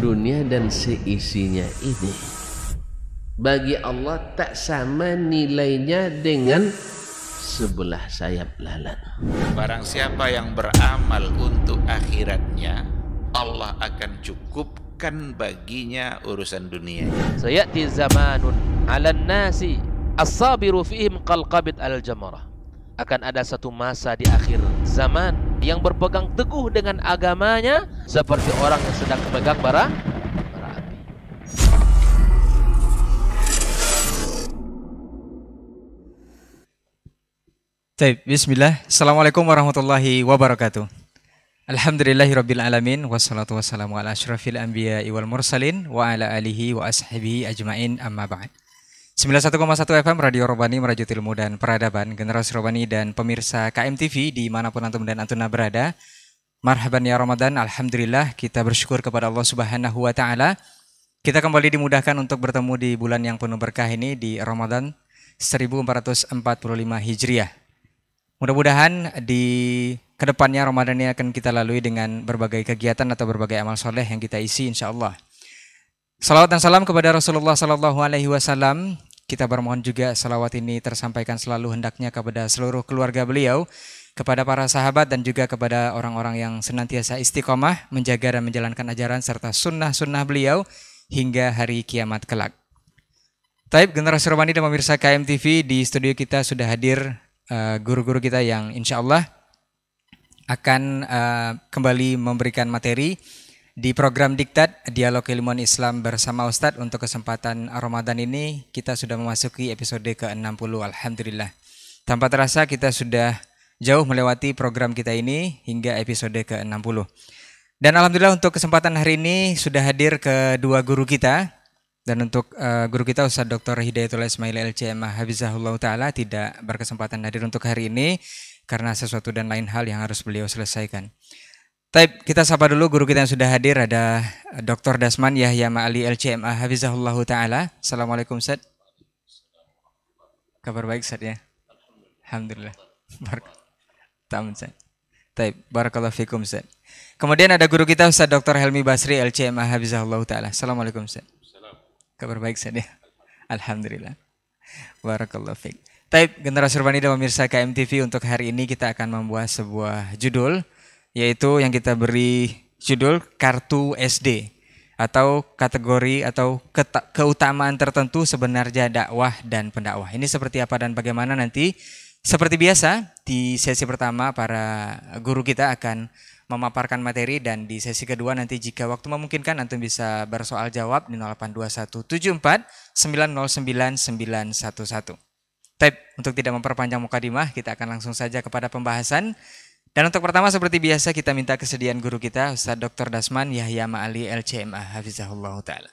dunia dan seisinya ini bagi Allah tak sama nilainya dengan sebelah sayap lalat. Barang siapa yang beramal untuk akhiratnya, Allah akan cukupkan baginya urusan dunia. Sayati zamanun 'alan nasi as-sabiru fihim qalqabit al-jamarah. Akan ada satu masa di akhir zaman yang berpegang teguh dengan agamanya seperti orang yang sedang memegang bara api. Taib, bismillah. Assalamualaikum warahmatullahi wabarakatuh. Alhamdulillahirabbil alamin wassalatu wassalamu ala asyrafil anbiya'i wal mursalin wa ala alihi wa ashabihi ajmain amma ba'd. 91,1 FM Radio Robani merajut ilmu dan peradaban Generasi Robani dan pemirsa KMTV manapun Antum dan Antuna berada Marhaban ya Ramadan, Alhamdulillah kita bersyukur kepada Allah Subhanahu Wa Ta'ala Kita kembali dimudahkan untuk bertemu di bulan yang penuh berkah ini di Ramadan 1445 Hijriah Mudah-mudahan di kedepannya Ramadan ini akan kita lalui dengan berbagai kegiatan atau berbagai amal soleh yang kita isi insya Allah Salawat dan salam kepada Rasulullah Sallallahu Alaihi Wasallam kita bermohon juga salawat ini tersampaikan selalu hendaknya kepada seluruh keluarga beliau, kepada para sahabat dan juga kepada orang-orang yang senantiasa istiqomah menjaga dan menjalankan ajaran serta sunnah-sunnah beliau hingga hari kiamat kelak. Taib generasi Romani dan pemirsa KMTV di studio kita sudah hadir eh, guru-guru kita yang insya Allah akan eh, kembali memberikan materi di program Diktat, Dialog Ilmuwan Islam bersama Ustadz untuk kesempatan Ramadan ini kita sudah memasuki episode ke-60 Alhamdulillah. Tanpa terasa kita sudah jauh melewati program kita ini hingga episode ke-60. Dan Alhamdulillah untuk kesempatan hari ini sudah hadir kedua guru kita. Dan untuk uh, guru kita Ustaz Dr. Hidayatullah Ismail LCM Habizahullah Ta'ala tidak berkesempatan hadir untuk hari ini karena sesuatu dan lain hal yang harus beliau selesaikan. Taib, kita sapa dulu guru kita yang sudah hadir ada eh, Dr. Dasman Yahya Ma'ali LCMA Hafizahullah Ta'ala. Assalamualaikum Ustaz. Kabar baik Ustaz ya? Alhamdulillah. Tamun Ustaz. Taib, barakallahu fikum Ustaz. Kemudian ada guru kita Ustaz Dr. Helmi Basri LCMA Hafizahullah Ta'ala. Assalamualaikum Ustaz. Kabar baik Ustaz ya? Alhamdulillah. Barakallahu fikum. Taib, generasi urban pemirsa KMTV untuk hari ini kita akan membuat sebuah judul yaitu yang kita beri judul kartu SD atau kategori atau keutamaan tertentu sebenarnya dakwah dan pendakwah. Ini seperti apa dan bagaimana nanti? Seperti biasa, di sesi pertama para guru kita akan memaparkan materi dan di sesi kedua nanti jika waktu memungkinkan antum bisa bersoal jawab di 082174 Tapi untuk tidak memperpanjang mukadimah, kita akan langsung saja kepada pembahasan dan untuk pertama seperti biasa kita minta kesediaan guru kita Ustaz Dr. Dasman Yahya Ma'ali LCMA Hafizahullah Ta'ala.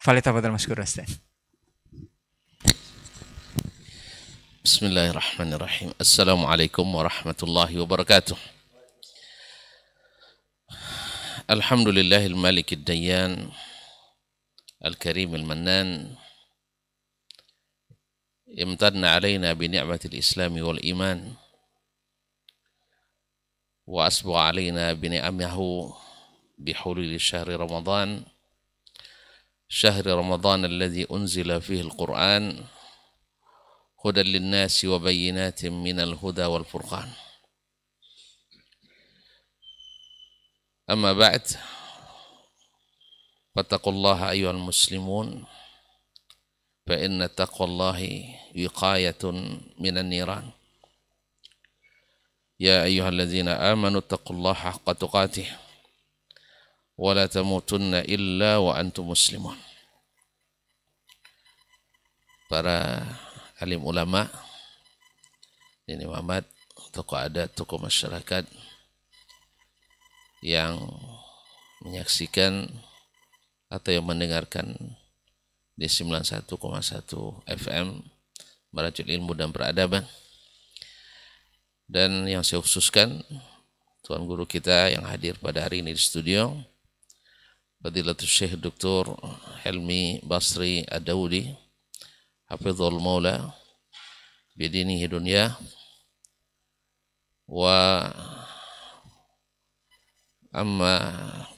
Falitafadal masyukur Ustaz. Bismillahirrahmanirrahim. Assalamualaikum warahmatullahi wabarakatuh. Alhamdulillahil malikid dayyan al karimil al-mannan imtanna alaina islami wal iman. وأسبغ علينا بنعمه بحلول شهر رمضان شهر رمضان الذي أنزل فيه القرآن هدى للناس وبينات من الهدى والفرقان أما بعد فاتقوا الله أيها المسلمون فإن تقوى الله وقاية من النيران يا أيها الذين آمنوا اتقوا الله حق تقاته ولا تموتن إلا وأنتم مسلمون para alim ulama ini Muhammad tokoh adat tokoh masyarakat yang menyaksikan atau yang mendengarkan di 91,1 FM Merajut Ilmu dan Peradaban dan yang saya khususkan Tuan Guru kita yang hadir pada hari ini di studio Fadilatul Syekh Dr. Helmi Basri ad Hafizul Maula Bidini Hidunya Wa أما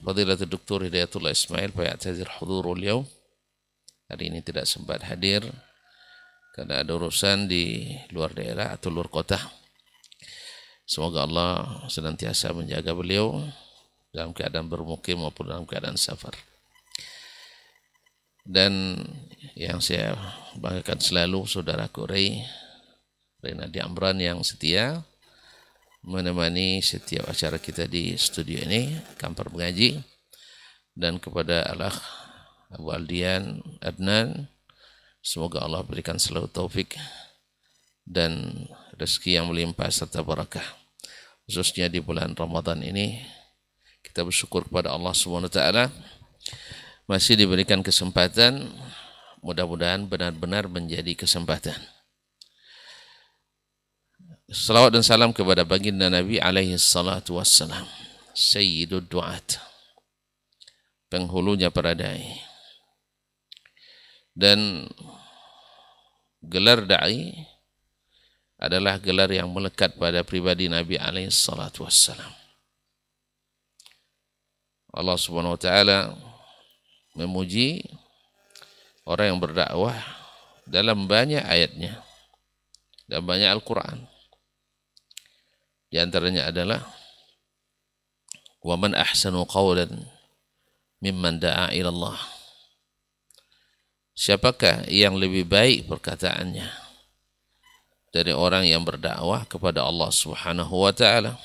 فضيلة الدكتور Hidayatullah Ismail, إسماعيل فيعتذر Hudur اليوم hari ini tidak sempat hadir karena ada urusan di luar daerah atau luar kota. Semoga Allah senantiasa menjaga beliau dalam keadaan bermukim maupun dalam keadaan safar. Dan yang saya banggakan selalu saudaraku Rey, Rena Diamran yang setia menemani setiap acara kita di studio ini, kantor mengaji dan kepada Allah Abu Aldian Adnan semoga Allah berikan selalu taufik dan rezeki yang melimpah serta barakah khususnya di bulan Ramadan ini kita bersyukur kepada Allah Subhanahu taala masih diberikan kesempatan mudah-mudahan benar-benar menjadi kesempatan. Salawat dan salam kepada baginda Nabi alaihi salatu wassalam. Sayyidul du'at. Penghulunya para da'i. Dan gelar da'i adalah gelar yang melekat pada pribadi Nabi alaihi wassalam. Allah Subhanahu wa taala memuji orang yang berdakwah dalam banyak ayatnya dan banyak Al-Qur'an. Di antaranya adalah wa man ahsanu qawlan mimman da'a ila Siapakah yang lebih baik perkataannya? dari orang yang berdakwah kepada Allah Subhanahu wa taala.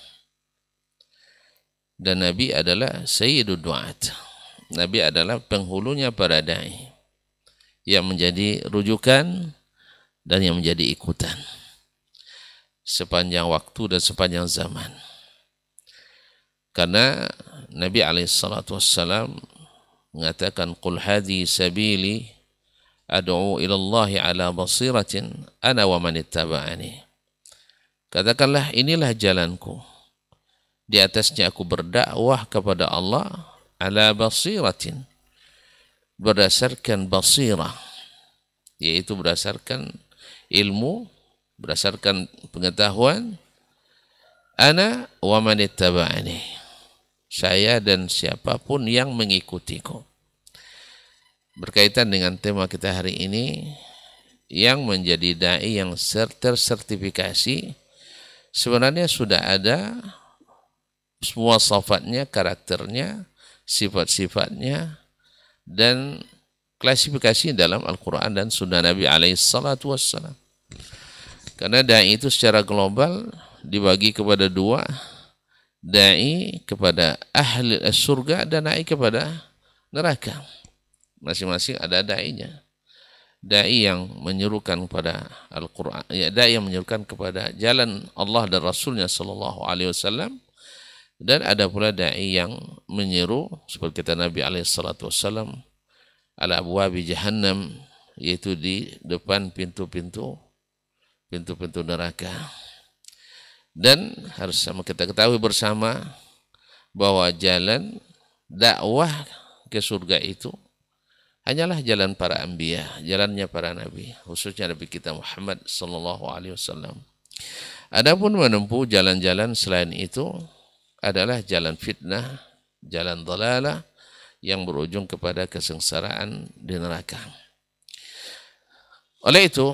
Dan Nabi adalah sayyidud du'at. Nabi adalah penghulunya para dai yang menjadi rujukan dan yang menjadi ikutan sepanjang waktu dan sepanjang zaman. Karena Nabi alaihi salatu mengatakan qul hadhi sabili ad'u ila Allah ala basiratin ana wa man ittaba'ani. Katakanlah inilah jalanku. Di atasnya aku berdakwah kepada Allah ala basiratin berdasarkan basirah yaitu berdasarkan ilmu berdasarkan pengetahuan ana wa man ittaba'ani saya dan siapapun yang mengikutiku berkaitan dengan tema kita hari ini yang menjadi dai yang tersertifikasi sebenarnya sudah ada semua sifatnya, karakternya, sifat-sifatnya dan klasifikasi dalam Al-Qur'an dan Sunnah Nabi alaihi Karena dai itu secara global dibagi kepada dua, dai kepada ahli surga dan dai kepada neraka masing-masing ada dai-nya dai yang menyerukan kepada Al-Qur'an ya dai yang menyerukan kepada jalan Allah dan Rasulnya sallallahu alaihi wasallam dan ada pula dai yang menyeru seperti kata Nabi alaihi salatu wasallam ala abwabi jahannam yaitu di depan pintu-pintu pintu-pintu neraka dan harus sama kita ketahui bersama bahwa jalan dakwah ke surga itu hanyalah jalan para ambia, jalannya para nabi, khususnya Nabi kita Muhammad sallallahu alaihi wasallam. Adapun menempuh jalan-jalan selain itu adalah jalan fitnah, jalan dolala yang berujung kepada kesengsaraan di neraka. Oleh itu,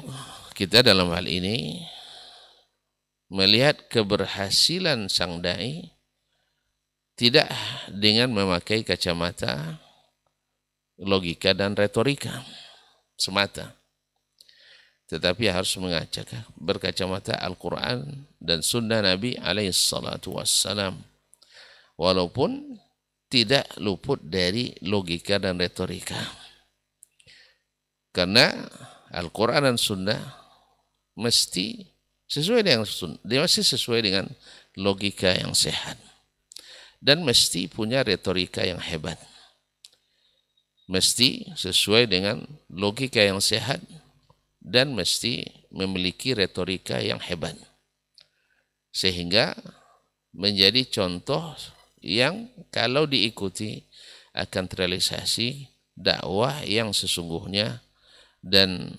kita dalam hal ini melihat keberhasilan sang dai tidak dengan memakai kacamata logika dan retorika semata. Tetapi harus mengajak berkacamata Al-Quran dan Sunnah Nabi alaihi wassalam. Walaupun tidak luput dari logika dan retorika. Karena Al-Quran dan Sunnah mesti sesuai dengan dia masih sesuai dengan logika yang sehat dan mesti punya retorika yang hebat mesti sesuai dengan logika yang sehat dan mesti memiliki retorika yang hebat sehingga menjadi contoh yang kalau diikuti akan terrealisasi dakwah yang sesungguhnya dan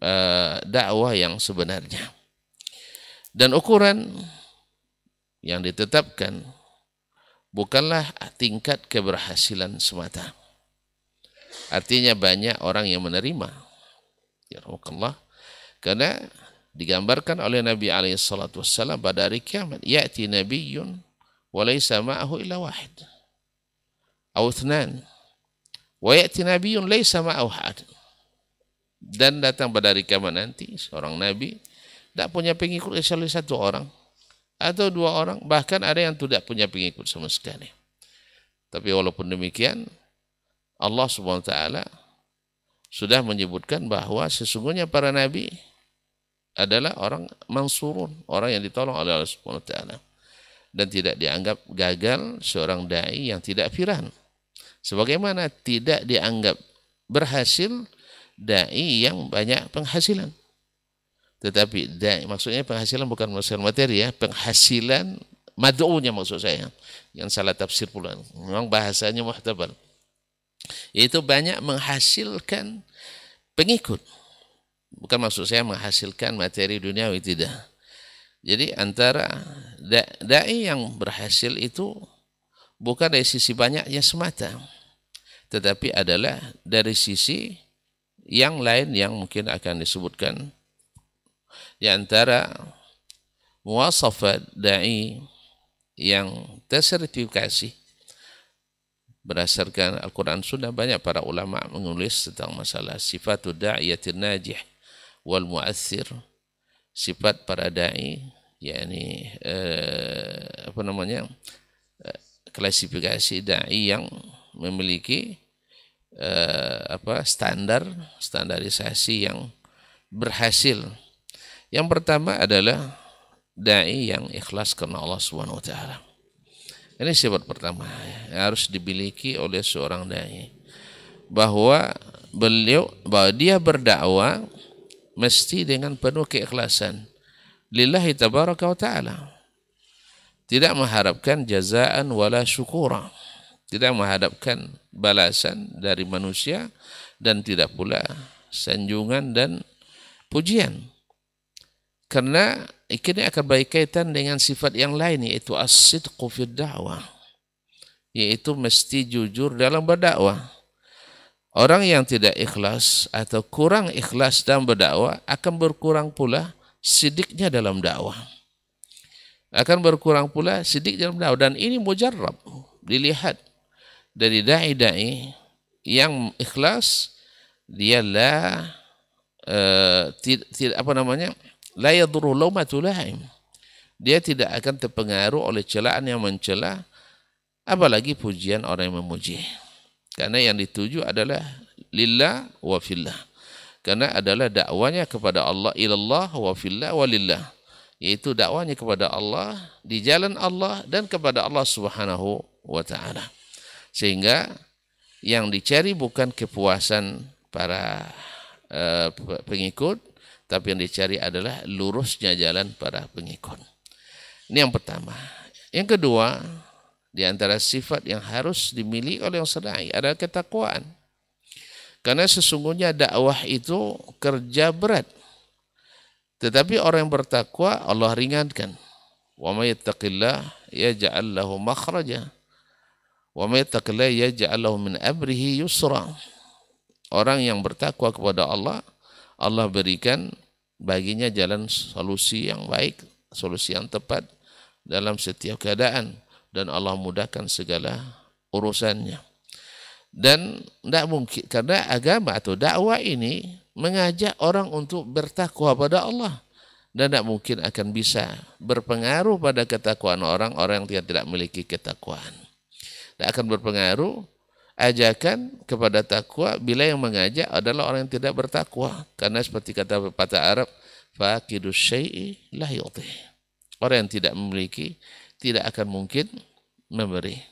e, dakwah yang sebenarnya dan ukuran yang ditetapkan bukanlah tingkat keberhasilan semata Artinya banyak orang yang menerima. Ya Allah. Karena digambarkan oleh Nabi alaihi salatu pada hari kiamat, ya'ti nabiyyun wa laysa ma'ahu illa wahid. atau ithnan. Wa ya'ti nabiyyun laysa ma'ahu ahad. Dan datang pada hari kiamat nanti seorang nabi tidak punya pengikut kecuali satu orang atau dua orang, bahkan ada yang tidak punya pengikut sama sekali. Tapi walaupun demikian, Allah Subhanahu wa taala sudah menyebutkan bahwa sesungguhnya para nabi adalah orang mansurun, orang yang ditolong oleh Allah Subhanahu wa taala dan tidak dianggap gagal seorang dai yang tidak piran. Sebagaimana tidak dianggap berhasil dai yang banyak penghasilan. Tetapi dai maksudnya penghasilan bukan masalah materi ya, penghasilan mad'unya maksud saya. Yang salah tafsir pula. Memang bahasanya muhtabal itu banyak menghasilkan pengikut. Bukan maksud saya menghasilkan materi duniawi, tidak. Jadi antara da'i yang berhasil itu bukan dari sisi banyaknya semata. Tetapi adalah dari sisi yang lain yang mungkin akan disebutkan. Di antara muasafat da'i yang tersertifikasi berdasarkan Al-Quran sudah banyak para ulama menulis tentang masalah sifat da'iyatin najih wal mu'athir sifat para da'i yakni eh, apa namanya eh, klasifikasi da'i yang memiliki eh, apa standar standarisasi yang berhasil yang pertama adalah da'i yang ikhlas karena Allah Subhanahu wa ini sifat pertama yang harus dimiliki oleh seorang dai bahwa beliau bahwa dia berdakwah mesti dengan penuh keikhlasan lillahi tabaraka wa taala. Tidak mengharapkan jazaan wala syukura. Tidak mengharapkan balasan dari manusia dan tidak pula sanjungan dan pujian. Karena ini akan berkaitan dengan sifat yang lain yaitu as-sidqu fid da'wah. Yaitu mesti jujur dalam berdakwah. Orang yang tidak ikhlas atau kurang ikhlas dalam berdakwah akan berkurang pula sidiknya dalam dakwah. Akan berkurang pula sidik dalam dakwah dan ini mujarab dilihat dari dai-dai yang ikhlas dia lah eh, apa namanya La yadurru laumatulaim. Dia tidak akan terpengaruh oleh celaan yang mencela, apalagi pujian orang yang memuji. Karena yang dituju adalah lillah wa fillah. Karena adalah dakwanya kepada Allah ilallah wa fillah wa lillah. Yaitu dakwanya kepada Allah, di jalan Allah dan kepada Allah subhanahu wa ta'ala. Sehingga yang dicari bukan kepuasan para uh, pengikut tapi yang dicari adalah lurusnya jalan para pengikut. Ini yang pertama. Yang kedua, di antara sifat yang harus dimiliki oleh yang sedai adalah ketakwaan. Karena sesungguhnya dakwah itu kerja berat. Tetapi orang yang bertakwa Allah ringankan. Wa may yattaqillah yaj'al lahu makhraja. Wa may yattaqillah yaj'al lahu min amrihi yusra. Orang yang bertakwa kepada Allah, Allah berikan baginya jalan solusi yang baik, solusi yang tepat dalam setiap keadaan dan Allah mudahkan segala urusannya. Dan tidak mungkin karena agama atau dakwah ini mengajak orang untuk bertakwa pada Allah dan tidak mungkin akan bisa berpengaruh pada ketakwaan orang orang yang tidak memiliki ketakwaan. Tidak akan berpengaruh ajakan kepada takwa bila yang mengajak adalah orang yang tidak bertakwa karena seperti kata pepatah Arab faqidus syai'i la orang yang tidak memiliki tidak akan mungkin memberi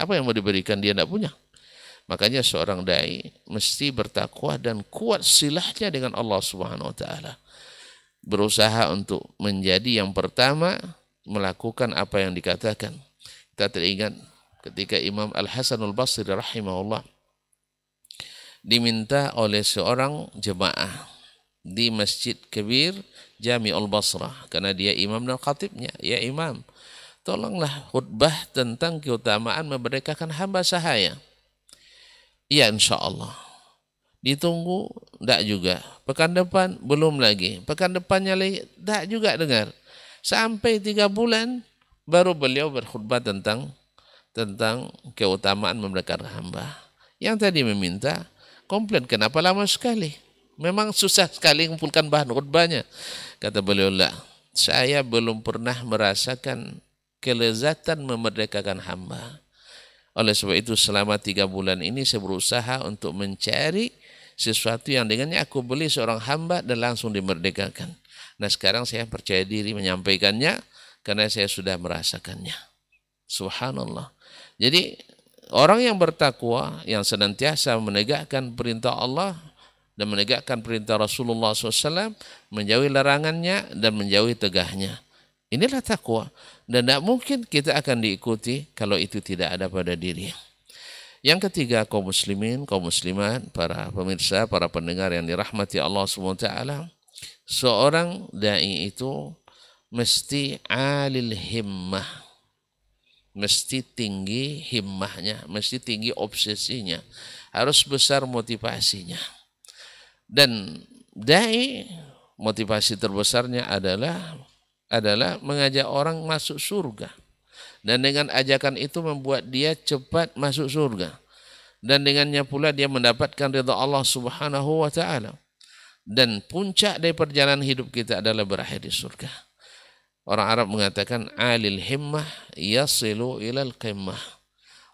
apa yang mau diberikan dia tidak punya makanya seorang dai mesti bertakwa dan kuat silahnya dengan Allah Subhanahu wa taala berusaha untuk menjadi yang pertama melakukan apa yang dikatakan kita teringat ketika Imam Al Hasanul Basri rahimahullah diminta oleh seorang jemaah di Masjid Kebir Jami Al Basrah karena dia imam dan khatibnya ya imam tolonglah khutbah tentang keutamaan memerdekakan hamba sahaya ya insya Allah ditunggu tidak juga pekan depan belum lagi pekan depannya lagi tidak juga dengar sampai tiga bulan baru beliau berkhutbah tentang tentang keutamaan memberitakan hamba. Yang tadi meminta komplain kenapa lama sekali? Memang susah sekali mengumpulkan bahan khutbahnya. Kata beliau, lah, saya belum pernah merasakan kelezatan memerdekakan hamba. Oleh sebab itu selama tiga bulan ini saya berusaha untuk mencari sesuatu yang dengannya aku beli seorang hamba dan langsung dimerdekakan. Nah sekarang saya percaya diri menyampaikannya karena saya sudah merasakannya. Subhanallah. Jadi orang yang bertakwa yang senantiasa menegakkan perintah Allah dan menegakkan perintah Rasulullah SAW menjauhi larangannya dan menjauhi tegahnya inilah takwa dan tidak mungkin kita akan diikuti kalau itu tidak ada pada diri yang ketiga kaum muslimin kaum muslimat para pemirsa para pendengar yang dirahmati Allah SWT seorang da'i itu mesti alil himmah mesti tinggi himmahnya, mesti tinggi obsesinya, harus besar motivasinya. Dan dai motivasi terbesarnya adalah adalah mengajak orang masuk surga. Dan dengan ajakan itu membuat dia cepat masuk surga. Dan dengannya pula dia mendapatkan ridha Allah Subhanahu wa taala. Dan puncak dari perjalanan hidup kita adalah berakhir di surga. Orang Arab mengatakan alil himmah yasilu ilal qimmah.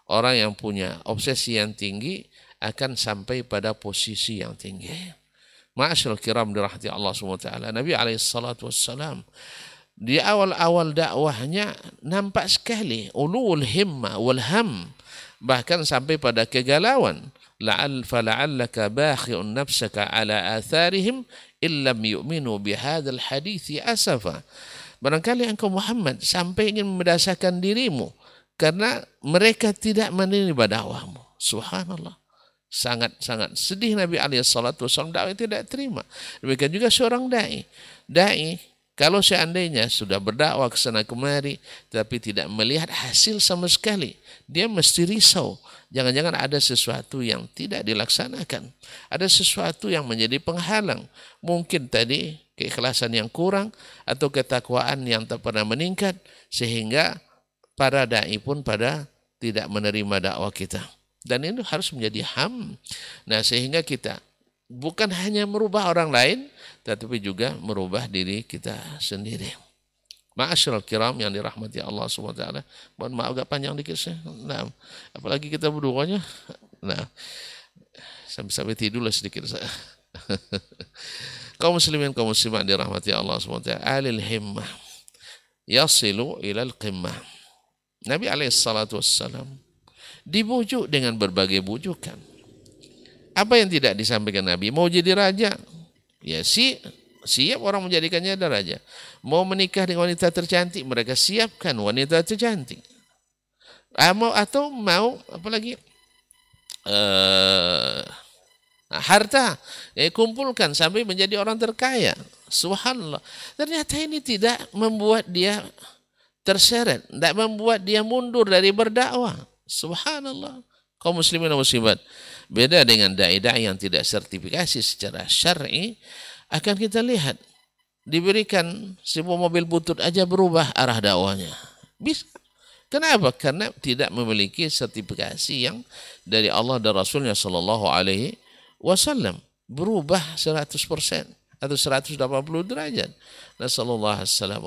Orang yang punya obsesi yang tinggi akan sampai pada posisi yang tinggi. Ma'asyil kiram dirahmati Allah SWT. Nabi SAW di awal-awal dakwahnya nampak sekali ulul himmah wal ham bahkan sampai pada kegalauan la'al fala'allaka bakhi'un nafsaka ala atharihim illam yu'minu bihadal hadithi asafa Barangkali engkau Muhammad sampai ingin mendasarkan dirimu karena mereka tidak menerima dakwahmu. Subhanallah. Sangat-sangat sedih Nabi alaihi salatu wasallam dakwah tidak terima. Demikian juga seorang dai. Dai Kalau seandainya sudah berdakwah ke sana kemari tapi tidak melihat hasil sama sekali, dia mesti risau. Jangan-jangan ada sesuatu yang tidak dilaksanakan. Ada sesuatu yang menjadi penghalang. Mungkin tadi keikhlasan yang kurang atau ketakwaan yang tak pernah meningkat sehingga para dai pun pada tidak menerima dakwah kita. Dan ini harus menjadi ham. Nah, sehingga kita bukan hanya merubah orang lain, tetapi juga merubah diri kita sendiri. Ma'asyiral kiram yang dirahmati Allah SWT. Mohon maaf agak panjang dikit sih. Nah, apalagi kita berduanya. Nah, sampai-sampai tidur lah sedikit. kaum muslimin, kaum muslimat dirahmati Allah SWT. Alil himmah. Yasilu ilal qimmah. Nabi alaihissalatu wassalam dibujuk dengan berbagai bujukan. Apa yang tidak disampaikan Nabi? Mau jadi raja, Ya, si siap orang menjadikannya daraja. Mau menikah dengan wanita tercantik, mereka siapkan wanita tercantik. Ah, mau atau mau apalagi eh ah, harta ya, kumpulkan sampai menjadi orang terkaya. Subhanallah. Ternyata ini tidak membuat dia terseret, tidak membuat dia mundur dari berdakwah. Subhanallah. Kaum muslimin dan muslimat. Beda dengan dai yang tidak sertifikasi secara syar'i akan kita lihat diberikan sebuah mobil butut aja berubah arah dakwahnya. Bisa. Kenapa? Karena tidak memiliki sertifikasi yang dari Allah dan Rasulnya Shallallahu Alaihi Wasallam berubah 100% atau 180 derajat. Sallallahu alaihi wasallam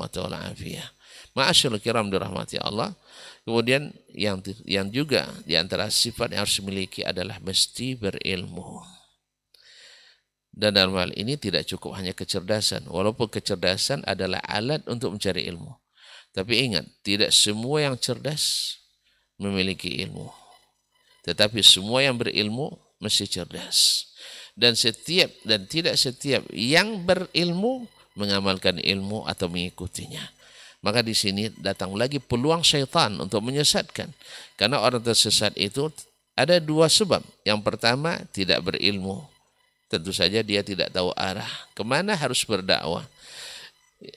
wa kiram dirahmati Allah. Kemudian yang yang juga di antara sifat yang harus dimiliki adalah mesti berilmu. Dan dalam hal ini tidak cukup hanya kecerdasan, walaupun kecerdasan adalah alat untuk mencari ilmu. Tapi ingat, tidak semua yang cerdas memiliki ilmu. Tetapi semua yang berilmu mesti cerdas. Dan setiap dan tidak setiap yang berilmu mengamalkan ilmu atau mengikutinya. Maka di sini datang lagi peluang syaitan untuk menyesatkan. Karena orang tersesat itu ada dua sebab. Yang pertama tidak berilmu. Tentu saja dia tidak tahu arah. Kemana harus berdakwah.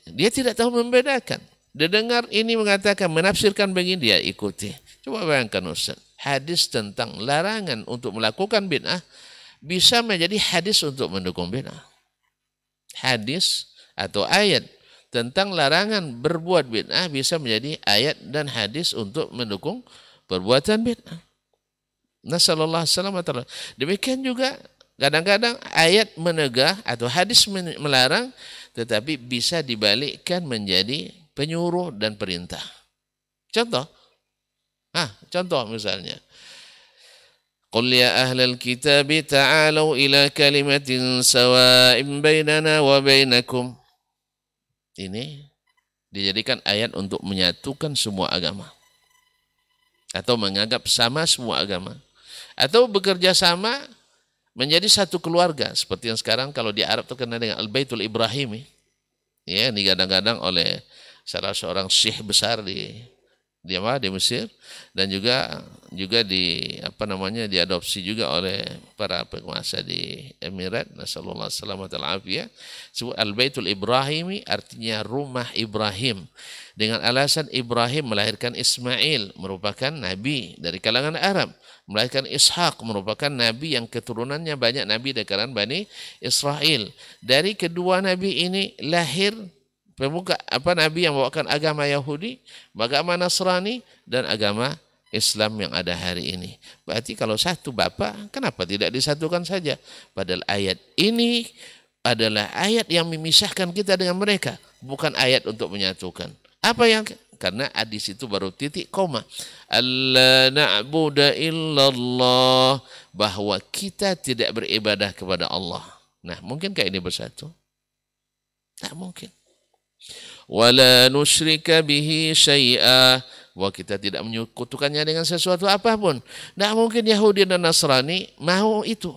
Dia tidak tahu membedakan. Dia dengar ini mengatakan, menafsirkan begini, dia ikuti. Coba bayangkan Ustaz. Hadis tentang larangan untuk melakukan bid'ah bisa menjadi hadis untuk mendukung bid'ah. Hadis atau ayat tentang larangan berbuat bid'ah bisa menjadi ayat dan hadis untuk mendukung perbuatan bid'ah. Nasallallahu alaihi Demikian juga kadang-kadang ayat menegah atau hadis melarang tetapi bisa dibalikkan menjadi penyuruh dan perintah. Contoh. Ah, contoh misalnya. قل يا أهل الكتاب تعالوا إلى كلمة سواء بيننا وبينكم ini dijadikan ayat untuk menyatukan semua agama atau menganggap sama semua agama atau bekerja sama menjadi satu keluarga seperti yang sekarang kalau di Arab terkenal dengan Al Baitul Ibrahim ya digadang-gadang oleh salah seorang syekh besar di di apa di Mesir dan juga juga di apa namanya diadopsi juga oleh para penguasa di Emirat nasallallahu Sallallahu Alaihi sebut al baitul ibrahimi artinya rumah Ibrahim dengan alasan Ibrahim melahirkan Ismail merupakan nabi dari kalangan Arab melahirkan Ishak merupakan nabi yang keturunannya banyak nabi dari kalangan Bani Israel dari kedua nabi ini lahir pemuka apa nabi yang bawakan agama Yahudi, agama Nasrani dan agama Islam yang ada hari ini. Berarti kalau satu bapak, kenapa tidak disatukan saja? Padahal ayat ini adalah ayat yang memisahkan kita dengan mereka, bukan ayat untuk menyatukan. Apa yang karena di situ baru titik koma. Allah na'budu illallah bahwa kita tidak beribadah kepada Allah. Nah, mungkinkah ini bersatu? Tak mungkin wala nusyrika bihi syai'a bahwa kita tidak menyekutukannya dengan sesuatu apapun. Tidak mungkin Yahudi dan Nasrani mau itu.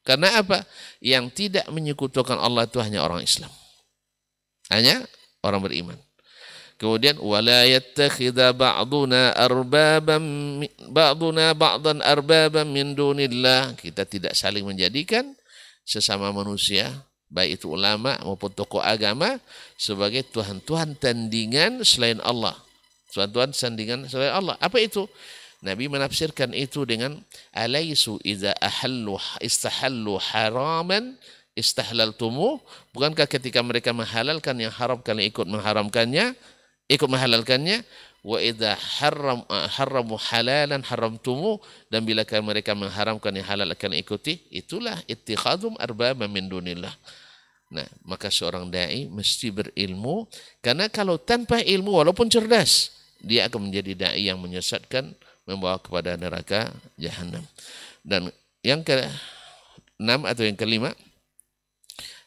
Karena apa? Yang tidak menyekutukan Allah itu hanya orang Islam. Hanya orang beriman. Kemudian wala yattakhidha ba'duna arbaban ba'duna ba'dan arbaban min dunillah. Kita tidak saling menjadikan sesama manusia baik itu ulama maupun tokoh agama sebagai tuhan-tuhan tandingan selain Allah. Tuhan-tuhan tandingan selain Allah. Apa itu? Nabi menafsirkan itu dengan alaisu idza ahallu istahallu haraman istahlaltumu bukankah ketika mereka menghalalkan yang haram kalian ikut mengharamkannya ikut menghalalkannya wa idza haram ah, haramu halalan haramtumu dan bila mereka mengharamkan yang halal akan ikuti itulah ittikhadum arbaba min dunillah nah maka seorang dai mesti berilmu karena kalau tanpa ilmu walaupun cerdas dia akan menjadi dai yang menyesatkan membawa kepada neraka jahanam dan yang ke enam atau yang kelima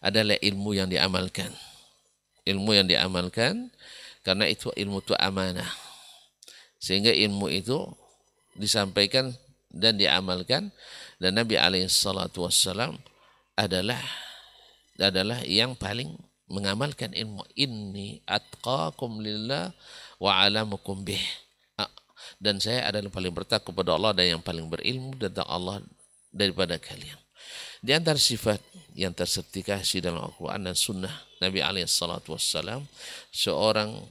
adalah ilmu yang diamalkan ilmu yang diamalkan karena itu ilmu itu amanah sehingga ilmu itu disampaikan dan diamalkan dan Nabi alaihissalatu wassalam adalah adalah yang paling mengamalkan ilmu ini atqakum lillah wa alamukum bih ah, dan saya adalah paling bertakwa kepada Allah dan yang paling berilmu tentang Allah daripada kalian. Di antara sifat yang tersertifikasi dalam Al-Quran dan Sunnah Nabi alaihissalatu wassalam seorang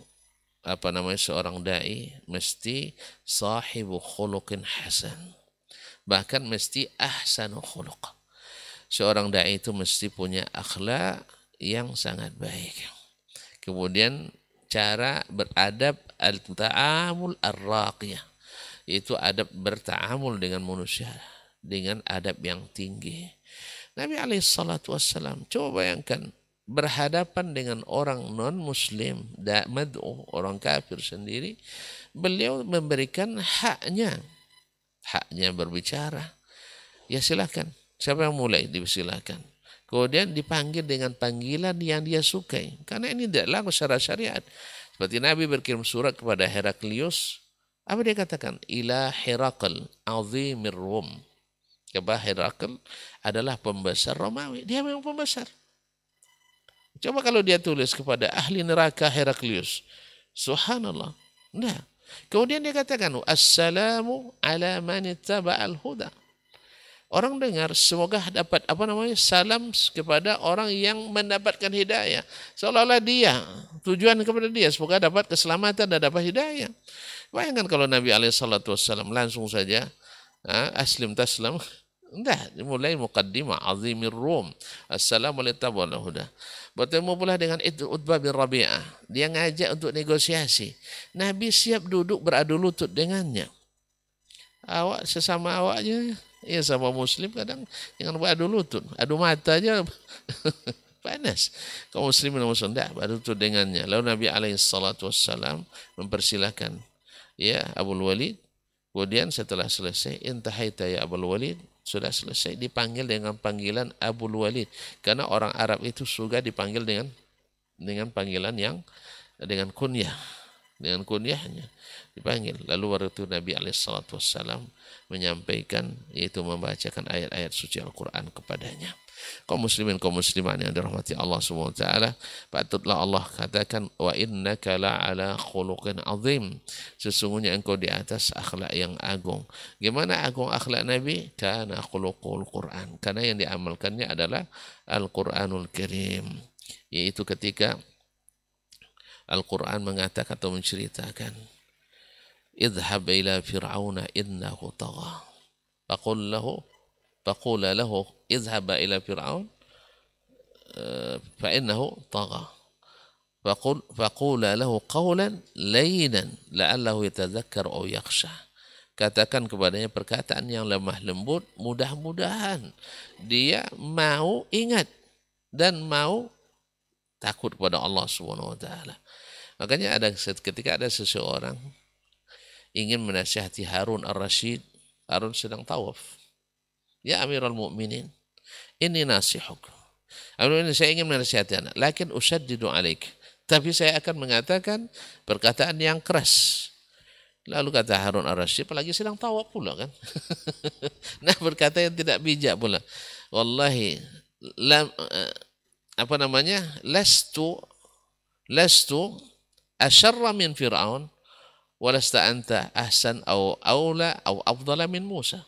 apa namanya seorang dai mesti sahibu khuluqin hasan. Bahkan mesti ahsanu khuluq. Seorang dai itu mesti punya akhlak yang sangat baik. Kemudian cara beradab al-ta'amul ar-raqiyah. Itu adab berta'amul dengan manusia dengan adab yang tinggi. Nabi alaihi salatu wasallam coba bayangkan berhadapan dengan orang non-muslim, mad'u, orang kafir sendiri, beliau memberikan haknya. Haknya berbicara. Ya silahkan. Siapa yang mulai? dipersilakan Kemudian dipanggil dengan panggilan yang dia sukai. Karena ini tidak laku secara syariat. Seperti Nabi berkirim surat kepada Heraklius. Apa dia katakan? Ila Herakl azimir Rum. Kebah Herakl adalah pembesar Romawi. Dia memang pembesar. Coba kalau dia tulis kepada ahli neraka Heraklius. Subhanallah. Nah. Kemudian dia katakan, Assalamu ala manittaba'al huda. Orang dengar, semoga dapat apa namanya salam kepada orang yang mendapatkan hidayah. Seolah-olah dia, tujuan kepada dia, semoga dapat keselamatan dan dapat hidayah. Bayangkan kalau Nabi alaihi langsung saja, ah, aslim taslam, Enggak, mulai mukaddimah azimir Rum. Assalamualaikum warahmatullahi wabarakatuh. Bertemu pula dengan itu Utbah bin Rabi'ah. Dia ngajak untuk negosiasi. Nabi siap duduk beradu lutut dengannya. Awak sesama awaknya, aja. Ya sama muslim kadang jangan beradu lutut. Adu mata aja panas. Kau muslim dan muslim tidak beradu lutut dengannya. Lalu Nabi alaihissalatu wassalam mempersilahkan. Ya Abu Walid. Kemudian setelah selesai, intahaita ya Abu Walid, sudah selesai dipanggil dengan panggilan Abu Walid karena orang Arab itu suka dipanggil dengan dengan panggilan yang dengan kunyah dengan kunyahnya dipanggil lalu waktu itu Nabi alaihissalam menyampaikan yaitu membacakan ayat-ayat suci Al-Quran kepadanya kaum muslimin kaum muslimat yang dirahmati Allah SWT patutlah Allah katakan wa innaka la ala khuluqin azim sesungguhnya engkau di atas akhlak yang agung gimana agung akhlak Nabi karena khuluqul Quran karena yang diamalkannya adalah Al-Quranul Karim yaitu ketika Al-Quran mengatakan atau menceritakan idhab ila fir'auna innahu tagha faqul lahu فقولا له اذهب إلى فرعون فإنه طغى فقل فقولا له قولا lainan la'allahu yatadzakkar aw katakan kepadanya perkataan yang lemah lembut mudah-mudahan dia mau ingat dan mau takut kepada Allah Subhanahu wa taala makanya ada ketika ada seseorang ingin menasihati Harun Ar-Rasyid Harun sedang tawaf Ya Amirul Mukminin, ini nasihuk. Amirul ini saya ingin menasihati anak, lakin usaddidu alaik. Tapi saya akan mengatakan perkataan yang keras. Lalu kata Harun Ar-Rasyid, apalagi sedang tawa pula kan. nah berkata yang tidak bijak pula. Wallahi, lam, eh, apa namanya, lestu, lestu, asyarra min Fir'aun, walasta anta ahsan au aula au afdala min Musa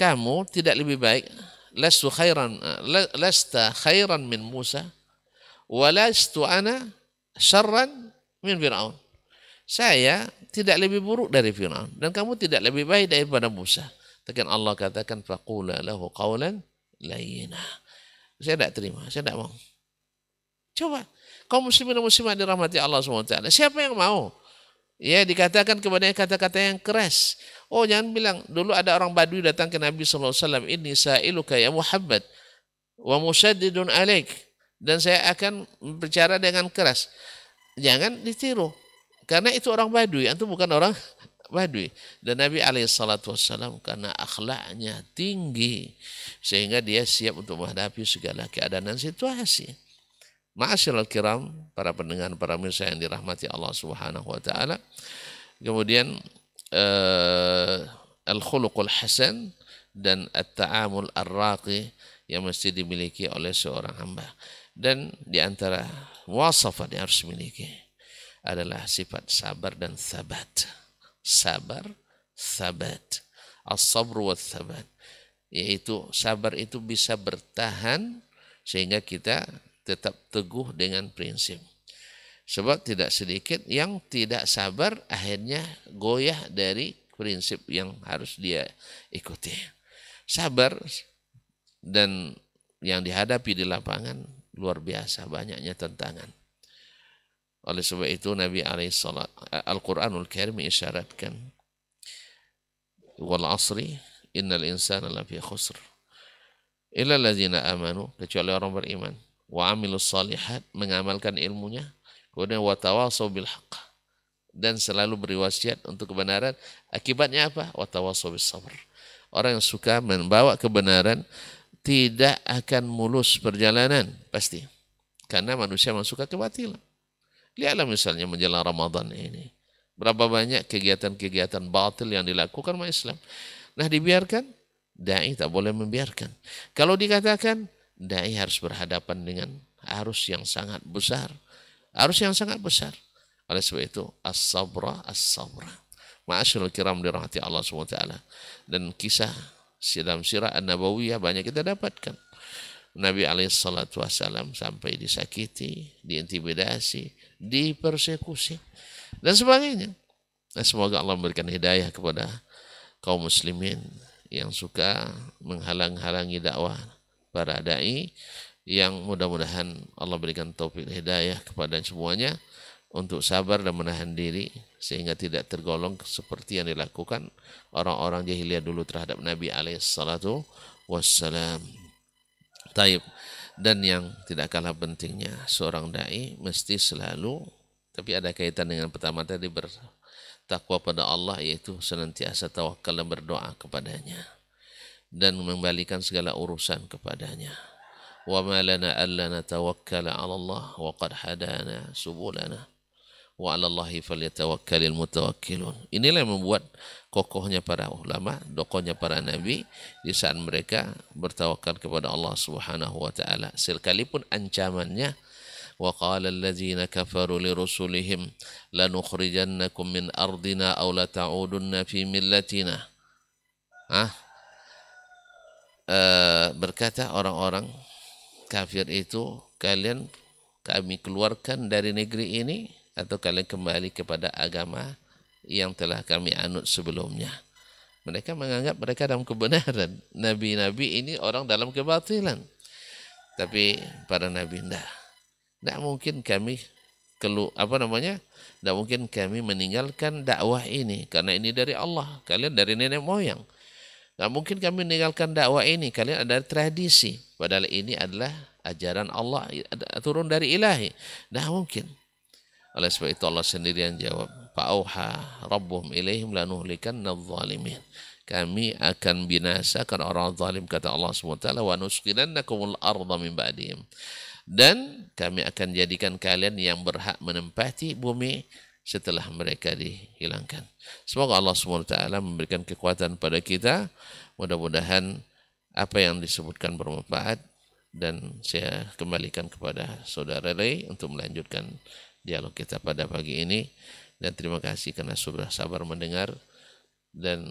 kamu tidak lebih baik lastu khairan lasta khairan min Musa walastu ana syarran min Fir'aun. Saya tidak lebih buruk dari Fir'aun dan kamu tidak lebih baik daripada Musa. Tekan Allah katakan faqula lahu qawlan layyina. Saya tidak terima, saya tidak mau. Coba kaum muslimin dan muslimat dirahmati Allah SWT. Siapa yang mau? Ya dikatakan kepada kata-kata yang keras. Oh jangan bilang dulu ada orang Badui datang ke Nabi Sallallahu Alaihi Wasallam ini sailuka ya Muhammad wa musaddidun alaik dan saya akan berbicara dengan keras. Jangan ditiru karena itu orang Badui, itu bukan orang Badui. Dan Nabi Alaihissalam Wasallam karena akhlaknya tinggi sehingga dia siap untuk menghadapi segala keadaan dan situasi. Ma'asyiral kiram, para pendengar, para mirsa yang dirahmati Allah Subhanahu wa taala. Kemudian uh, al-khuluqul hasan dan at-ta'amul ar-raqi yang mesti dimiliki oleh seorang hamba. Dan di antara wasafat yang harus dimiliki adalah sifat sabar dan sabat. Sabar, sabat. as sabr wa sabat. Yaitu sabar itu bisa bertahan sehingga kita tetap teguh dengan prinsip. Sebab tidak sedikit yang tidak sabar akhirnya goyah dari prinsip yang harus dia ikuti. Sabar dan yang dihadapi di lapangan luar biasa banyaknya tantangan. Oleh sebab itu Nabi Al-Quranul Karim isyaratkan wal asri innal insana lafi khusr illa alladzina amanu kecuali orang beriman wa amilus salihat mengamalkan ilmunya Kemudian watawasau bil haqq dan selalu beri wasiat untuk kebenaran. Akibatnya apa? Watawasau bis sabr. Orang yang suka membawa kebenaran tidak akan mulus perjalanan pasti. Karena manusia memang suka kebatilan. Lihatlah misalnya menjelang Ramadan ini. Berapa banyak kegiatan-kegiatan batil yang dilakukan oleh Islam. Nah dibiarkan, da'i tak boleh membiarkan. Kalau dikatakan, da'i harus berhadapan dengan arus yang sangat besar. Harus yang sangat besar. Oleh sebab itu, as-sabra, as-sabra. Ma'asyurul kiram dirahmati Allah SWT. Dan kisah dalam sirah An-Nabawiyah banyak kita dapatkan. Nabi alaihissalatu wassalam sampai disakiti, diintimidasi, dipersekusi, dan sebagainya. Nah, semoga Allah memberikan hidayah kepada kaum muslimin yang suka menghalang-halangi dakwah para dai yang mudah-mudahan Allah berikan taufik hidayah kepada semuanya untuk sabar dan menahan diri sehingga tidak tergolong seperti yang dilakukan orang-orang jahiliyah dulu terhadap Nabi alaihissalatu wassalam. Taib. Dan yang tidak kalah pentingnya seorang dai mesti selalu tapi ada kaitan dengan pertama tadi bertakwa pada Allah yaitu senantiasa tawakal dan berdoa kepadanya dan mengembalikan segala urusan kepadanya وما لنا ألا نتوكل على الله وقد هدانا سبلنا وعلى الله فليتوكل المتوكلون inilah yang membuat kokohnya para ulama dokohnya para nabi di saat mereka bertawakal kepada Allah Subhanahu wa taala sekalipun ancamannya وقال الذين كفروا لرسلهم لنخرجنكم من أرضنا أو لتعودن في ملتنا ah, berkata orang-orang kafir itu kalian kami keluarkan dari negeri ini atau kalian kembali kepada agama yang telah kami anut sebelumnya. Mereka menganggap mereka dalam kebenaran. Nabi-nabi ini orang dalam kebatilan. Tapi para nabi tidak. Tidak mungkin kami kelu apa namanya? Tidak mungkin kami meninggalkan dakwah ini karena ini dari Allah. Kalian dari nenek moyang. Tak mungkin kami meninggalkan dakwah ini kalian ada tradisi padahal ini adalah ajaran Allah turun dari ilahi. Tak mungkin oleh sebab itu Allah sendiri yang jawab. Fa'auha rabbuhum ilaihim lanuhlikan nazzalimin. Kami akan binasakan orang zalim kata Allah SWT. Wa nuskinannakumul arda min ba'dihim. Dan kami akan jadikan kalian yang berhak menempati bumi setelah mereka dihilangkan. Semoga Allah SWT memberikan kekuatan pada kita. Mudah-mudahan apa yang disebutkan bermanfaat dan saya kembalikan kepada saudara Ray untuk melanjutkan dialog kita pada pagi ini dan terima kasih karena sudah sabar mendengar dan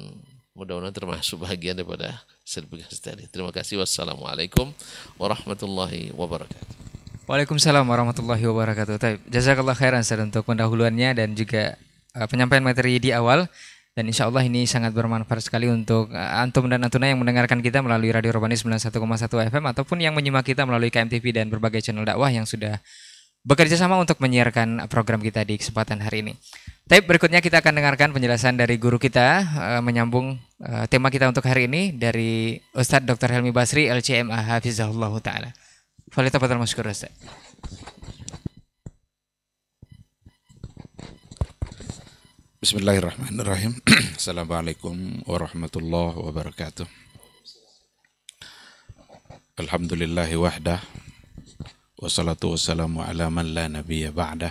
mudah-mudahan termasuk bahagian daripada sertifikasi tadi. Terima kasih. Wassalamualaikum warahmatullahi wabarakatuh. Waalaikumsalam warahmatullahi wabarakatuh. Taib. Jazakallah khairan Ustaz untuk pendahuluannya dan juga uh, penyampaian materi di awal dan insya Allah ini sangat bermanfaat sekali untuk uh, antum dan antuna yang mendengarkan kita melalui Radio Robani 91,1 FM ataupun yang menyimak kita melalui KMTV dan berbagai channel dakwah yang sudah bekerja sama untuk menyiarkan uh, program kita di kesempatan hari ini. Tapi berikutnya kita akan dengarkan penjelasan dari guru kita uh, menyambung uh, tema kita untuk hari ini dari Ustadz Dr. Helmi Basri LCMA Hafizahullah Ta'ala. Faleta batal masuk ke Bismillahirrahmanirrahim. Assalamualaikum warahmatullahi wabarakatuh. Alhamdulillahi wahdah. Wassalatu wassalamu ala man la nabiya ba'dah.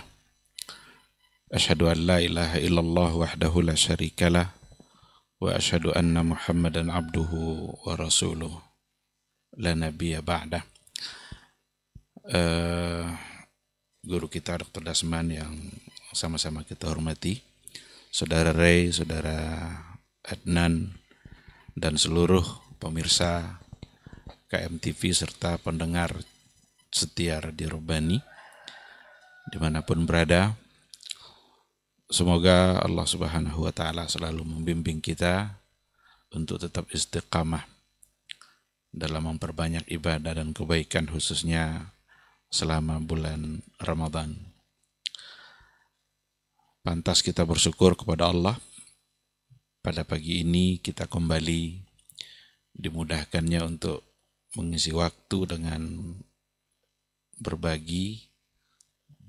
Ashadu an la ilaha illallah wahdahu la syarikalah. Wa ashadu anna muhammadan abduhu wa rasuluh. La Eh, guru kita Dr. Dasman yang sama-sama kita hormati, saudara Ray, saudara Adnan, dan seluruh pemirsa KMTV serta pendengar setia Radio Robani dimanapun berada. Semoga Allah Subhanahu wa Ta'ala selalu membimbing kita untuk tetap istiqamah dalam memperbanyak ibadah dan kebaikan, khususnya selama bulan Ramadan. Pantas kita bersyukur kepada Allah. Pada pagi ini kita kembali dimudahkannya untuk mengisi waktu dengan berbagi,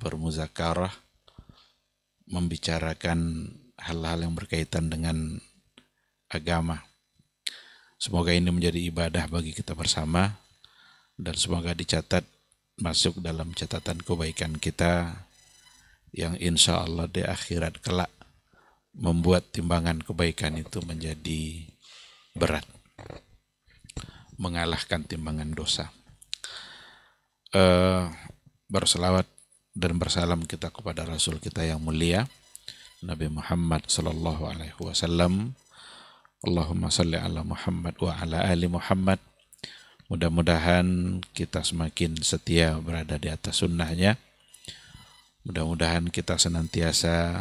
bermuzakarah, membicarakan hal-hal yang berkaitan dengan agama. Semoga ini menjadi ibadah bagi kita bersama dan semoga dicatat masuk dalam catatan kebaikan kita yang insya Allah di akhirat kelak membuat timbangan kebaikan itu menjadi berat mengalahkan timbangan dosa uh, berselawat dan bersalam kita kepada Rasul kita yang mulia Nabi Muhammad Sallallahu Alaihi Wasallam Allahumma salli ala Muhammad wa ala ali Muhammad Mudah-mudahan kita semakin setia berada di atas sunnahnya. Mudah-mudahan kita senantiasa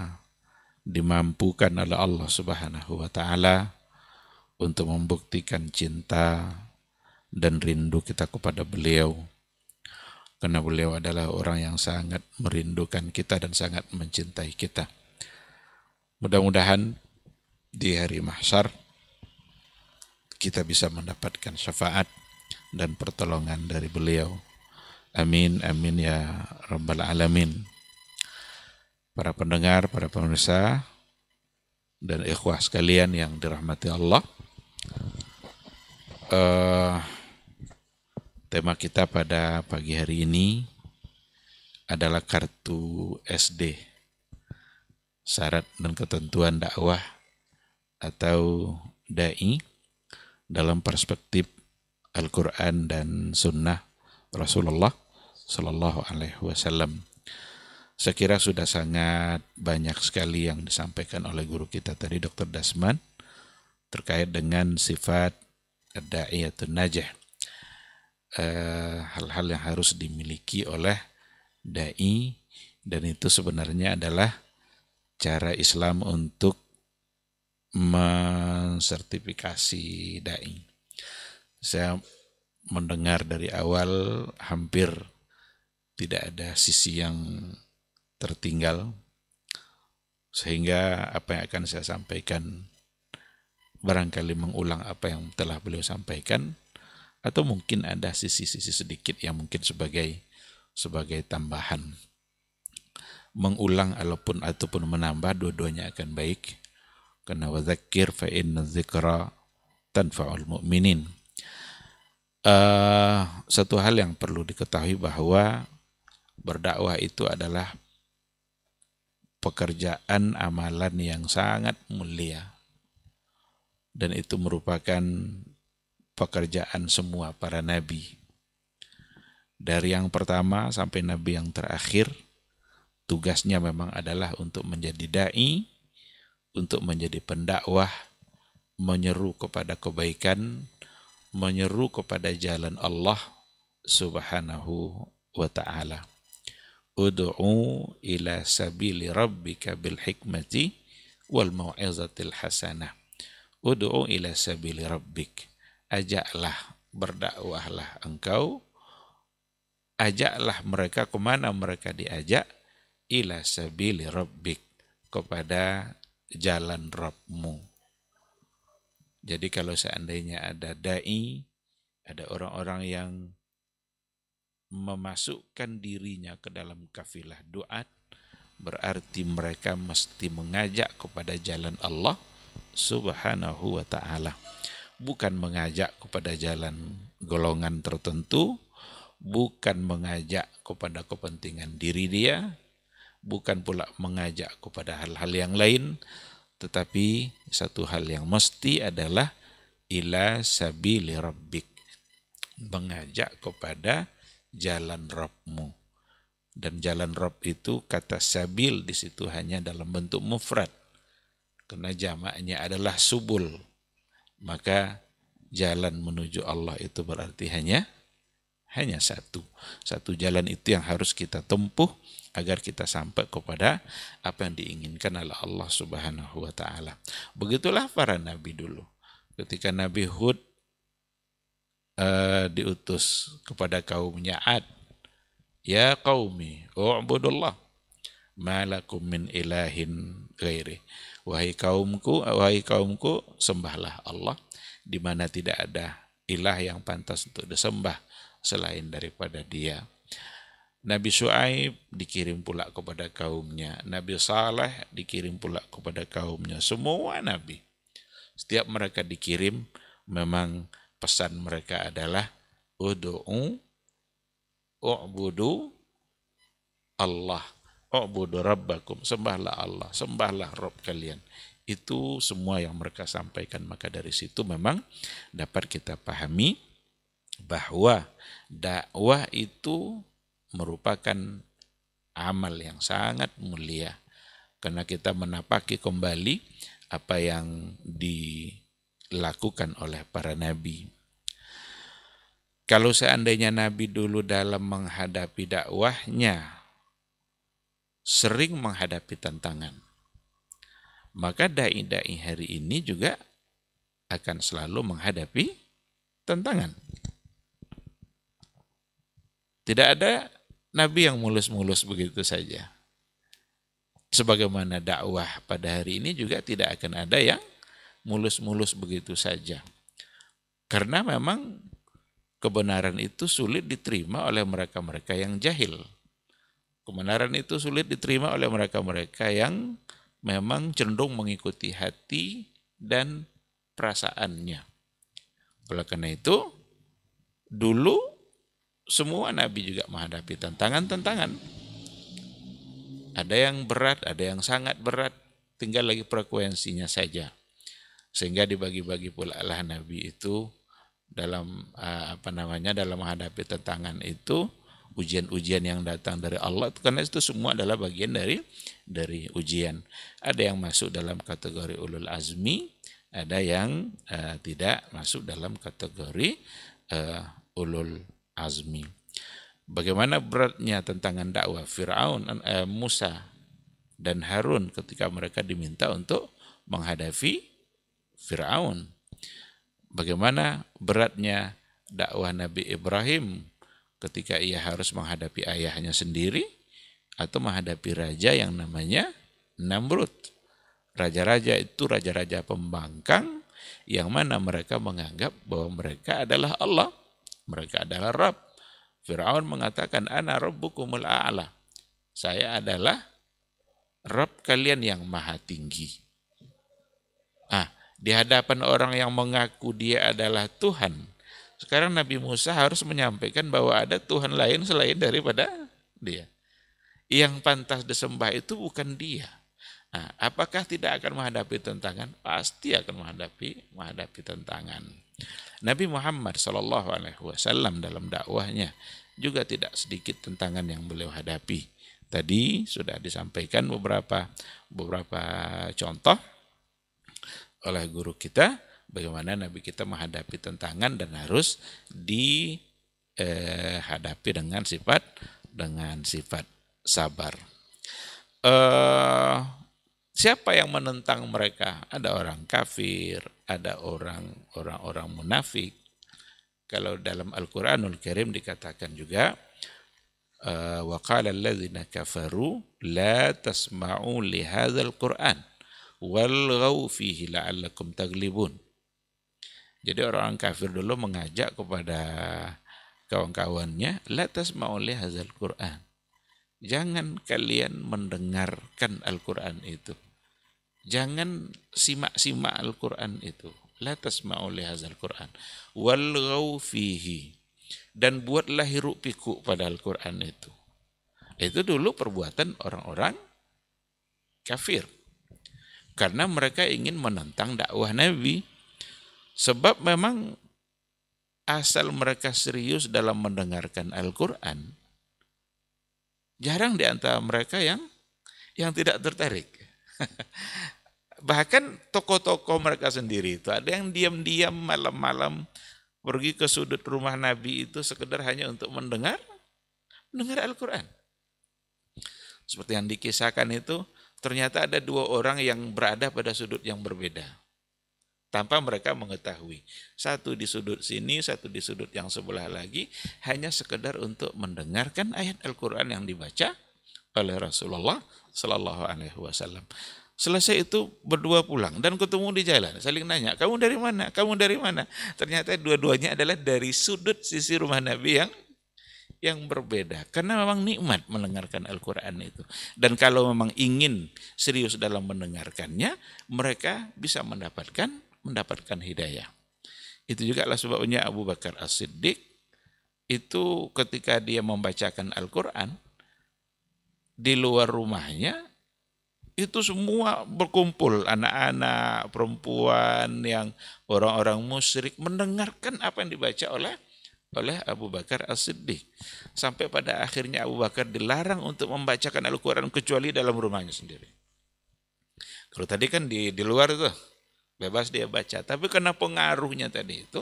dimampukan oleh Allah Subhanahu wa Ta'ala untuk membuktikan cinta dan rindu kita kepada beliau. Karena beliau adalah orang yang sangat merindukan kita dan sangat mencintai kita. Mudah-mudahan di hari mahsyar kita bisa mendapatkan syafaat dan pertolongan dari beliau. Amin, amin ya Rabbal Alamin. Para pendengar, para pemirsa, dan ikhwah sekalian yang dirahmati Allah. Uh, tema kita pada pagi hari ini adalah kartu SD, syarat dan ketentuan dakwah atau dai dalam perspektif Al-Quran dan Sunnah Rasulullah Shallallahu Alaihi Wasallam. Saya kira sudah sangat banyak sekali yang disampaikan oleh guru kita tadi Dr. Dasman terkait dengan sifat atau najah. Eh, hal-hal yang harus dimiliki oleh dai dan itu sebenarnya adalah cara Islam untuk mensertifikasi dai saya mendengar dari awal hampir tidak ada sisi yang tertinggal sehingga apa yang akan saya sampaikan barangkali mengulang apa yang telah beliau sampaikan atau mungkin ada sisi-sisi sedikit yang mungkin sebagai sebagai tambahan mengulang ataupun ataupun menambah dua-duanya akan baik karena wazakir fa inna dzikra tanfa'ul mu'minin uh, satu hal yang perlu diketahui bahwa berdakwah itu adalah pekerjaan amalan yang sangat mulia dan itu merupakan pekerjaan semua para nabi dari yang pertama sampai nabi yang terakhir tugasnya memang adalah untuk menjadi dai untuk menjadi pendakwah menyeru kepada kebaikan menyeru kepada jalan Allah Subhanahu wa taala. Ud'u ila sabili rabbika bil hikmati wal mau'izatil hasanah. Ud'u ila sabili rabbik. Ajaklah, berdakwahlah engkau. Ajaklah mereka kemana mereka diajak. Ila sabili rabbik. Kepada jalan Rabbmu. Jadi kalau seandainya ada dai, ada orang-orang yang memasukkan dirinya ke dalam kafilah doa, berarti mereka mesti mengajak kepada jalan Allah Subhanahu wa taala. Bukan mengajak kepada jalan golongan tertentu, bukan mengajak kepada kepentingan diri dia, bukan pula mengajak kepada hal-hal yang lain, tetapi satu hal yang mesti adalah ila sabili rabbik. Mengajak kepada jalan Robmu. Dan jalan Rob itu kata sabil di situ hanya dalam bentuk mufrad. Karena jamaknya adalah subul. Maka jalan menuju Allah itu berarti hanya hanya satu. Satu jalan itu yang harus kita tempuh agar kita sampai kepada apa yang diinginkan oleh Allah Subhanahu wa taala. Begitulah para nabi dulu. Ketika Nabi Hud uh, diutus kepada kaumnya Ad, ya qaumi, u'budullah malakum min ilahin ghairi. Wahai kaumku, wahai kaumku, sembahlah Allah di mana tidak ada ilah yang pantas untuk disembah selain daripada Dia. Nabi Shu'aib dikirim pula kepada kaumnya. Nabi Saleh dikirim pula kepada kaumnya. Semua Nabi. Setiap mereka dikirim, memang pesan mereka adalah Udu'u, U'budu, Allah. U'budu Rabbakum. Sembahlah Allah. Sembahlah Rabb kalian. Itu semua yang mereka sampaikan. Maka dari situ memang dapat kita pahami bahwa dakwah itu merupakan amal yang sangat mulia karena kita menapaki kembali apa yang dilakukan oleh para nabi. Kalau seandainya nabi dulu dalam menghadapi dakwahnya sering menghadapi tantangan, maka dai-dai hari ini juga akan selalu menghadapi tantangan. Tidak ada Nabi yang mulus-mulus begitu saja. Sebagaimana dakwah pada hari ini juga tidak akan ada yang mulus-mulus begitu saja. Karena memang kebenaran itu sulit diterima oleh mereka-mereka yang jahil. Kebenaran itu sulit diterima oleh mereka-mereka yang memang cenderung mengikuti hati dan perasaannya. Oleh karena itu, dulu semua nabi juga menghadapi tantangan-tantangan. Ada yang berat, ada yang sangat berat, tinggal lagi frekuensinya saja. Sehingga dibagi-bagi pula lah nabi itu dalam eh, apa namanya dalam menghadapi tantangan itu ujian-ujian yang datang dari Allah karena itu semua adalah bagian dari dari ujian. Ada yang masuk dalam kategori ulul azmi, ada yang uh, tidak masuk dalam kategori uh, ulul azmi. Bagaimana beratnya tantangan dakwah Firaun, eh, Musa dan Harun ketika mereka diminta untuk menghadapi Firaun. Bagaimana beratnya dakwah Nabi Ibrahim ketika ia harus menghadapi ayahnya sendiri atau menghadapi raja yang namanya Namrud. Raja-raja itu raja-raja pembangkang yang mana mereka menganggap bahwa mereka adalah Allah mereka adalah Rob. Fir'aun mengatakan, Ana Rabbukumul A'la. Saya adalah Rob kalian yang maha tinggi. Ah, di hadapan orang yang mengaku dia adalah Tuhan. Sekarang Nabi Musa harus menyampaikan bahwa ada Tuhan lain selain daripada dia. Yang pantas disembah itu bukan dia. Nah, apakah tidak akan menghadapi tantangan? Pasti akan menghadapi menghadapi tantangan. Nabi Muhammad Shallallahu Alaihi Wasallam dalam dakwahnya juga tidak sedikit tentangan yang beliau hadapi. Tadi sudah disampaikan beberapa beberapa contoh oleh guru kita bagaimana Nabi kita menghadapi tentangan dan harus dihadapi eh, dengan sifat dengan sifat sabar. Eh, Siapa yang menentang mereka? Ada orang kafir, ada orang orang munafik. Kalau dalam Al-Qur'anul Karim dikatakan juga eh, wa qala alladziina kafaru la tasma'u li hadzal Qur'an walghaw fihi la'allakum taglibun. Jadi orang kafir dulu mengajak kepada kawan-kawannya la tasma'u li hadzal Qur'an. Jangan kalian mendengarkan Al-Qur'an itu. Jangan simak-simak Al-Quran itu. mau oleh Hazal Quran. walau fihi. Dan buatlah hiruk pikuk pada Al-Quran itu. Itu dulu perbuatan orang-orang kafir. Karena mereka ingin menentang dakwah Nabi. Sebab memang asal mereka serius dalam mendengarkan Al-Quran, jarang di antara mereka yang yang tidak tertarik. bahkan tokoh-tokoh mereka sendiri itu ada yang diam-diam malam-malam pergi ke sudut rumah Nabi itu sekedar hanya untuk mendengar mendengar Al-Quran. Seperti yang dikisahkan itu, ternyata ada dua orang yang berada pada sudut yang berbeda. Tanpa mereka mengetahui. Satu di sudut sini, satu di sudut yang sebelah lagi, hanya sekedar untuk mendengarkan ayat Al-Quran yang dibaca oleh Rasulullah Sallallahu Alaihi Wasallam. Selesai itu berdua pulang dan ketemu di jalan. Saling nanya, kamu dari mana? Kamu dari mana? Ternyata dua-duanya adalah dari sudut sisi rumah Nabi yang yang berbeda. Karena memang nikmat mendengarkan Al-Quran itu. Dan kalau memang ingin serius dalam mendengarkannya, mereka bisa mendapatkan mendapatkan hidayah. Itu juga lah sebabnya Abu Bakar As-Siddiq itu ketika dia membacakan Al-Quran, di luar rumahnya itu semua berkumpul anak-anak, perempuan yang orang-orang musyrik mendengarkan apa yang dibaca oleh oleh Abu Bakar As-Siddiq. Sampai pada akhirnya Abu Bakar dilarang untuk membacakan Al-Qur'an kecuali dalam rumahnya sendiri. Kalau tadi kan di di luar tuh bebas dia baca, tapi karena pengaruhnya tadi itu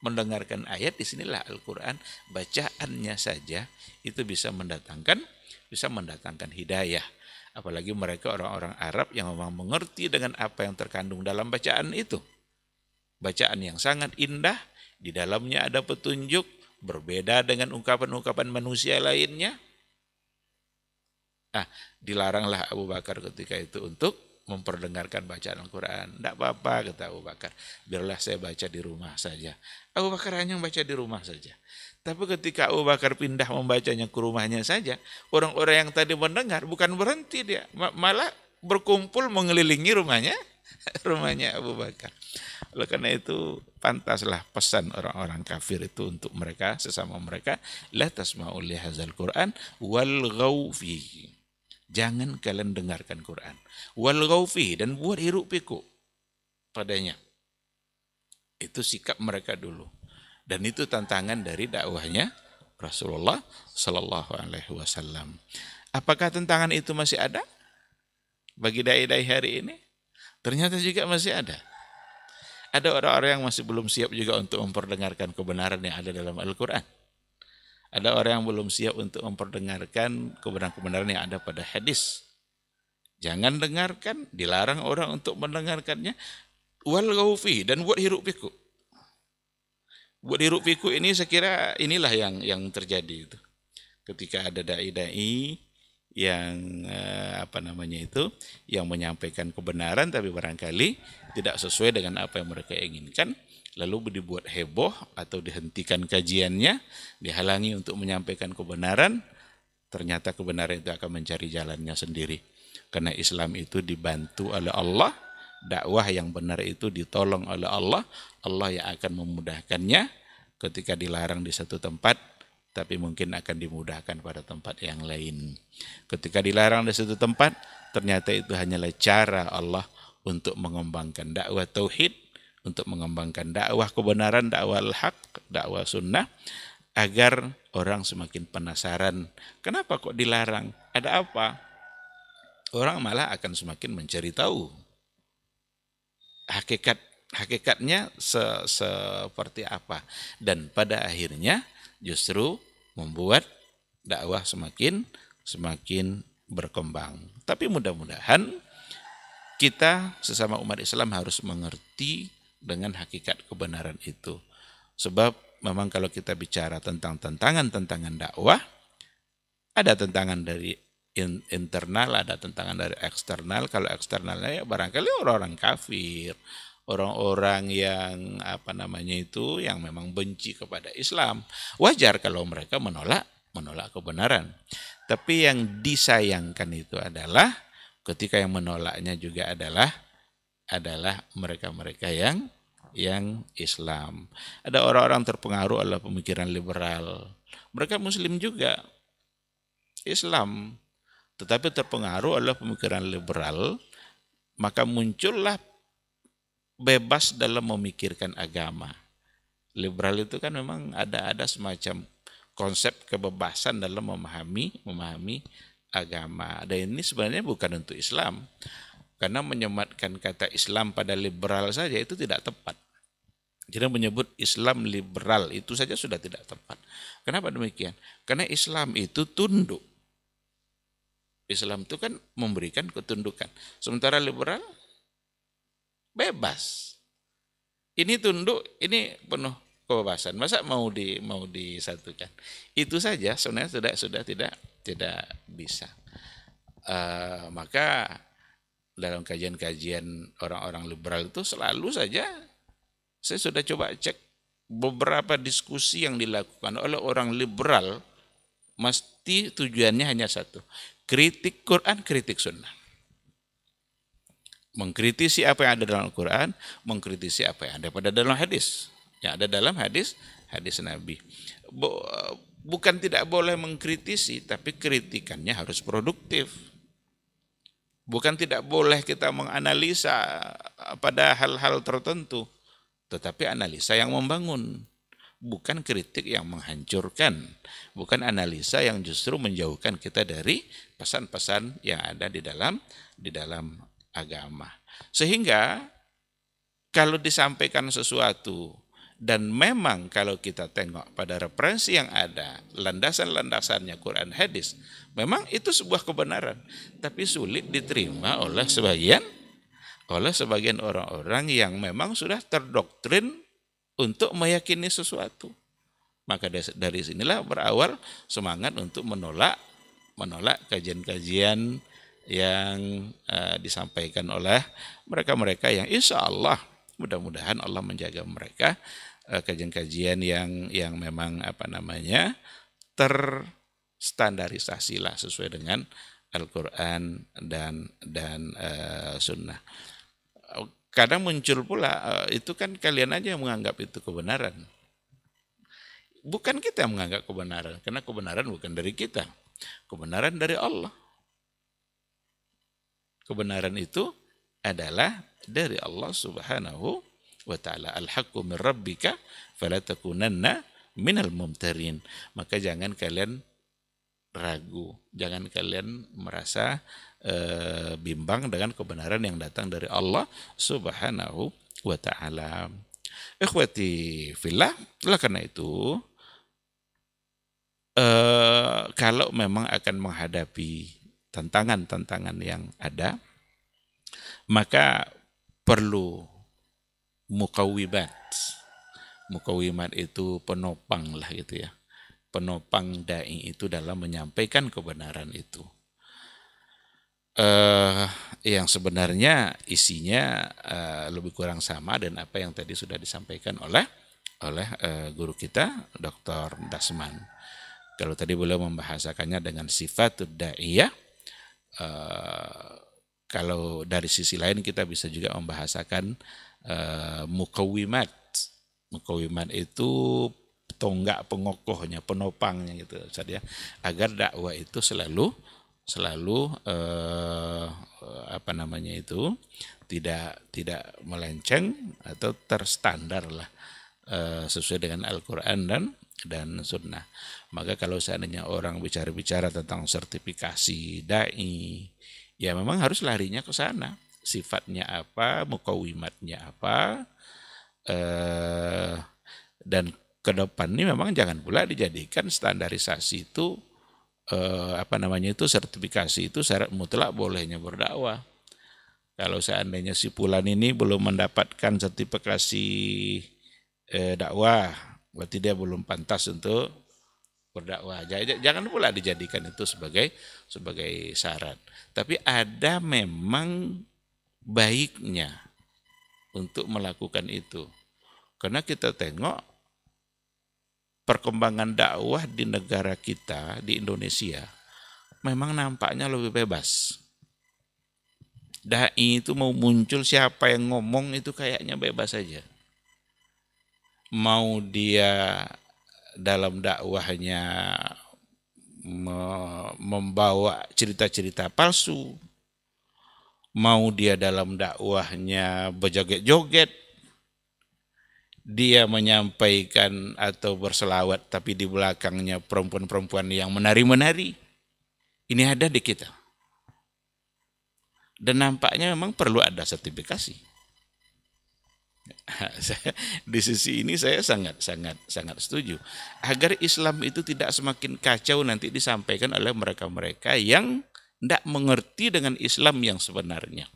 mendengarkan ayat disinilah Al-Qur'an bacaannya saja itu bisa mendatangkan bisa mendatangkan hidayah Apalagi mereka orang-orang Arab yang memang mengerti dengan apa yang terkandung dalam bacaan itu. Bacaan yang sangat indah, di dalamnya ada petunjuk, berbeda dengan ungkapan-ungkapan manusia lainnya. Ah, dilaranglah Abu Bakar ketika itu untuk memperdengarkan bacaan Al-Quran. Tidak apa-apa, kata Abu Bakar. Biarlah saya baca di rumah saja. Abu Bakar hanya baca di rumah saja. Tapi ketika Abu Bakar pindah membacanya ke rumahnya saja, orang-orang yang tadi mendengar bukan berhenti dia, malah berkumpul mengelilingi rumahnya, rumahnya Abu Bakar. Oleh karena itu pantaslah pesan orang-orang kafir itu untuk mereka sesama mereka la tasma'u li hadzal Qur'an wal ghaufi. Jangan kalian dengarkan Quran. Wal ghaufi dan buat hiruk pikuk padanya. Itu sikap mereka dulu dan itu tantangan dari dakwahnya Rasulullah Shallallahu Alaihi Wasallam. Apakah tantangan itu masih ada bagi dai-dai hari ini? Ternyata juga masih ada. Ada orang-orang yang masih belum siap juga untuk memperdengarkan kebenaran yang ada dalam Al-Quran. Ada orang yang belum siap untuk memperdengarkan kebenaran-kebenaran yang ada pada hadis. Jangan dengarkan, dilarang orang untuk mendengarkannya. Wal dan buat hiruk pikuk Buat hiruk pikuk ini saya kira inilah yang yang terjadi itu. Ketika ada dai-dai yang eh, apa namanya itu yang menyampaikan kebenaran tapi barangkali tidak sesuai dengan apa yang mereka inginkan lalu dibuat heboh atau dihentikan kajiannya dihalangi untuk menyampaikan kebenaran ternyata kebenaran itu akan mencari jalannya sendiri karena Islam itu dibantu oleh Allah dakwah yang benar itu ditolong oleh Allah, Allah yang akan memudahkannya ketika dilarang di satu tempat tapi mungkin akan dimudahkan pada tempat yang lain. Ketika dilarang di satu tempat, ternyata itu hanyalah cara Allah untuk mengembangkan dakwah tauhid, untuk mengembangkan dakwah kebenaran, dakwah al-haq, dakwah sunnah agar orang semakin penasaran, kenapa kok dilarang? Ada apa? Orang malah akan semakin mencari tahu hakikat hakikatnya se seperti apa dan pada akhirnya justru membuat dakwah semakin semakin berkembang. Tapi mudah-mudahan kita sesama umat Islam harus mengerti dengan hakikat kebenaran itu. Sebab memang kalau kita bicara tentang tantangan-tantangan dakwah, ada tantangan dari in, internal, ada tentangan dari eksternal. Kalau eksternalnya ya barangkali orang-orang kafir, orang-orang yang apa namanya itu yang memang benci kepada Islam. Wajar kalau mereka menolak menolak kebenaran. Tapi yang disayangkan itu adalah ketika yang menolaknya juga adalah adalah mereka-mereka yang yang Islam. Ada orang-orang terpengaruh oleh pemikiran liberal. Mereka muslim juga. Islam tetapi terpengaruh oleh pemikiran liberal, maka muncullah bebas dalam memikirkan agama. Liberal itu kan memang ada ada semacam konsep kebebasan dalam memahami memahami agama. Dan ini sebenarnya bukan untuk Islam. Karena menyematkan kata Islam pada liberal saja itu tidak tepat. Jadi menyebut Islam liberal itu saja sudah tidak tepat. Kenapa demikian? Karena Islam itu tunduk Islam itu kan memberikan ketundukan. Sementara liberal bebas. Ini tunduk, ini penuh kebebasan. Masa mau di mau disatukan? Itu saja sebenarnya sudah sudah tidak tidak bisa. Uh, maka dalam kajian-kajian orang-orang liberal itu selalu saja saya sudah coba cek beberapa diskusi yang dilakukan oleh orang liberal mesti tujuannya hanya satu Kritik Quran, kritik sunnah. Mengkritisi apa yang ada dalam Quran, mengkritisi apa yang ada pada dalam hadis. Yang ada dalam hadis, hadis Nabi. Bukan tidak boleh mengkritisi, tapi kritikannya harus produktif. Bukan tidak boleh kita menganalisa pada hal-hal tertentu, tetapi analisa yang membangun bukan kritik yang menghancurkan, bukan analisa yang justru menjauhkan kita dari pesan-pesan yang ada di dalam di dalam agama. Sehingga kalau disampaikan sesuatu dan memang kalau kita tengok pada referensi yang ada, landasan-landasannya Quran hadis, memang itu sebuah kebenaran, tapi sulit diterima oleh sebagian oleh sebagian orang-orang yang memang sudah terdoktrin untuk meyakini sesuatu. Maka dari sinilah berawal semangat untuk menolak menolak kajian-kajian yang uh, disampaikan oleh mereka-mereka yang insya Allah mudah-mudahan Allah menjaga mereka kajian eh, kajian-kajian yang yang memang apa namanya terstandarisasi lah sesuai dengan Al-Quran dan dan uh, Sunnah kadang muncul pula eh, itu kan kalian aja yang menganggap itu kebenaran. Bukan kita yang menganggap kebenaran, karena kebenaran bukan dari kita. Kebenaran dari Allah. Kebenaran itu adalah dari Allah Subhanahu wa taala. Al-haqqu min rabbika fala takunanna minal mumtarin. Maka jangan kalian ragu, jangan kalian merasa Eh, bimbang dengan kebenaran yang datang dari Allah Subhanahu wa taala. Ikhwati fillah, oleh karena itu eh, kalau memang akan menghadapi tantangan-tantangan yang ada, maka perlu mukawibat. Mukawimat itu penopang lah gitu ya. Penopang dai itu dalam menyampaikan kebenaran itu uh, yang sebenarnya isinya uh, lebih kurang sama dan apa yang tadi sudah disampaikan oleh oleh uh, guru kita Dr. Dasman. Kalau tadi beliau membahasakannya dengan sifat da'iyah, uh, kalau dari sisi lain kita bisa juga membahasakan uh, mukawimat. Mukawimat itu tonggak pengokohnya, penopangnya gitu Ustaz ya. agar dakwah itu selalu selalu eh, apa namanya itu tidak tidak melenceng atau terstandar lah eh, sesuai dengan Al-Qur'an dan dan sunnah. Maka kalau seandainya orang bicara-bicara tentang sertifikasi dai, ya memang harus larinya ke sana. Sifatnya apa, mukawimatnya apa, eh, dan ke depan ini memang jangan pula dijadikan standarisasi itu eh, apa namanya itu sertifikasi itu syarat mutlak bolehnya berdakwah. Kalau seandainya si Pulan ini belum mendapatkan sertifikasi eh, dakwah, berarti dia belum pantas untuk berdakwah. Jangan pula dijadikan itu sebagai sebagai syarat. Tapi ada memang baiknya untuk melakukan itu. Karena kita tengok perkembangan dakwah di negara kita, di Indonesia, memang nampaknya lebih bebas. Dai itu mau muncul siapa yang ngomong itu kayaknya bebas saja. Mau dia dalam dakwahnya membawa cerita-cerita palsu, mau dia dalam dakwahnya berjoget-joget, dia menyampaikan atau berselawat tapi di belakangnya perempuan-perempuan yang menari-menari. Ini ada di kita. Dan nampaknya memang perlu ada sertifikasi. di sisi ini saya sangat sangat sangat setuju agar Islam itu tidak semakin kacau nanti disampaikan oleh mereka-mereka yang tidak mengerti dengan Islam yang sebenarnya.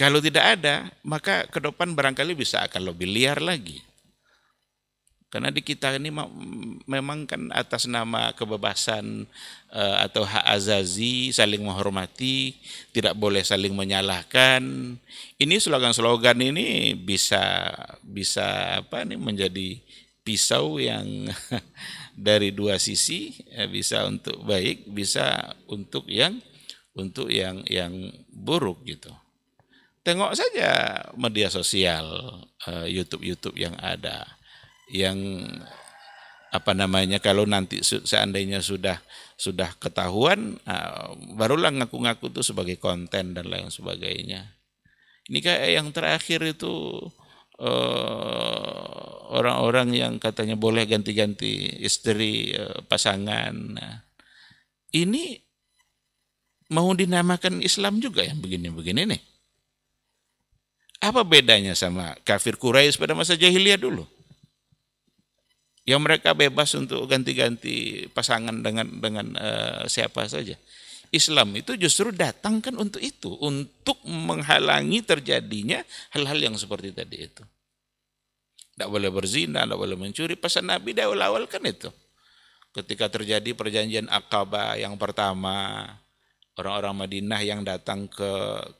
Kalau tidak ada, maka ke depan barangkali bisa akan lebih liar lagi. Karena di kita ini memang kan atas nama kebebasan eh, atau hak azazi saling menghormati, tidak boleh saling menyalahkan. Ini slogan-slogan ini bisa bisa apa nih menjadi pisau yang dari dua sisi eh, bisa untuk baik, bisa untuk yang untuk yang yang buruk gitu. Tengok saja media sosial, eh, YouTube-YouTube yang ada, yang apa namanya kalau nanti seandainya sudah sudah ketahuan eh, barulah ngaku-ngaku itu sebagai konten dan lain sebagainya ini kayak yang terakhir itu eh, orang-orang uh, yang katanya boleh ganti-ganti istri uh, pasangan nah, ini mau dinamakan Islam juga yang begini-begini nih apa bedanya sama kafir Quraisy pada masa jahiliyah dulu? Ya mereka bebas untuk ganti-ganti pasangan dengan dengan uh, siapa saja. Islam itu justru datangkan untuk itu, untuk menghalangi terjadinya hal-hal yang seperti tadi itu. Tidak boleh berzina, tidak boleh mencuri. Pasal Nabi dari awal-awal kan itu. Ketika terjadi perjanjian akaba yang pertama, orang-orang Madinah yang datang ke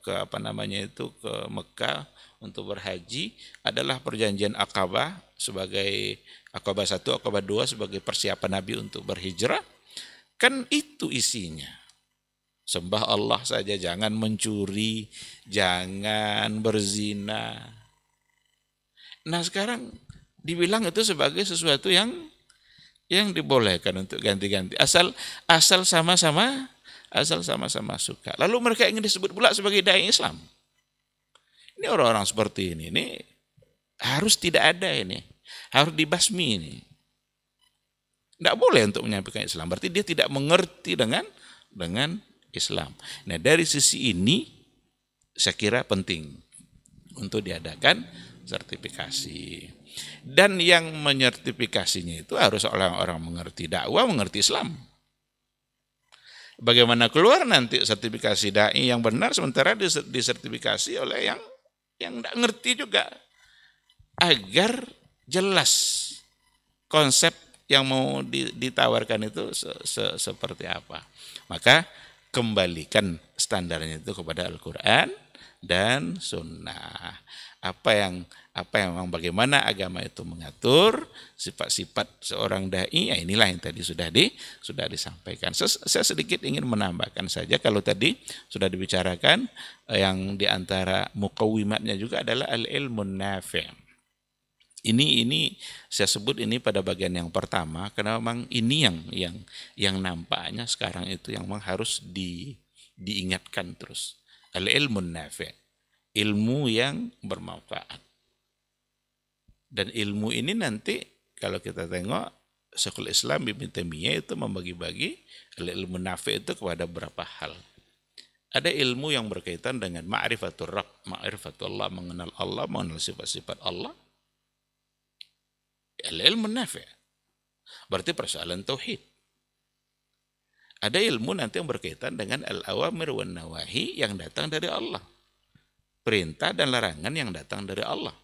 ke apa namanya itu ke Mekah untuk berhaji adalah perjanjian Akabah sebagai Akabah satu Akabah dua sebagai persiapan Nabi untuk berhijrah. Kan itu isinya. Sembah Allah saja, jangan mencuri, jangan berzina. Nah sekarang dibilang itu sebagai sesuatu yang yang dibolehkan untuk ganti-ganti asal asal sama-sama asal sama-sama suka. Lalu mereka ingin disebut pula sebagai dai Islam. Ini orang-orang seperti ini, ini harus tidak ada ini, harus dibasmi ini. Tidak boleh untuk menyampaikan Islam. Berarti dia tidak mengerti dengan dengan Islam. Nah dari sisi ini saya kira penting untuk diadakan sertifikasi. Dan yang menyertifikasinya itu harus orang-orang mengerti dakwah, mengerti Islam. Bagaimana keluar nanti sertifikasi dai yang benar sementara disertifikasi oleh yang yang tidak ngerti juga agar jelas konsep yang mau ditawarkan itu se -se seperti apa. Maka kembalikan standarnya itu kepada Al-Quran dan Sunnah. Apa yang apa yang memang bagaimana agama itu mengatur sifat-sifat seorang dai ya inilah yang tadi sudah di sudah disampaikan saya, sedikit ingin menambahkan saja kalau tadi sudah dibicarakan eh, yang diantara mukawimatnya juga adalah al ilmu nafi ini ini saya sebut ini pada bagian yang pertama karena memang ini yang yang yang nampaknya sekarang itu yang memang harus di diingatkan terus al ilmu nafi ilmu yang bermanfaat dan ilmu ini nanti kalau kita tengok sekul Islam Ibn Taimiyah itu membagi-bagi ilmu nafi itu kepada berapa hal. Ada ilmu yang berkaitan dengan ma'rifatul Rabb, ma'rifatul Allah, mengenal Allah, mengenal sifat-sifat Allah. Ya, ilmu nafi. Berarti persoalan tauhid. Ada ilmu nanti yang berkaitan dengan al-awamir wan nawahi yang datang dari Allah. Perintah dan larangan yang datang dari Allah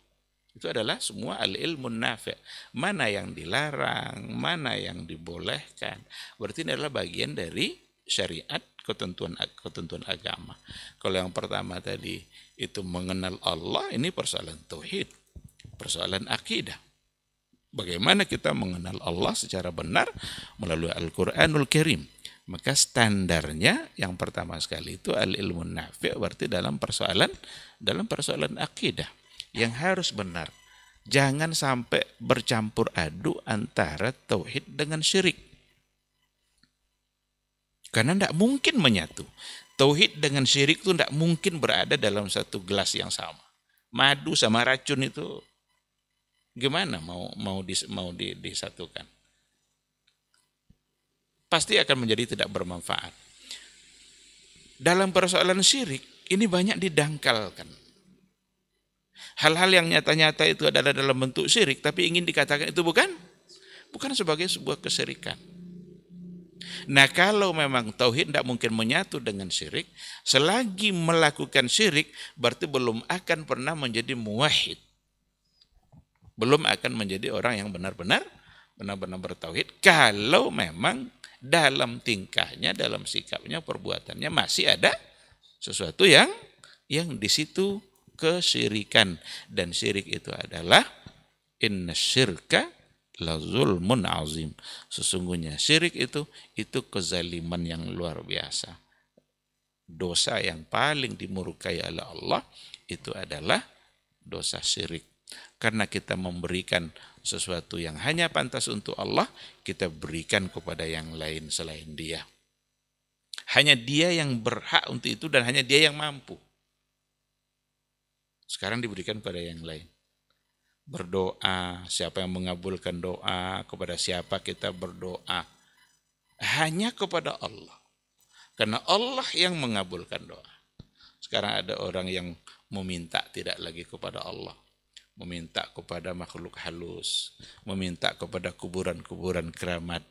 itu adalah semua al-ilmun nafi'. Mana yang dilarang, mana yang dibolehkan. Berarti ini adalah bagian dari syariat ketentuan ketentuan agama. Kalau yang pertama tadi itu mengenal Allah, ini persoalan tauhid, persoalan akidah. Bagaimana kita mengenal Allah secara benar melalui Al-Qur'anul Karim? Maka standarnya yang pertama sekali itu al-ilmun nafi' berarti dalam persoalan dalam persoalan akidah yang harus benar. Jangan sampai bercampur aduk antara tauhid dengan syirik. Karena tidak mungkin menyatu. Tauhid dengan syirik itu tidak mungkin berada dalam satu gelas yang sama. Madu sama racun itu gimana mau mau dis, mau di, disatukan? Pasti akan menjadi tidak bermanfaat. Dalam persoalan syirik ini banyak didangkalkan Hal-hal yang nyata-nyata itu adalah dalam bentuk syirik, tapi ingin dikatakan itu bukan bukan sebagai sebuah kesirikan. Nah kalau memang tauhid tidak mungkin menyatu dengan syirik, selagi melakukan syirik berarti belum akan pernah menjadi muwahid. Belum akan menjadi orang yang benar-benar benar-benar bertauhid kalau memang dalam tingkahnya, dalam sikapnya, perbuatannya masih ada sesuatu yang yang di situ kesirikan dan syirik itu adalah inna syirka la zulmun azim. Sesungguhnya syirik itu itu kezaliman yang luar biasa. Dosa yang paling dimurkai oleh Allah itu adalah dosa syirik. Karena kita memberikan sesuatu yang hanya pantas untuk Allah, kita berikan kepada yang lain selain dia. Hanya dia yang berhak untuk itu dan hanya dia yang mampu. Sekarang diberikan kepada yang lain. Berdoa, siapa yang mengabulkan doa, kepada siapa kita berdoa. Hanya kepada Allah. Karena Allah yang mengabulkan doa. Sekarang ada orang yang meminta tidak lagi kepada Allah. Meminta kepada makhluk halus. Meminta kepada kuburan-kuburan keramat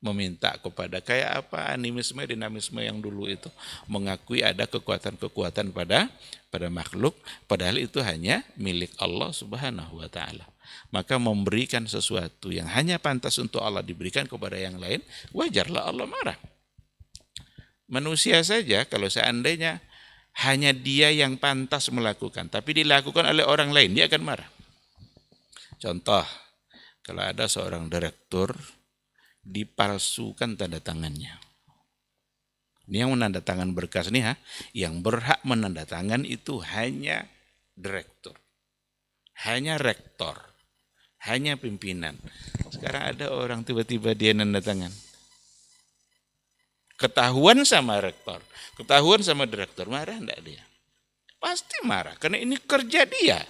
meminta kepada kayak apa animisme dinamisme yang dulu itu mengakui ada kekuatan-kekuatan pada pada makhluk padahal itu hanya milik Allah Subhanahu wa taala maka memberikan sesuatu yang hanya pantas untuk Allah diberikan kepada yang lain wajarlah Allah marah manusia saja kalau seandainya hanya dia yang pantas melakukan tapi dilakukan oleh orang lain dia akan marah contoh kalau ada seorang direktur dipalsukan tanda tangannya. Ini yang menandatangan berkas nih ha, yang berhak menandatangan itu hanya direktur, hanya rektor, hanya pimpinan. Sekarang ada orang tiba-tiba dia menandatangan. Ketahuan sama rektor, ketahuan sama direktur, marah enggak dia? Pasti marah, karena ini kerja dia.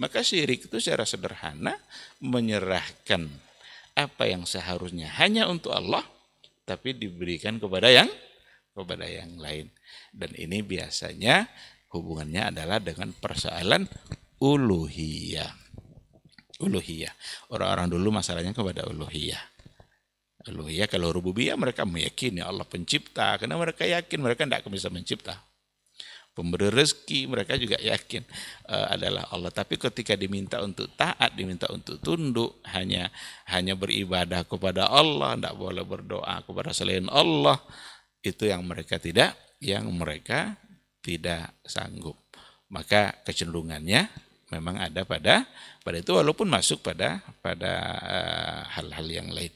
Maka syirik itu secara sederhana menyerahkan apa yang seharusnya hanya untuk Allah tapi diberikan kepada yang kepada yang lain. Dan ini biasanya hubungannya adalah dengan persoalan uluhiyah. Uluhiyah. Orang-orang dulu masalahnya kepada uluhiyah. Uluhiyah kalau rububiyah mereka meyakini Allah pencipta karena mereka yakin mereka tidak bisa mencipta pemberi rezeki mereka juga yakin uh, adalah Allah tapi ketika diminta untuk taat diminta untuk tunduk hanya hanya beribadah kepada Allah tidak boleh berdoa kepada selain Allah itu yang mereka tidak yang mereka tidak sanggup maka kecenderungannya memang ada pada pada itu walaupun masuk pada pada eh, hal-hal uh, yang lain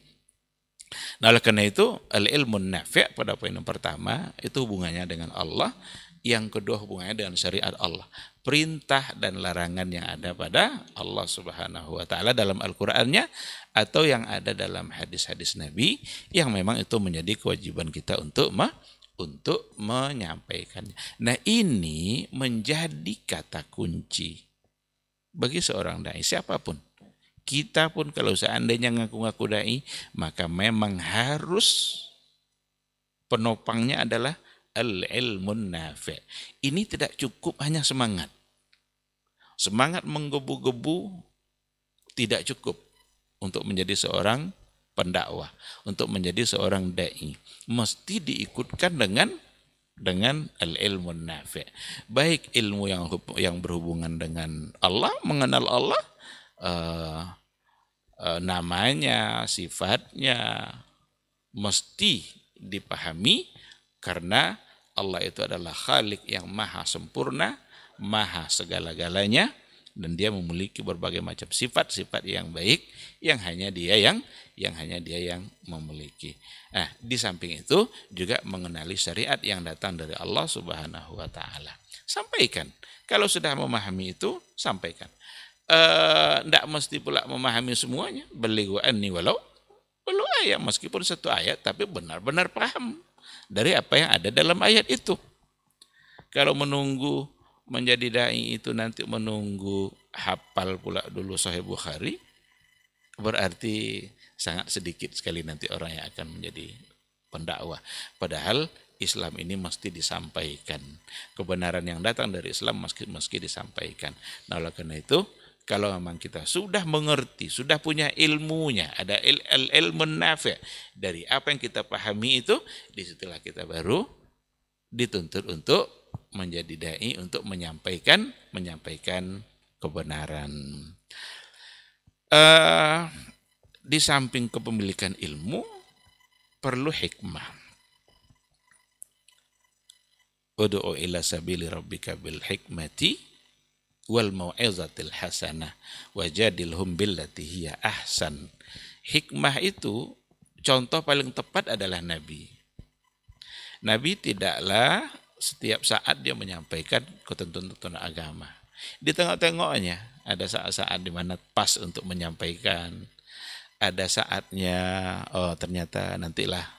Nah oleh karena itu al ilmu nafi' pada poin yang pertama itu hubungannya dengan Allah yang kedua hubungannya dengan syariat Allah. Perintah dan larangan yang ada pada Allah Subhanahu wa taala dalam Al-Qur'annya atau yang ada dalam hadis-hadis Nabi yang memang itu menjadi kewajiban kita untuk mah untuk menyampaikannya. Nah, ini menjadi kata kunci bagi seorang dai siapapun. Kita pun kalau seandainya ngaku-ngaku dai, maka memang harus penopangnya adalah al-ilmun nafi'. Ini tidak cukup hanya semangat. Semangat menggebu-gebu tidak cukup untuk menjadi seorang pendakwah, untuk menjadi seorang dai. Mesti diikutkan dengan dengan al-ilmun nafi'. Baik ilmu yang yang berhubungan dengan Allah, mengenal Allah, uh, namanya, sifatnya mesti dipahami karena Allah itu adalah Khalik yang maha sempurna, maha segala-galanya, dan dia memiliki berbagai macam sifat-sifat yang baik yang hanya dia yang yang hanya dia yang memiliki. Nah, di samping itu juga mengenali syariat yang datang dari Allah Subhanahu wa taala. Sampaikan. Kalau sudah memahami itu, sampaikan. Tidak eh, e, mesti pula memahami semuanya. Beligu anni walau walau ayat meskipun satu ayat tapi benar-benar paham dari apa yang ada dalam ayat itu. Kalau menunggu menjadi dai itu nanti menunggu hafal pula dulu Sahih Bukhari berarti sangat sedikit sekali nanti orang yang akan menjadi pendakwah. Padahal Islam ini mesti disampaikan. Kebenaran yang datang dari Islam meski meski disampaikan. Nah, oleh karena itu kalau memang kita sudah mengerti, sudah punya ilmunya, ada il il ilmu nafi dari apa yang kita pahami itu, disitulah kita baru dituntut untuk menjadi dai untuk menyampaikan menyampaikan kebenaran. Uh, di samping kepemilikan ilmu perlu hikmah. Udu'u ila sabili rabbika bil hikmati wal mau'izatil hasanah wajadilhum billati hiya ahsan. Hikmah itu contoh paling tepat adalah Nabi. Nabi tidaklah setiap saat dia menyampaikan ketentuan-ketentuan agama. Di tengok-tengoknya ada saat-saat di mana pas untuk menyampaikan, ada saatnya oh ternyata nantilah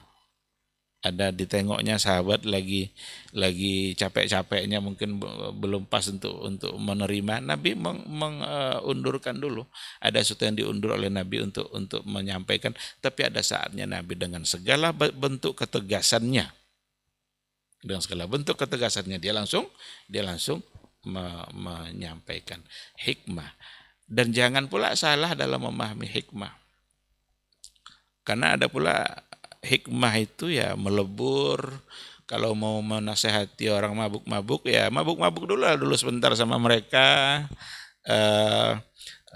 ada ditengoknya sahabat lagi lagi capek-capeknya mungkin belum pas untuk untuk menerima Nabi meng, mengundurkan eh, uh, dulu ada sesuatu yang diundur oleh Nabi untuk untuk menyampaikan tapi ada saatnya Nabi dengan segala bentuk ketegasannya dengan segala bentuk ketegasannya dia langsung dia langsung me, menyampaikan hikmah dan jangan pula salah dalam memahami hikmah karena ada pula hikmah itu ya melebur kalau mau menasehati orang mabuk-mabuk ya mabuk-mabuk dulu lah dulu sebentar sama mereka eh,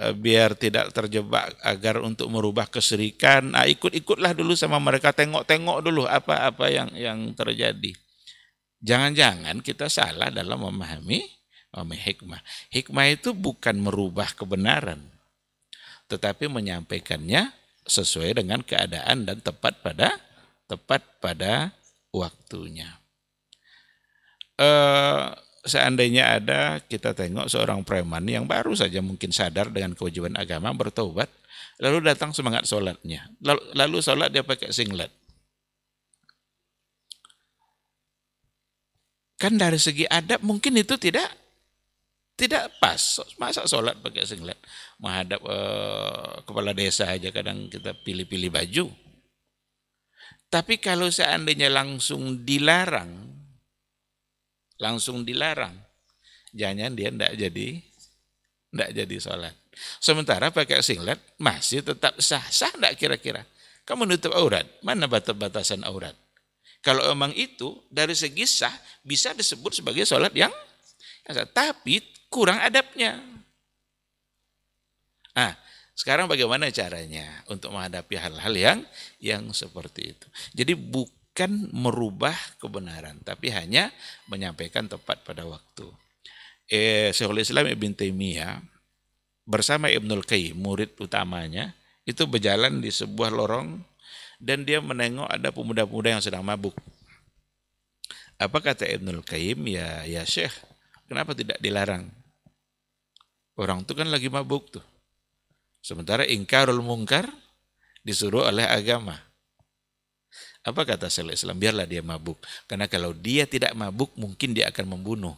eh, biar tidak terjebak agar untuk merubah keserikan nah, ikut-ikutlah dulu sama mereka tengok-tengok dulu apa-apa yang yang terjadi jangan-jangan kita salah dalam memahami memahami hikmah hikmah itu bukan merubah kebenaran tetapi menyampaikannya sesuai dengan keadaan dan tepat pada tepat pada waktunya. E, seandainya ada kita tengok seorang preman yang baru saja mungkin sadar dengan kewajiban agama bertobat, lalu datang semangat sholatnya, lalu, lalu sholat dia pakai singlet. Kan dari segi adab mungkin itu tidak tidak pas. Masa sholat pakai singlet? Menghadap uh, kepala desa aja kadang kita pilih-pilih baju. Tapi kalau seandainya langsung dilarang, langsung dilarang, jangan dia tidak jadi tidak jadi sholat. Sementara pakai singlet masih tetap sah. Sah tidak kira-kira? Kamu nutup aurat. Mana batas-batasan aurat? Kalau emang itu dari segi sah bisa disebut sebagai sholat yang, Tapi kurang adabnya. Nah, sekarang bagaimana caranya untuk menghadapi hal-hal yang yang seperti itu? Jadi bukan merubah kebenaran, tapi hanya menyampaikan tepat pada waktu. Eh, Syekhul Islam Ibn Taimiyah bersama Ibnul Qayyim, murid utamanya, itu berjalan di sebuah lorong dan dia menengok ada pemuda-pemuda yang sedang mabuk. Apa kata Ibnul Qayyim? Ya, ya Syekh, kenapa tidak dilarang? Orang itu kan lagi mabuk tuh. Sementara ingkarul mungkar disuruh oleh agama. Apa kata Syaikhul Islam? Biarlah dia mabuk. Karena kalau dia tidak mabuk mungkin dia akan membunuh.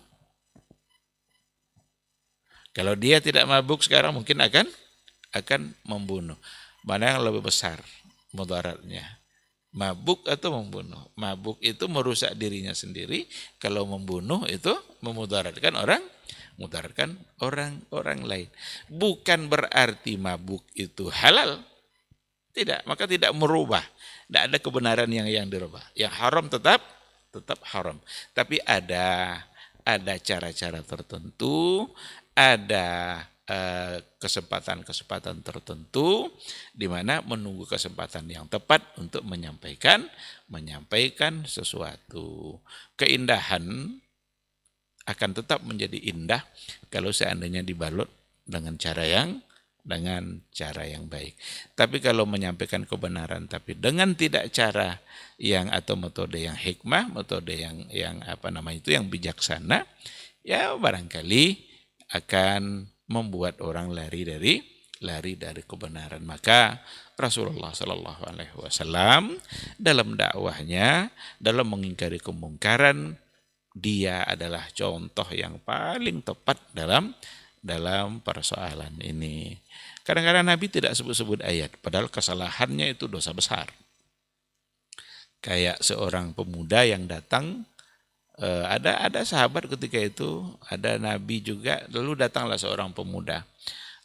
Kalau dia tidak mabuk sekarang mungkin akan akan membunuh. Mana yang lebih besar mudaratnya? Mabuk atau membunuh? Mabuk itu merusak dirinya sendiri, kalau membunuh itu memudaratkan orang mutarkan orang-orang lain. Bukan berarti mabuk itu halal. Tidak, maka tidak merubah. Tidak ada kebenaran yang yang dirubah. Yang haram tetap tetap haram. Tapi ada ada cara-cara tertentu, ada eh, kesempatan-kesempatan tertentu di mana menunggu kesempatan yang tepat untuk menyampaikan menyampaikan sesuatu. Keindahan akan tetap menjadi indah kalau seandainya dibalut dengan cara yang dengan cara yang baik. Tapi kalau menyampaikan kebenaran tapi dengan tidak cara yang atau metode yang hikmah, metode yang yang apa namanya itu yang bijaksana, ya barangkali akan membuat orang lari dari lari dari kebenaran. Maka Rasulullah Shallallahu Alaihi Wasallam dalam dakwahnya, dalam mengingkari kemungkaran, dia adalah contoh yang paling tepat dalam dalam persoalan ini. Kadang-kadang Nabi tidak sebut-sebut ayat, padahal kesalahannya itu dosa besar. Kayak seorang pemuda yang datang, eh, ada ada sahabat ketika itu, ada Nabi juga, lalu datanglah seorang pemuda.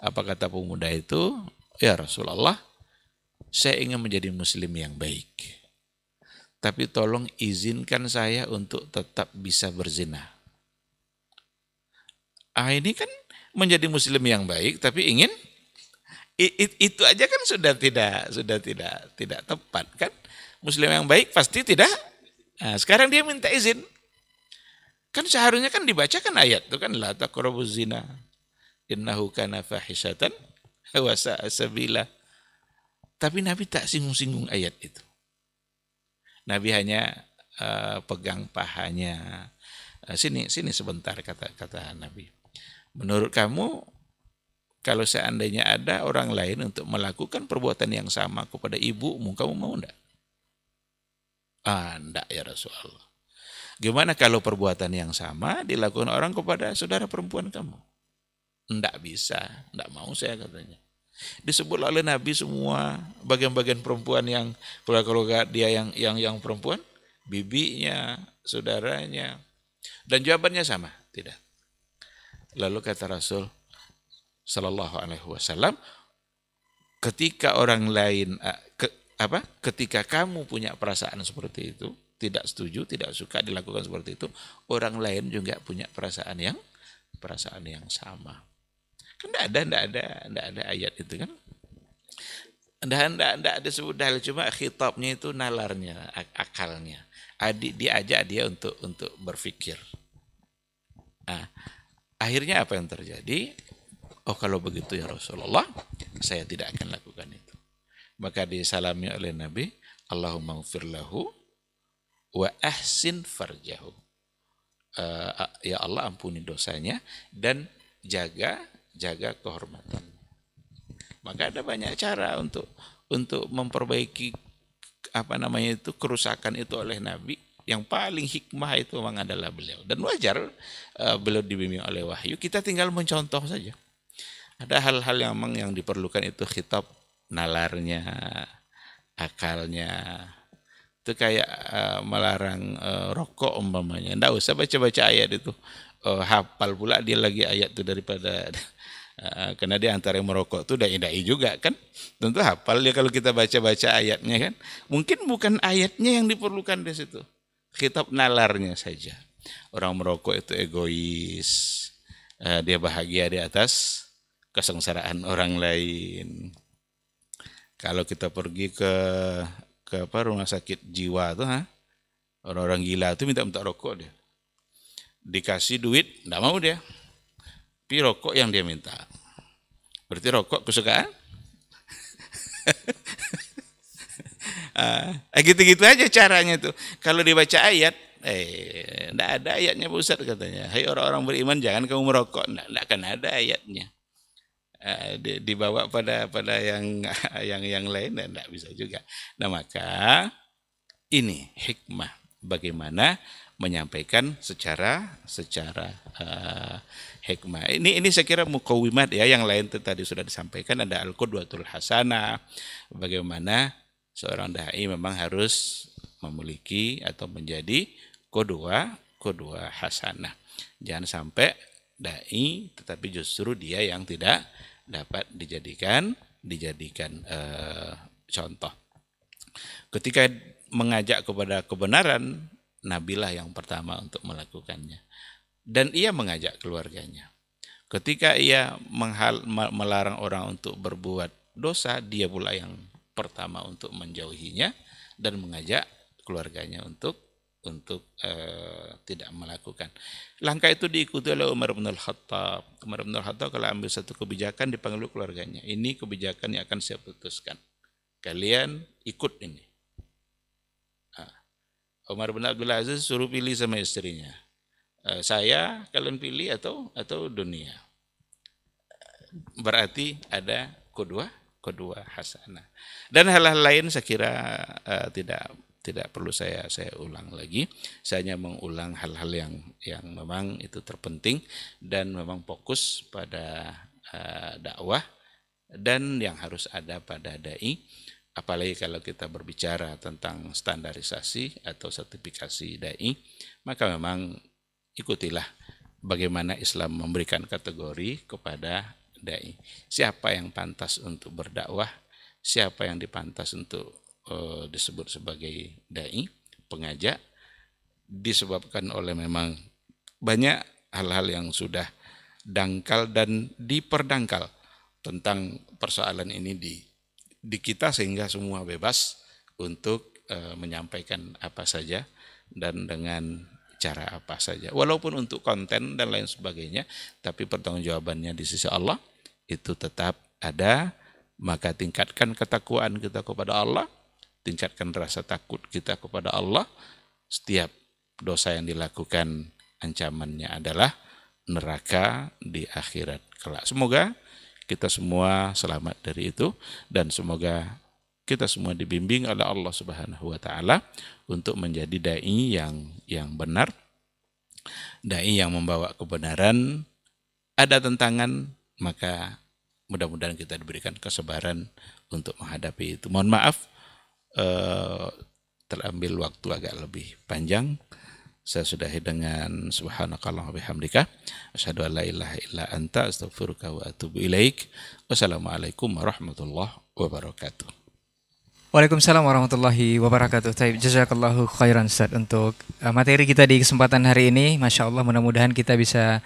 Apa kata pemuda itu? Ya Rasulullah, saya ingin menjadi muslim yang baik tapi tolong izinkan saya untuk tetap bisa berzina. Ah ini kan menjadi muslim yang baik tapi ingin itu aja kan sudah tidak sudah tidak tidak tepat kan muslim yang baik pasti tidak nah, sekarang dia minta izin kan seharusnya kan dibacakan ayat itu kan la taqrabuz zina innahu kana fahisatan wa sabila tapi nabi tak singgung-singgung ayat itu Nabi hanya uh, pegang pahanya. Uh, sini sini sebentar kata kata Nabi. Menurut kamu kalau seandainya ada orang lain untuk melakukan perbuatan yang sama kepada ibumu, kamu mau enggak? Ah, enggak ya Rasulullah. Gimana kalau perbuatan yang sama dilakukan orang kepada saudara perempuan kamu? Enggak bisa, enggak mau saya katanya. Disebut oleh Nabi semua bagian-bagian perempuan yang kalau kalau dia yang yang yang perempuan, bibinya, saudaranya. Dan jawabannya sama, tidak. Lalu kata Rasul Shallallahu alaihi wasallam, ketika orang lain eh, ke, apa? Ketika kamu punya perasaan seperti itu, tidak setuju, tidak suka dilakukan seperti itu, orang lain juga punya perasaan yang perasaan yang sama. Kan tidak ada, tidak ada, tidak ada ayat itu kan. Tidak, tidak, tidak sebut dalil cuma khitabnya itu nalarnya, akalnya. Adik diajak dia untuk untuk berpikir. Nah, akhirnya apa yang terjadi? Oh kalau begitu ya Rasulullah, saya tidak akan lakukan itu. Maka disalami oleh Nabi, Allahumma firlahu wa ahsin farjahu. Uh, ya Allah ampuni dosanya dan jaga jaga kehormatan. Maka ada banyak cara untuk untuk memperbaiki apa namanya itu kerusakan itu oleh Nabi yang paling hikmah itu memang adalah beliau dan wajar eh, beliau dibimbing oleh wahyu kita tinggal mencontoh saja ada hal-hal yang memang yang diperlukan itu khitab nalarnya akalnya itu kayak eh, melarang uh, rokok umpamanya ndak usah baca-baca ayat itu hafal pula dia lagi ayat itu daripada karena dia antara merokok itu dai-dai juga kan. Tentu hafal ya kalau kita baca-baca ayatnya kan. Mungkin bukan ayatnya yang diperlukan di situ. Kitab nalarnya saja. Orang merokok itu egois. Eh, dia bahagia di atas kesengsaraan orang lain. Kalau kita pergi ke ke apa rumah sakit jiwa tuh ha? Orang-orang gila tuh minta-minta rokok dia. Dikasih duit, tidak mau dia tapi rokok yang dia minta. Berarti rokok kesukaan? Ah, eh gitu-gitu aja caranya tuh. Kalau dibaca ayat, eh, enggak ada ayatnya pusat katanya. Hai hey, orang-orang beriman, jangan kamu merokok. Enggak, enggak akan ada ayatnya. Eh, di, dibawa pada pada yang yang yang lain dan tidak bisa juga. Nah maka ini hikmah bagaimana menyampaikan secara secara uh, hikmah. Ini ini saya kira mukawimat ya yang lain itu tadi sudah disampaikan ada al-qudwatul hasanah bagaimana seorang dai memang harus memiliki atau menjadi kedua kedua hasanah. Jangan sampai dai tetapi justru dia yang tidak dapat dijadikan dijadikan e, contoh. Ketika mengajak kepada kebenaran, nabilah yang pertama untuk melakukannya dan ia mengajak keluarganya. Ketika ia menghal, melarang orang untuk berbuat dosa, dia pula yang pertama untuk menjauhinya dan mengajak keluarganya untuk untuk e, tidak melakukan. Langkah itu diikuti oleh Umar bin Al-Khattab. Umar bin Al-Khattab kalau ambil satu kebijakan dipanggil keluarganya. Ini kebijakan yang akan saya putuskan. Kalian ikut ini. Ah. Umar bin Abdul Aziz suruh pilih sama istrinya Eh, saya kalian pilih atau atau dunia. Berarti ada kedua kedua hasanah. Dan hal-hal lain saya kira uh, tidak tidak perlu saya saya ulang lagi. Saya hanya mengulang hal-hal yang yang memang itu terpenting dan memang fokus pada uh, dakwah dan yang harus ada pada dai apalagi kalau kita berbicara tentang standarisasi atau sertifikasi dai maka memang ikutilah bagaimana Islam memberikan kategori kepada dai. Siapa yang pantas untuk berdakwah, siapa yang dipantas untuk e, disebut sebagai dai, pengajak disebabkan oleh memang banyak hal-hal yang sudah dangkal dan diperdangkal tentang persoalan ini di di kita sehingga semua bebas untuk e, menyampaikan apa saja dan dengan cara apa saja. Walaupun untuk konten dan lain sebagainya, tapi pertanggungjawabannya di sisi Allah itu tetap ada. Maka tingkatkan ketakwaan kita kepada Allah, tingkatkan rasa takut kita kepada Allah. Setiap dosa yang dilakukan ancamannya adalah neraka di akhirat kelak. Semoga kita semua selamat dari itu dan semoga kita semua dibimbing oleh Allah Subhanahu wa taala untuk menjadi dai yang yang benar, dai yang membawa kebenaran. Ada tantangan, maka mudah-mudahan kita diberikan kesabaran untuk menghadapi itu. Mohon maaf eh, terambil waktu agak lebih panjang. Saya sudahi dengan subhanakallah bihamdika. Asyhadu an la ilaha illa anta astaghfiruka wa atubu ilaik. Wassalamualaikum warahmatullahi wabarakatuh. Waalaikumsalam warahmatullahi wabarakatuh. Taib, jazakallahu khairan Ustaz untuk uh, materi kita di kesempatan hari ini. Masya Allah mudah-mudahan kita bisa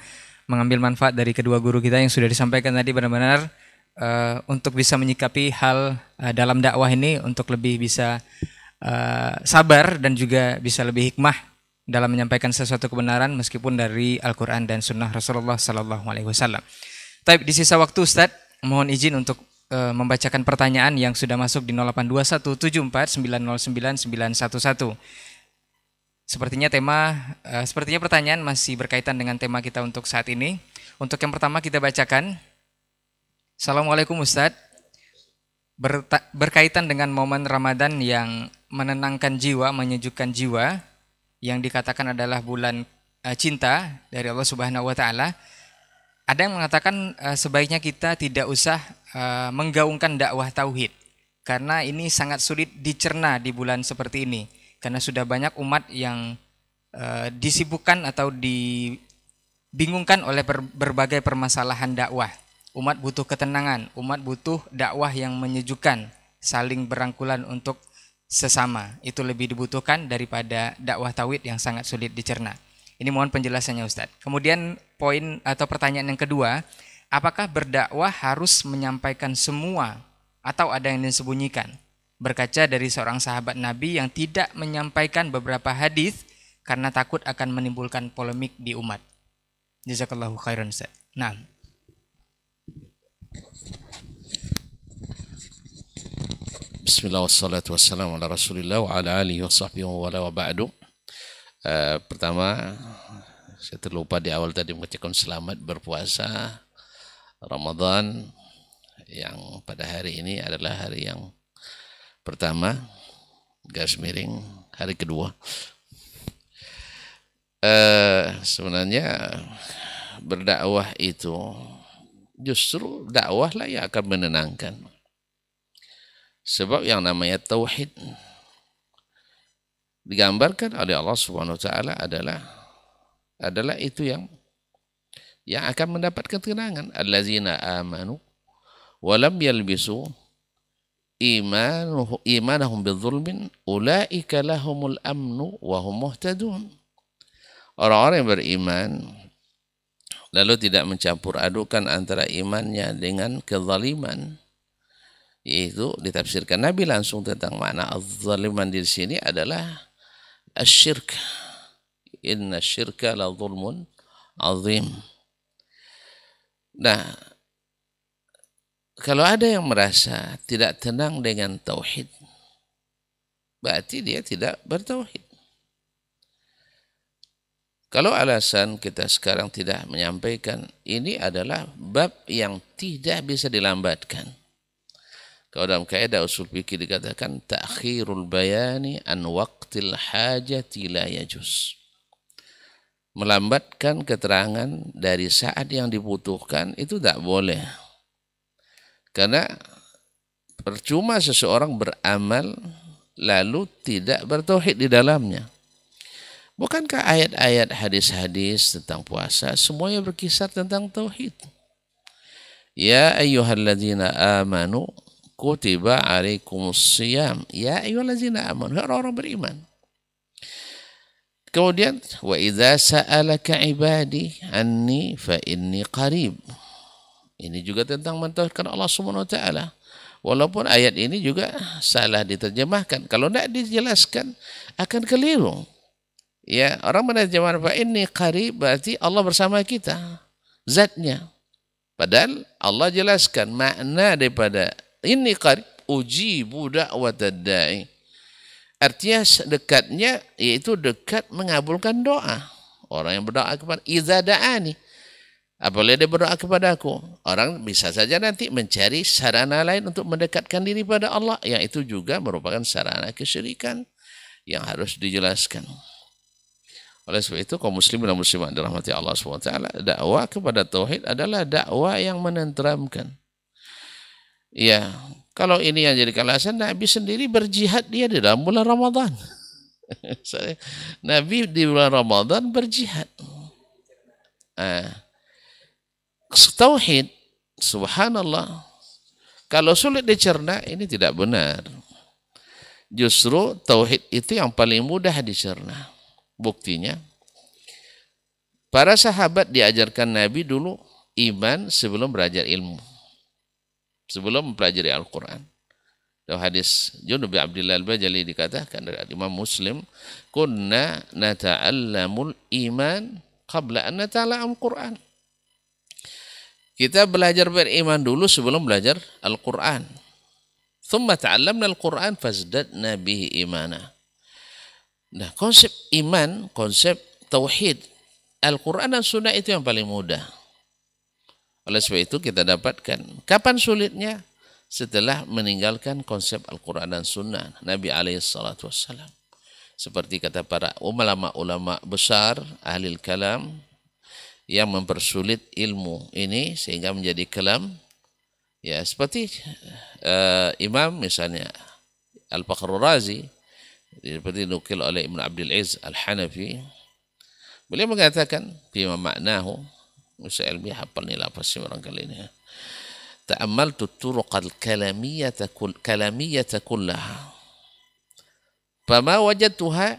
mengambil manfaat dari kedua guru kita yang sudah disampaikan tadi benar-benar uh, untuk bisa menyikapi hal uh, dalam dakwah ini untuk lebih bisa uh, sabar dan juga bisa lebih hikmah dalam menyampaikan sesuatu kebenaran meskipun dari Al-Quran dan Sunnah Rasulullah Sallallahu Alaihi Wasallam. Taib, di sisa waktu Ustaz, mohon izin untuk Eh, membacakan pertanyaan yang sudah masuk di 082174909911. Sepertinya tema eh, sepertinya pertanyaan masih berkaitan dengan tema kita untuk saat ini. Untuk yang pertama kita bacakan. Assalamualaikum Ustadz. berkaitan dengan momen Ramadan yang menenangkan jiwa, menyejukkan jiwa yang dikatakan adalah bulan eh, cinta dari Allah Subhanahu wa taala. Ada yang mengatakan sebaiknya kita tidak usah Eh, menggaungkan dakwah tauhid karena ini sangat sulit dicerna di bulan seperti ini karena sudah banyak umat yang uh, disibukkan atau dibingungkan oleh berbagai permasalahan dakwah. Umat butuh ketenangan, umat butuh dakwah yang menyejukkan, saling berangkulan untuk sesama. Itu lebih dibutuhkan daripada dakwah tauhid yang sangat sulit dicerna. Ini mohon penjelasannya Ustadz. Kemudian poin atau pertanyaan yang kedua, Apakah berdakwah harus menyampaikan semua atau ada yang disembunyikan? Berkaca dari seorang sahabat Nabi yang tidak menyampaikan beberapa hadis karena takut akan menimbulkan polemik di umat. Jazakallahu khairan Nah. Bismillahirrahmanirrahim. Uh, pertama, saya terlupa di awal tadi mengucapkan selamat berpuasa Ramadan yang pada hari ini adalah hari yang pertama garis miring hari kedua eh, sebenarnya berdakwah itu justru dakwahlah yang akan menenangkan sebab yang namanya tauhid digambarkan oleh Allah Subhanahu wa taala adalah adalah itu yang yang akan mendapat ketenangan allazina amanu walam yalbisu imanuhu imanahum bidzulmin ulaika lahumul amnu wa hum muhtadun orang-orang yang beriman lalu tidak mencampur adukan antara imannya dengan kezaliman yaitu ditafsirkan Nabi langsung tentang makna az-zaliman di sini adalah asyirk inna syirka la zulmun azim Nah, kalau ada yang merasa tidak tenang dengan tauhid, berarti dia tidak bertauhid. Kalau alasan kita sekarang tidak menyampaikan, ini adalah bab yang tidak bisa dilambatkan. Kalau dalam kaidah usul fikih dikatakan takhirul bayani an waqtil hajati la yajuz melambatkan keterangan dari saat yang dibutuhkan itu tidak boleh. Karena percuma seseorang beramal lalu tidak bertauhid di dalamnya. Bukankah ayat-ayat hadis-hadis tentang puasa semuanya berkisar tentang tauhid? Ya ayyuhalladzina amanu kutiba alaikumus siyam. Ya ayyuhalladzina amanu. Orang-orang beriman Kemudian wa idza sa'alaka ibadi anni fa inni qarib. Ini juga tentang mentauhidkan Allah Subhanahu wa taala. Walaupun ayat ini juga salah diterjemahkan. Kalau tidak dijelaskan akan keliru. Ya, orang menerjemahkan fa inni qarib berarti Allah bersama kita zatnya. Padahal Allah jelaskan makna daripada ini qarib budak da'watad da'i Artinya dekatnya yaitu dekat mengabulkan doa. Orang yang berdoa kepada idza da'ani. Apabila dia berdoa kepada aku, orang bisa saja nanti mencari sarana lain untuk mendekatkan diri pada Allah, yang itu juga merupakan sarana kesyirikan yang harus dijelaskan. Oleh sebab itu, kaum muslimin dan muslimat dirahmati Allah SWT, dakwah kepada tauhid adalah dakwah yang menenteramkan. Ya, kalau ini yang jadi alasan, Nabi sendiri berjihad dia di dalam bulan Ramadan. Nabi di bulan Ramadan berjihad. Nah, tauhid, subhanallah. Kalau sulit dicerna, ini tidak benar. Justru tauhid itu yang paling mudah dicerna. Buktinya, para sahabat diajarkan Nabi dulu iman sebelum belajar ilmu sebelum mempelajari Al-Quran. Dalam hadis Jundub bin Abdullah Al-Bajali dikatakan dari Imam Muslim, "Kunna nata'allamul iman qabla an al Quran." Kita belajar beriman dulu sebelum belajar Al-Quran. Thumma ta'allamna Al-Quran fazdadna bihi imana. Nah, konsep iman, konsep tauhid, Al-Quran dan Sunnah itu yang paling mudah oleh sebab itu kita dapatkan. Kapan sulitnya? Setelah meninggalkan konsep Al-Quran dan Sunnah Nabi alaihissalatu Seperti kata para ulama-ulama besar, ahli kalam, yang mempersulit ilmu ini sehingga menjadi kelam. Ya, seperti uh, imam misalnya Al-Faqhrur Razi, seperti nukil oleh Ibn Abdul Aziz Al-Hanafi, Beliau mengatakan, "Bima maknahu bisa Elmi hafal nih lapasnya barangkali ini. Ya. Ta'ammaltu turuqal kalamiyata kull kalamiyata kullaha. Fama wajadtuha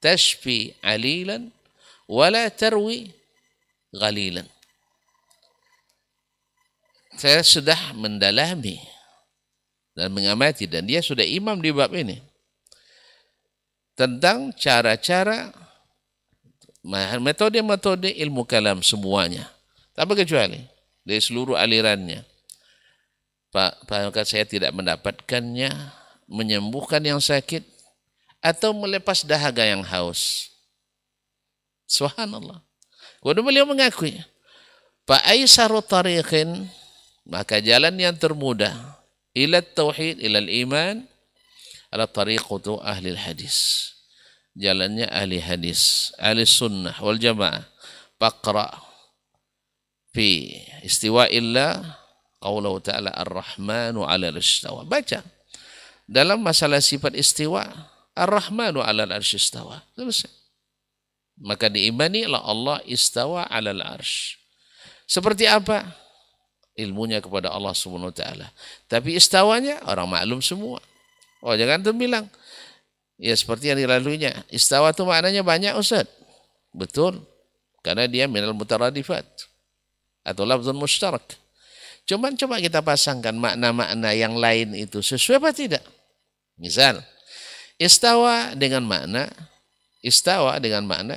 tashfi alilan wala tarwi ghalilan. Saya sudah mendalami dan mengamati dan dia sudah imam di bab ini tentang cara-cara Metode-metode ilmu kalam semuanya. Tak kecuali dari seluruh alirannya. Pak, Pak saya tidak mendapatkannya, menyembuhkan yang sakit, atau melepas dahaga yang haus. Subhanallah. Kemudian beliau mengakui, Pak Aisaru tariqin, maka jalan yang termudah, ila tauhid, ila iman, ala tariqatu ahli hadis jalannya ahli hadis, ahli sunnah wal jamaah. Pakra fi illa qaulahu ta'ala ar-rahmanu 'ala al-istawa. Baca. Dalam masalah sifat istiwa, ar-rahmanu 'ala al-istawa. Selesai. Maka diimani lah Allah istawa 'ala al-arsy. Seperti apa? Ilmunya kepada Allah Subhanahu wa taala. Tapi istawanya orang maklum semua. Oh, jangan tuh bilang, Ya seperti yang dilaluinya. Istawa itu maknanya banyak Ustaz. Betul. Karena dia minal mutaradifat. Atau lafzun mustarak. Cuman coba kita pasangkan makna-makna yang lain itu sesuai apa tidak. Misal, istawa dengan makna, istawa dengan makna,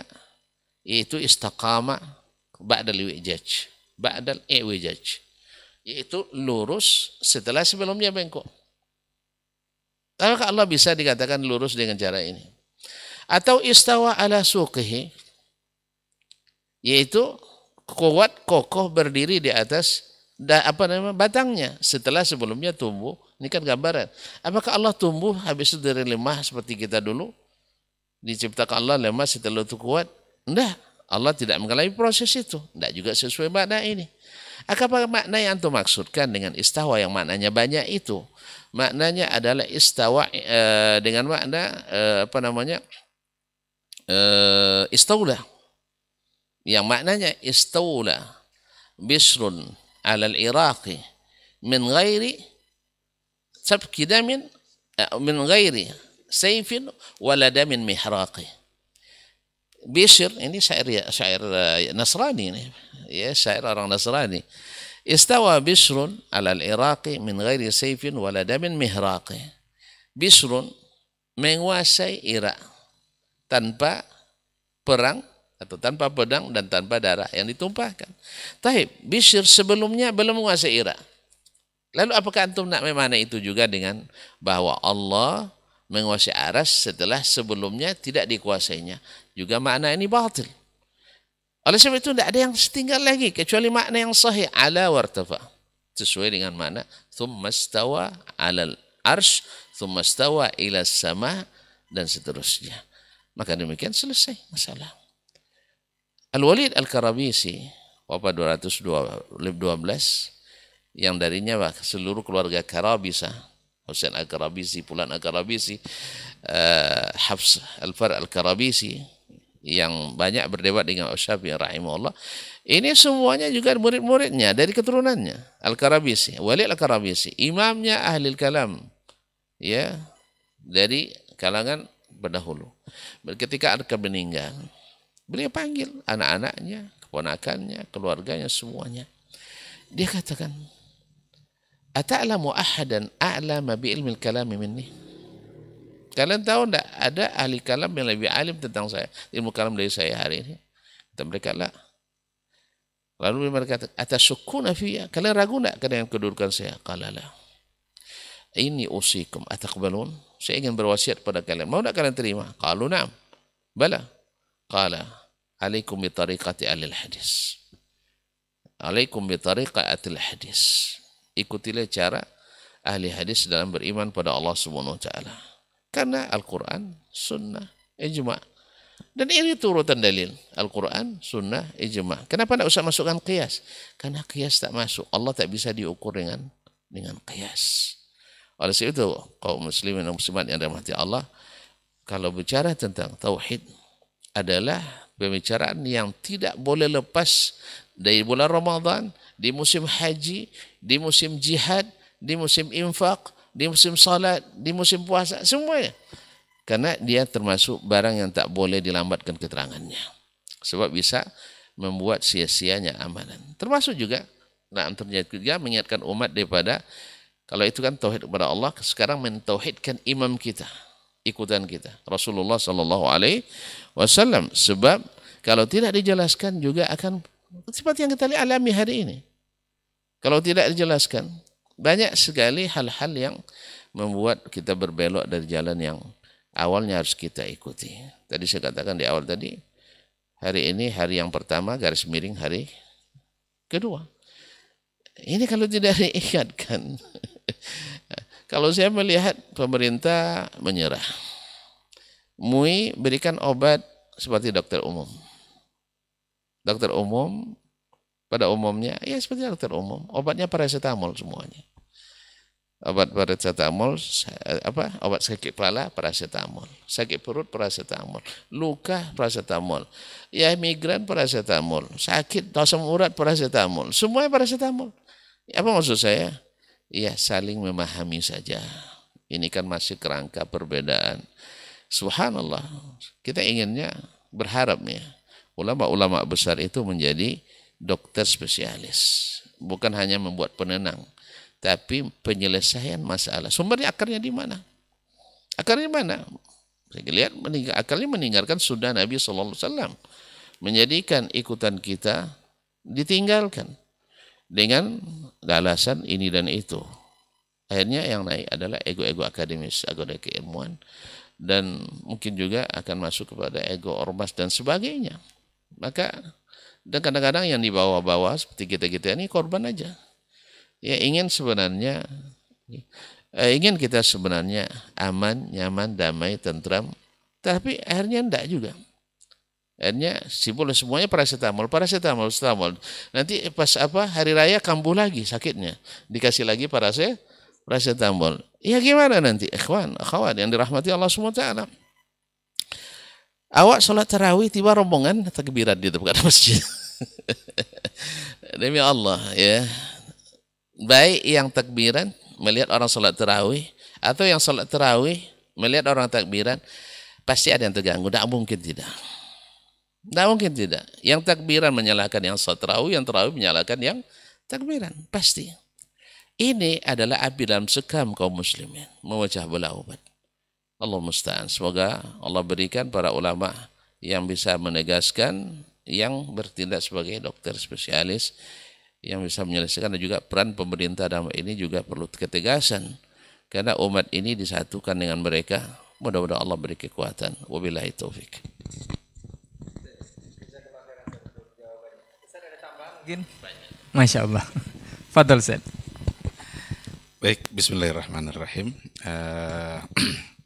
yaitu istakama ba'dal iwijaj. Ba'dal iwijaj. Yaitu lurus setelah sebelumnya bengkok. Apakah Allah bisa dikatakan lurus dengan cara ini? Atau istawa ala suqihi, yaitu kuat kokoh berdiri di atas da, apa namanya batangnya setelah sebelumnya tumbuh ini kan gambaran apakah Allah tumbuh habis itu dari lemah seperti kita dulu diciptakan Allah lemah setelah itu kuat enggak Allah tidak mengalami proses itu enggak juga sesuai makna ini apa makna yang antum maksudkan dengan istawa yang maknanya banyak itu maknanya adalah istawa uh, dengan makna uh, apa namanya uh, istaula yang maknanya istaula bisrun alal iraqi min ghairi sabki damin min ghairi sayfin wala damin mihraqi Bishr ini syair ya, syair Nasrani ini. Ya, syair orang Nasrani. Istawa Bisrun alal Iraqi min ghairi sayfin wala damin mihraqi. Bisrun menguasai Irak tanpa perang atau tanpa pedang dan tanpa darah yang ditumpahkan. Tapi Bishr sebelumnya belum menguasai Irak. Lalu apakah antum nak memana itu juga dengan bahwa Allah menguasai Aras setelah sebelumnya tidak dikuasainya? Juga makna ini batil. Oleh sebab itu tidak ada yang tinggal lagi kecuali makna yang sahih ala wartafa sesuai dengan makna thumma stawa ala arsh thumma stawa ila sama dan seterusnya. Maka demikian selesai masalah. Al-Walid Al-Karabisi wafat 212 yang darinya seluruh keluarga Karabisa Hussein Al-Karabisi, Pulan Al-Karabisi, uh, Hafs Al-Far Al-Karabisi, yang banyak berdebat dengan Syafi'i rahimahullah. Ini semuanya juga murid-muridnya dari keturunannya. Al-Karabisi, Walid Al-Karabisi, imamnya ahli kalam. Ya, dari kalangan pendahulu. Ketika Arka meninggal, beliau panggil anak-anaknya, keponakannya, keluarganya semuanya. Dia katakan, "Ata'lamu ahadan a'lama bi ilmi al-kalami minni?" Kalian tahu ndak ada ahli kalam yang lebih alim tentang saya, ilmu kalam dari saya hari ini? Kata mereka, lah. Lalu mereka kata, atas suku fiya. Kalian ragu tidak dengan kedudukan saya? Kala lah. Ini usikum atakbalun. Saya ingin berwasiat pada kalian. Mau ndak kalian terima? Kalau na'am. Bala. Kala. Alaikum bitariqati alil hadis. Alaikum bitariqati hadis. Ikutilah cara ahli hadis dalam beriman pada Allah Subhanahu wa taala. Karena Al-Quran, Sunnah, Ijma. Dan ini turutan dalil. Al-Quran, Sunnah, Ijma. Kenapa tidak usah masukkan kias? Karena kias tak masuk. Allah tak bisa diukur dengan dengan kias. Oleh sebab itu, kaum muslimin dan muslimat yang dirahmati Allah, kalau bicara tentang tauhid adalah pembicaraan yang tidak boleh lepas dari bulan Ramadan, di musim haji, di musim jihad, di musim infak, di musim salat, di musim puasa, semuanya. Karena dia termasuk barang yang tak boleh dilambatkan keterangannya. Sebab bisa membuat sia-sianya amalan. Termasuk juga nah antaranya juga mengingatkan umat daripada kalau itu kan tauhid kepada Allah, sekarang mentauhidkan imam kita, ikutan kita, Rasulullah Shallallahu Alaihi Wasallam. Sebab kalau tidak dijelaskan juga akan seperti yang kita lihat alami hari ini. Kalau tidak dijelaskan, banyak sekali hal-hal yang membuat kita berbelok dari jalan yang awalnya harus kita ikuti. Tadi saya katakan di awal tadi, hari ini hari yang pertama garis miring hari kedua. Ini kalau tidak diingatkan. kalau saya melihat pemerintah menyerah. MUI berikan obat seperti dokter umum. Dokter umum pada umumnya ya seperti dokter umum obatnya paracetamol semuanya obat paracetamol eh, apa obat sakit kepala paracetamol sakit perut paracetamol luka paracetamol ya migran paracetamol sakit nosem urat paracetamol semuanya paracetamol apa maksud saya ya saling memahami saja ini kan masih kerangka perbedaan subhanallah kita inginnya berharapnya ulama-ulama besar itu menjadi dokter spesialis. Bukan hanya membuat penenang, tapi penyelesaian masalah. Sumbernya akarnya di mana? Akarnya di mana? Saya lihat meninggal, akarnya meninggalkan sudah Nabi Sallallahu Alaihi Wasallam, menjadikan ikutan kita ditinggalkan dengan alasan ini dan itu. Akhirnya yang naik adalah ego-ego akademis, ego keilmuan, dan mungkin juga akan masuk kepada ego ormas dan sebagainya. Maka dan kadang-kadang yang dibawa-bawa seperti kita-kita ini korban aja. Ya ingin sebenarnya eh, ingin kita sebenarnya aman, nyaman, damai, tentram, tapi akhirnya enggak juga. Akhirnya simbol semuanya paracetamol, paracetamol, paracetamol. Nanti pas apa hari raya kambuh lagi sakitnya, dikasih lagi parasetamol. paracetamol. Ya gimana nanti? Ikhwan, akhwat yang dirahmati Allah SWT. Awak sholat tarawih tiba rombongan takbiran di depan masjid. Demi Allah ya. Baik yang takbiran melihat orang sholat tarawih atau yang sholat tarawih melihat orang takbiran pasti ada yang terganggu. Tidak mungkin tidak. Tidak mungkin tidak. Yang takbiran menyalahkan yang sholat tarawih, yang tarawih menyalahkan yang takbiran. Pasti. Ini adalah api dalam sekam kaum muslimin. Memecah belah umat. Allah musta'an. Semoga Allah berikan para ulama yang bisa menegaskan yang bertindak sebagai dokter spesialis yang bisa menyelesaikan dan juga peran pemerintah dalam ini juga perlu ketegasan karena umat ini disatukan dengan mereka mudah-mudahan Allah beri kekuatan wabillahi taufik Masya Allah Fadal Zain Baik, Bismillahirrahmanirrahim uh,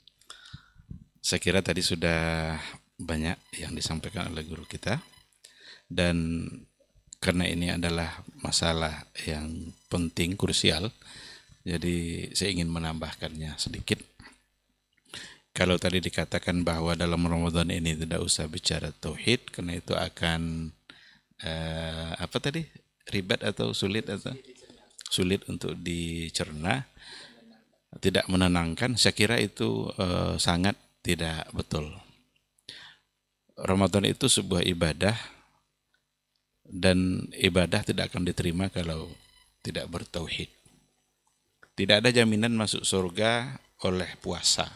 Saya kira tadi sudah banyak yang disampaikan oleh guru kita dan karena ini adalah masalah yang penting krusial jadi saya ingin menambahkannya sedikit kalau tadi dikatakan bahwa dalam Ramadan ini tidak usah bicara tauhid karena itu akan eh, apa tadi ribet atau sulit atau sulit untuk dicerna tidak menenangkan saya kira itu eh, sangat tidak betul. Ramadan itu sebuah ibadah dan ibadah tidak akan diterima kalau tidak bertauhid. Tidak ada jaminan masuk surga oleh puasa,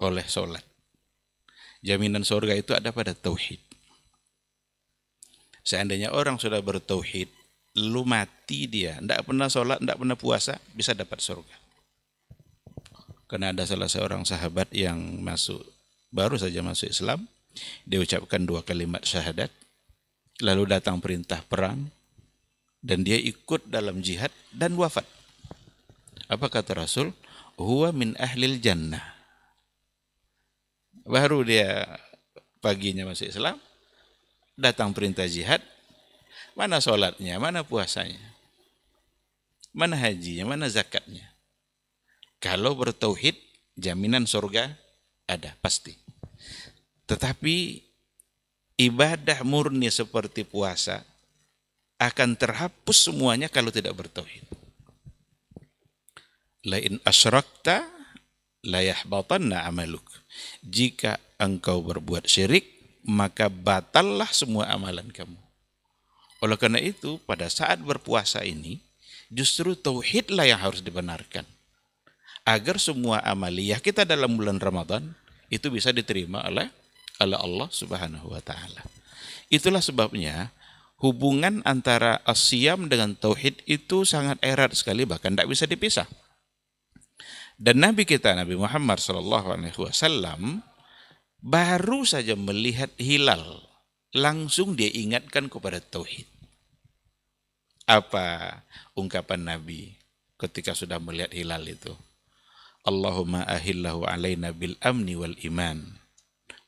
oleh sholat. Jaminan surga itu ada pada tauhid. Seandainya orang sudah bertauhid, lu mati dia, tidak pernah sholat, tidak pernah puasa, bisa dapat surga karena ada salah seorang sahabat yang masuk baru saja masuk Islam dia ucapkan dua kalimat syahadat lalu datang perintah perang dan dia ikut dalam jihad dan wafat apa kata Rasul huwa min ahlil jannah baru dia paginya masuk Islam datang perintah jihad mana sholatnya mana puasanya mana hajinya mana zakatnya kalau bertauhid, jaminan surga ada pasti. Tetapi ibadah murni seperti puasa akan terhapus semuanya kalau tidak bertauhid. Lain asyrakta layahbatanna amaluk. Jika engkau berbuat syirik, maka batallah semua amalan kamu. Oleh karena itu, pada saat berpuasa ini, justru tauhidlah yang harus dibenarkan agar semua amaliyah kita dalam bulan Ramadan itu bisa diterima oleh oleh Allah Subhanahu wa taala. Itulah sebabnya hubungan antara asyam dengan tauhid itu sangat erat sekali bahkan tidak bisa dipisah. Dan Nabi kita Nabi Muhammad Shallallahu Alaihi Wasallam baru saja melihat hilal langsung dia ingatkan kepada tauhid. Apa ungkapan Nabi ketika sudah melihat hilal itu? Allahumma ahillahu alaina bil amni wal iman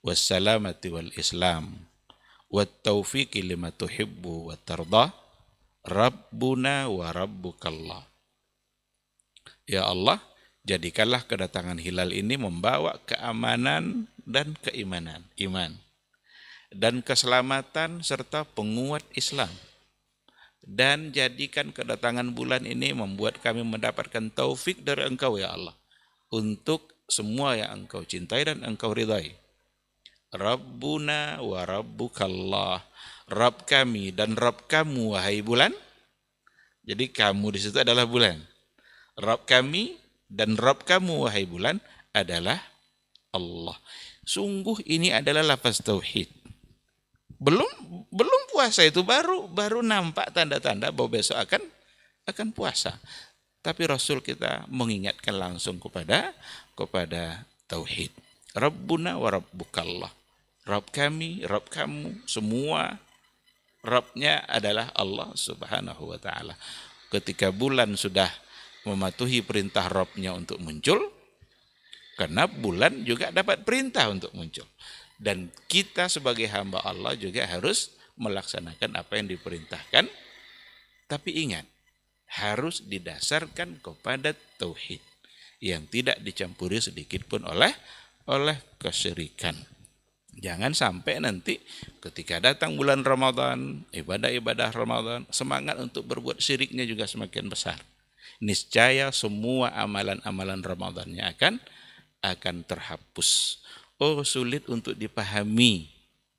wassalamati wal islam wat taufiqi lima tuhibbu wa tarda rabbuna wa rabbukallah Ya Allah jadikanlah kedatangan hilal ini membawa keamanan dan keimanan iman dan keselamatan serta penguat Islam dan jadikan kedatangan bulan ini membuat kami mendapatkan taufik dari Engkau ya Allah untuk semua yang engkau cintai dan engkau ridai. Rabbuna wa rabbukallah. Rabb kami dan Rabb kamu wahai bulan. Jadi kamu di situ adalah bulan. Rabb kami dan Rabb kamu wahai bulan adalah Allah. Sungguh ini adalah lafaz tauhid. Belum belum puasa itu baru baru nampak tanda-tanda bahwa besok akan akan puasa tapi Rasul kita mengingatkan langsung kepada kepada tauhid. Rabbuna wa rabbukallah. Rabb kami, Rabb kamu, semua Rabbnya adalah Allah Subhanahu wa taala. Ketika bulan sudah mematuhi perintah Rabbnya untuk muncul, karena bulan juga dapat perintah untuk muncul. Dan kita sebagai hamba Allah juga harus melaksanakan apa yang diperintahkan. Tapi ingat, harus didasarkan kepada tauhid yang tidak dicampuri sedikit pun oleh oleh kesyirikan. Jangan sampai nanti ketika datang bulan Ramadan, ibadah-ibadah Ramadan, semangat untuk berbuat syiriknya juga semakin besar. Niscaya semua amalan-amalan Ramadannya akan akan terhapus. Oh, sulit untuk dipahami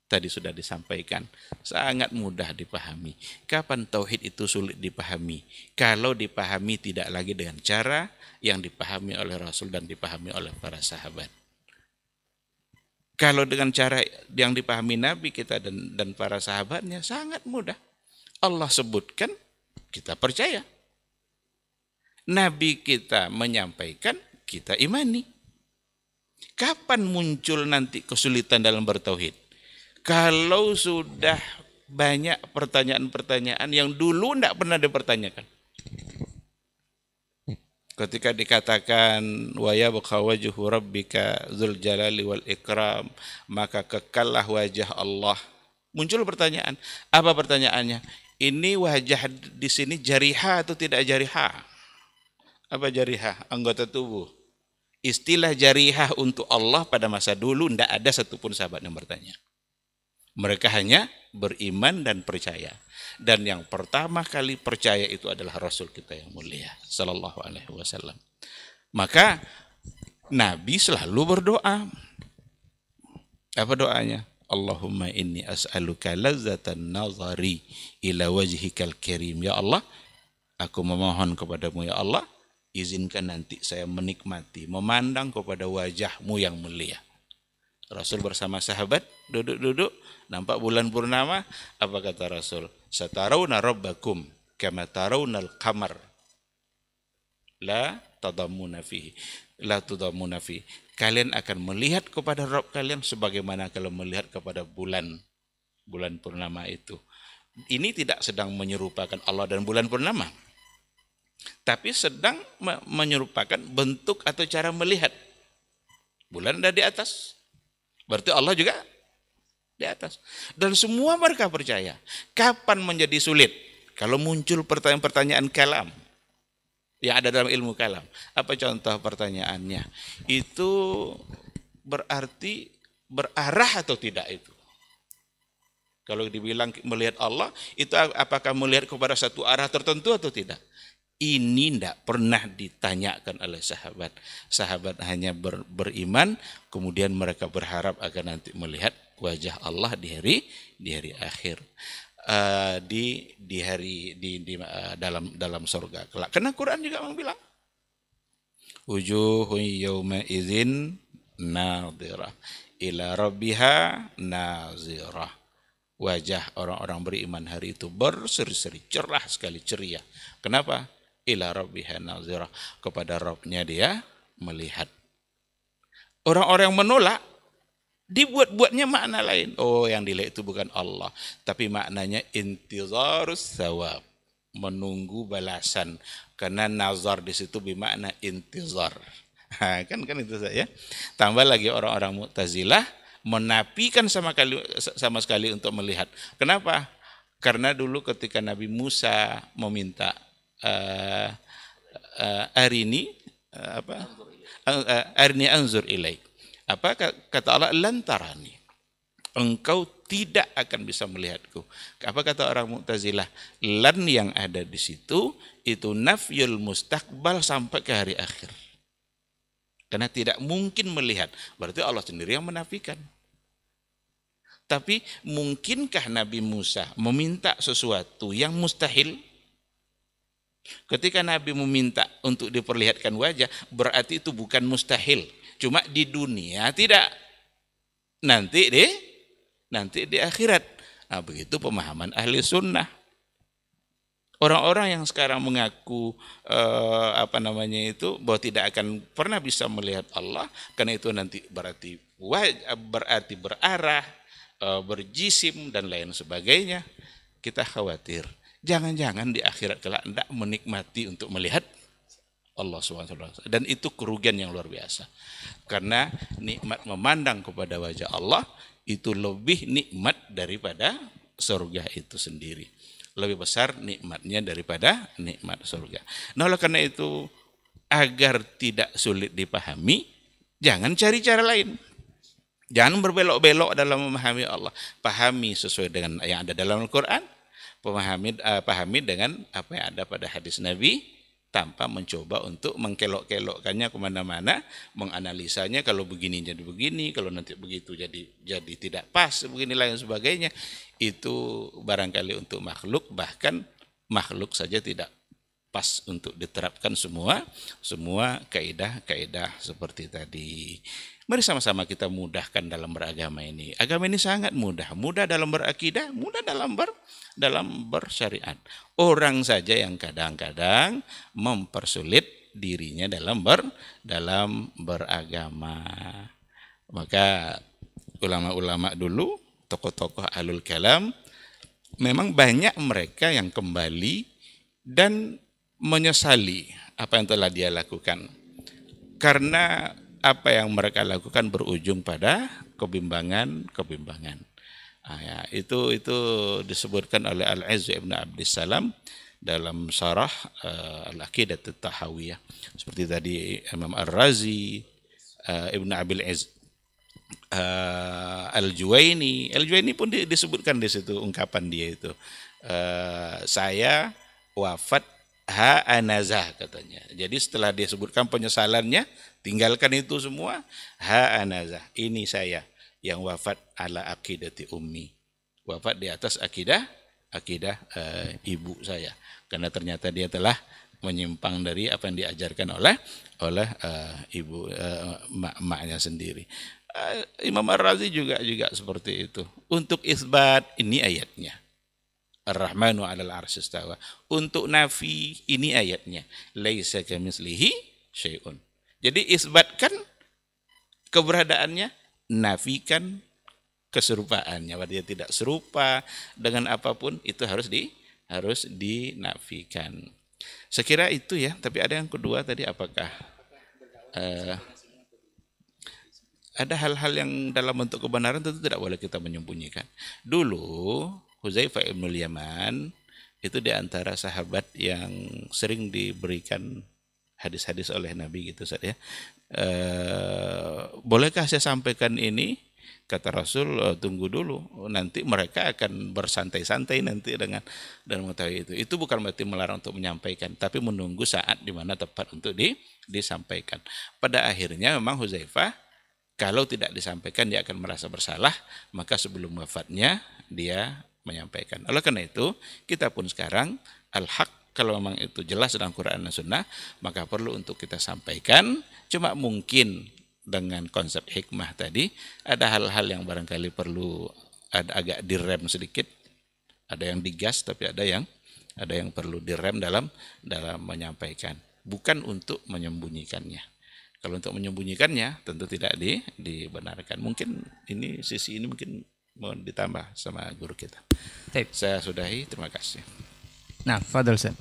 tadi sudah disampaikan sangat mudah dipahami. Kapan tauhid itu sulit dipahami? Kalau dipahami tidak lagi dengan cara yang dipahami oleh Rasul dan dipahami oleh para sahabat. Kalau dengan cara yang dipahami Nabi kita dan, dan para sahabatnya sangat mudah. Allah sebutkan, kita percaya. Nabi kita menyampaikan, kita imani. Kapan muncul nanti kesulitan dalam bertauhid? Kalau sudah banyak pertanyaan-pertanyaan yang dulu tidak pernah dipertanyakan. Ketika dikatakan waya bukhawajuhu rabbika zul jalali wal ikram, maka kekallah wajah Allah. Muncul pertanyaan, apa pertanyaannya? Ini wajah di sini jariha atau tidak jariha? Apa jariha? Anggota tubuh. Istilah jariha untuk Allah pada masa dulu tidak ada satupun sahabat yang bertanya. Mereka hanya beriman dan percaya. Dan yang pertama kali percaya itu adalah Rasul kita yang mulia, Sallallahu Alaihi Wasallam. Maka Nabi selalu berdoa. Apa doanya? Allahumma inni as'aluka lazzatan nazari ila wajhikal kirim. Ya Allah, aku memohon kepadamu ya Allah, izinkan nanti saya menikmati, memandang kepada wajahmu yang mulia. Rasul bersama sahabat duduk-duduk nampak bulan purnama apa kata Rasul satarawna rabbakum kama tarawnal qamar la tadammuna fihi la tadammuna fihi kalian akan melihat kepada Rob kalian sebagaimana kalau melihat kepada bulan bulan purnama itu ini tidak sedang menyerupakan Allah dan bulan purnama tapi sedang menyerupakan bentuk atau cara melihat bulan ada di atas Berarti Allah juga di atas. Dan semua mereka percaya. Kapan menjadi sulit? Kalau muncul pertanyaan-pertanyaan kalam yang ada dalam ilmu kalam. Apa contoh pertanyaannya? Itu berarti berarah atau tidak itu? Kalau dibilang melihat Allah, itu apakah melihat kepada satu arah tertentu atau tidak? Ini tidak pernah ditanyakan oleh sahabat. Sahabat hanya ber, beriman, kemudian mereka berharap agar nanti melihat wajah Allah di hari di hari akhir. Uh, di di hari di, di uh, dalam dalam surga kelak. Karena Quran juga bilang wujuhun yawma idzin nadhirah ila rabbiha nazirah. Wajah orang-orang beriman hari itu berseri-seri, cerah sekali, ceria. Kenapa? ila rabbiha nazira kepada Robnya dia melihat. Orang-orang yang menolak dibuat-buatnya makna lain. Oh, yang dilihat itu bukan Allah, tapi maknanya intizarus sawab, menunggu balasan. Karena nazar di situ bermakna intizar. Ha, kan kan itu saya. Tambah lagi orang-orang Mu'tazilah menapikan sama kali sama sekali untuk melihat. Kenapa? Karena dulu ketika Nabi Musa meminta Eh, eh, Ari ini arini eh, apa arini anzur ilaik apa kata Allah lantarani engkau tidak akan bisa melihatku apa kata orang Mu'tazilah lan yang ada di situ itu nafyul mustakbal sampai ke hari akhir karena tidak mungkin melihat berarti Allah sendiri yang menafikan tapi mungkinkah Nabi Musa meminta sesuatu yang mustahil Ketika Nabi meminta untuk diperlihatkan wajah, berarti itu bukan mustahil. Cuma di dunia tidak. Nanti deh, nanti di akhirat. Nah, begitu pemahaman ahli sunnah. Orang-orang yang sekarang mengaku eh, apa namanya itu bahwa tidak akan pernah bisa melihat Allah karena itu nanti berarti wajah, berarti berarah, eh, berjisim dan lain sebagainya. Kita khawatir Jangan-jangan di akhirat kelak tidak menikmati untuk melihat Allah SWT. Dan itu kerugian yang luar biasa. Karena nikmat memandang kepada wajah Allah itu lebih nikmat daripada surga itu sendiri. Lebih besar nikmatnya daripada nikmat surga. Nah oleh karena itu agar tidak sulit dipahami, jangan cari cara lain. Jangan berbelok-belok dalam memahami Allah. Pahami sesuai dengan yang ada dalam Al-Quran, pemahami uh, eh, pahami dengan apa yang ada pada hadis Nabi tanpa mencoba untuk mengkelok-kelokkannya kemana-mana, menganalisanya kalau begini jadi begini, kalau nanti begitu jadi jadi tidak pas, begini lain sebagainya. Itu barangkali untuk makhluk, bahkan makhluk saja tidak pas untuk diterapkan semua semua kaidah-kaidah seperti tadi. Mari sama-sama kita mudahkan dalam beragama ini. Agama ini sangat mudah, mudah dalam berakidah, mudah dalam ber dalam bersyariat. Orang saja yang kadang-kadang mempersulit dirinya dalam ber dalam beragama. Maka ulama-ulama dulu, tokoh-tokoh alul kalam memang banyak mereka yang kembali dan menyesali apa yang telah dia lakukan. Karena apa yang mereka lakukan berujung pada kebimbangan-kebimbangan. Nah, ya, itu itu disebutkan oleh Al Aziz Ibn Abdissalam dalam sarah uh, eh, Al-Aqidah Tahawiyah seperti tadi Imam Ar-Razi uh, Ibn Abil Az, uh, eh, Al-Juwaini Al-Juwaini pun di, disebutkan di situ ungkapan dia itu uh, saya wafat ha anazah katanya. Jadi setelah dia sebutkan penyesalannya, tinggalkan itu semua. Ha anazah, ini saya yang wafat ala akidati ummi. Wafat di atas akidah akidah e, ibu saya. Karena ternyata dia telah menyimpang dari apa yang diajarkan oleh oleh e, ibu e, mak maknya sendiri. E, Imam Ar-Razi juga juga seperti itu. Untuk isbat ini ayatnya. Ar-Rahmanu 'alal 'arsy istawa. Untuk nafi ini ayatnya, laisa kamitslihi syai'un. Jadi isbatkan keberadaannya, nafikan keserupaannya. Bahwa dia tidak serupa dengan apapun itu harus di harus dinafikan. Sekira itu ya, tapi ada yang kedua tadi apakah uh, ada hal-hal yang dalam bentuk kebenaran tentu tidak boleh kita menyembunyikan. Dulu Huzaifah ibnul Yaman itu di antara sahabat yang sering diberikan hadis-hadis oleh Nabi gitu saja. Ya. E, eh, bolehkah saya sampaikan ini? Kata Rasul eh, tunggu dulu, nanti mereka akan bersantai-santai nanti dengan dan mengetahui itu. Itu bukan berarti melarang untuk menyampaikan, tapi menunggu saat di mana tepat untuk di, disampaikan. Pada akhirnya memang Huzaifah kalau tidak disampaikan dia akan merasa bersalah maka sebelum wafatnya dia menyampaikan. Oleh karena itu, kita pun sekarang al-haq kalau memang itu jelas dalam Quran dan Sunnah, maka perlu untuk kita sampaikan. Cuma mungkin dengan konsep hikmah tadi, ada hal-hal yang barangkali perlu ada agak direm sedikit. Ada yang digas, tapi ada yang ada yang perlu direm dalam dalam menyampaikan. Bukan untuk menyembunyikannya. Kalau untuk menyembunyikannya, tentu tidak di, dibenarkan. Mungkin ini sisi ini mungkin mohon ditambah sama guru kita. Taip. Saya sudahi, terima kasih. Nah, Fadl Sen.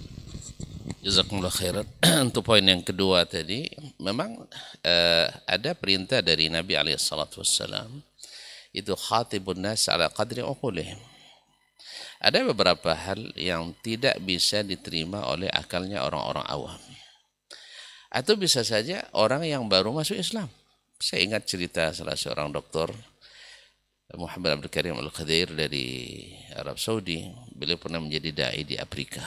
Jazakumullah khairan. Untuk poin yang kedua tadi, memang eh, ada perintah dari Nabi Alaihissalam itu khatibun nas ala qadri uqulihim. Ada beberapa hal yang tidak bisa diterima oleh akalnya orang-orang awam. Atau bisa saja orang yang baru masuk Islam. Saya ingat cerita salah seorang dokter Muhammad Abdul Karim Al-Khadir dari Arab Saudi. Beliau pernah menjadi dai di Afrika.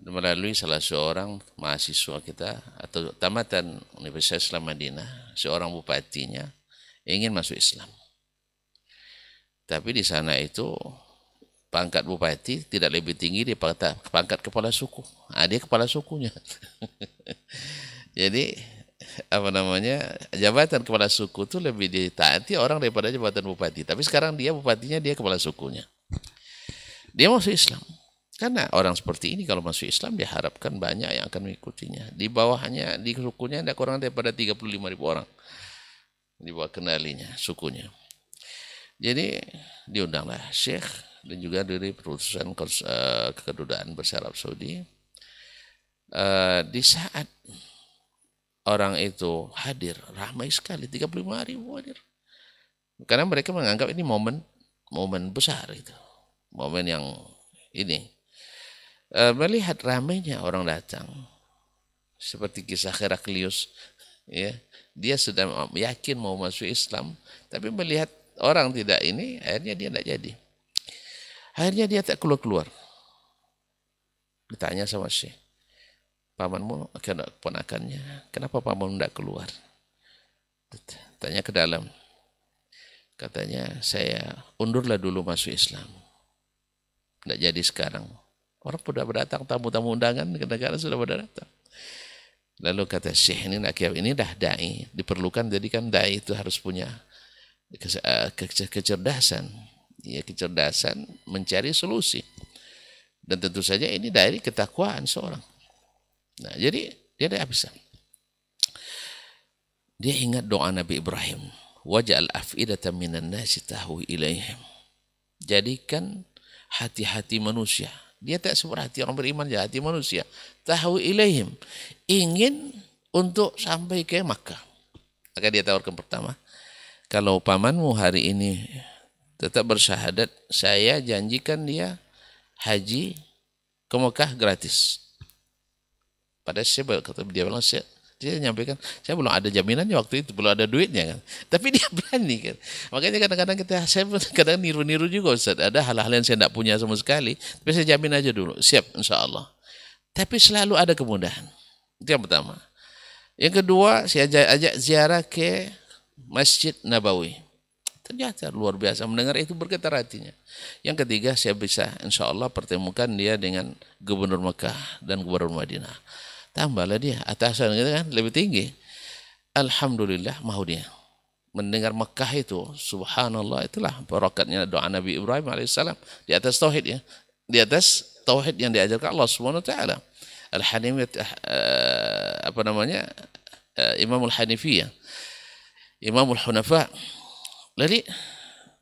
Melalui salah seorang mahasiswa kita atau tamatan Universitas Islam Madinah, seorang bupatinya ingin masuk Islam. Tapi di sana itu pangkat bupati tidak lebih tinggi di pangkat, kepala suku. Nah, kepala sukunya. Jadi apa namanya jabatan kepala suku itu lebih ditaati orang daripada jabatan bupati. Tapi sekarang dia bupatinya dia kepala sukunya. Dia masuk Islam. Karena orang seperti ini kalau masuk Islam diharapkan banyak yang akan mengikutinya. Di bawahnya, di sukunya ada kurang daripada 35 ribu orang. Di bawah kenalinya sukunya. Jadi diundanglah Syekh dan juga dari perusahaan eh, kedudukan besar Saudi. Eh, di saat orang itu hadir ramai sekali 35 hari hadir karena mereka menganggap ini momen momen besar itu momen yang ini e, melihat ramainya orang datang seperti kisah Heraklius ya dia sudah yakin mau masuk Islam tapi melihat orang tidak ini akhirnya dia tidak jadi akhirnya dia tak keluar keluar ditanya sama Syekh pamanmu akan ponakannya kenapa pamanmu tidak keluar tanya ke dalam katanya saya undurlah dulu masuk Islam tidak jadi sekarang orang sudah berdatang tamu-tamu undangan ke negara sudah berdatang lalu kata Syekh ini kiai ini dah dai diperlukan jadi kan dai itu harus punya eh, kecerdasan ya kecerdasan mencari solusi dan tentu saja ini dari ketakwaan seorang Nah, jadi dia tidak bisa Dia ingat doa Nabi Ibrahim. Waj'al af'idata minan nasi tahwi ilaihim. Jadikan hati-hati manusia. Dia tak hati orang beriman ya, hati manusia. Tahwi ilaihim. Ingin untuk sampai ke Makkah. Maka dia tawarkan pertama, kalau pamanmu hari ini tetap bersyahadat, saya janjikan dia haji ke Mekah gratis. Pada saya dia bilang saya dia nyampaikan saya belum ada jaminannya waktu itu belum ada duitnya kan tapi dia berani kan makanya kadang-kadang kita saya kadang niru-niru juga Ustaz ada hal-hal yang saya tidak punya sama sekali tapi saya jamin aja dulu siap insya Allah tapi selalu ada kemudahan itu yang pertama yang kedua saya ajak ziarah ke Masjid Nabawi ternyata luar biasa mendengar itu bergetar hatinya yang ketiga saya bisa insya Allah pertemukan dia dengan Gubernur Mekah dan Gubernur Madinah tambahlah dia atasan gitu kan lebih tinggi alhamdulillah mau dia mendengar Mekah itu subhanallah itulah barokatnya doa Nabi Ibrahim alaihissalam di atas tauhid ya di atas tauhid yang diajarkan Allah subhanahu wa taala al hanifiyah eh, apa namanya eh, Imam al Hanifiyah Imamul Hunafa lalu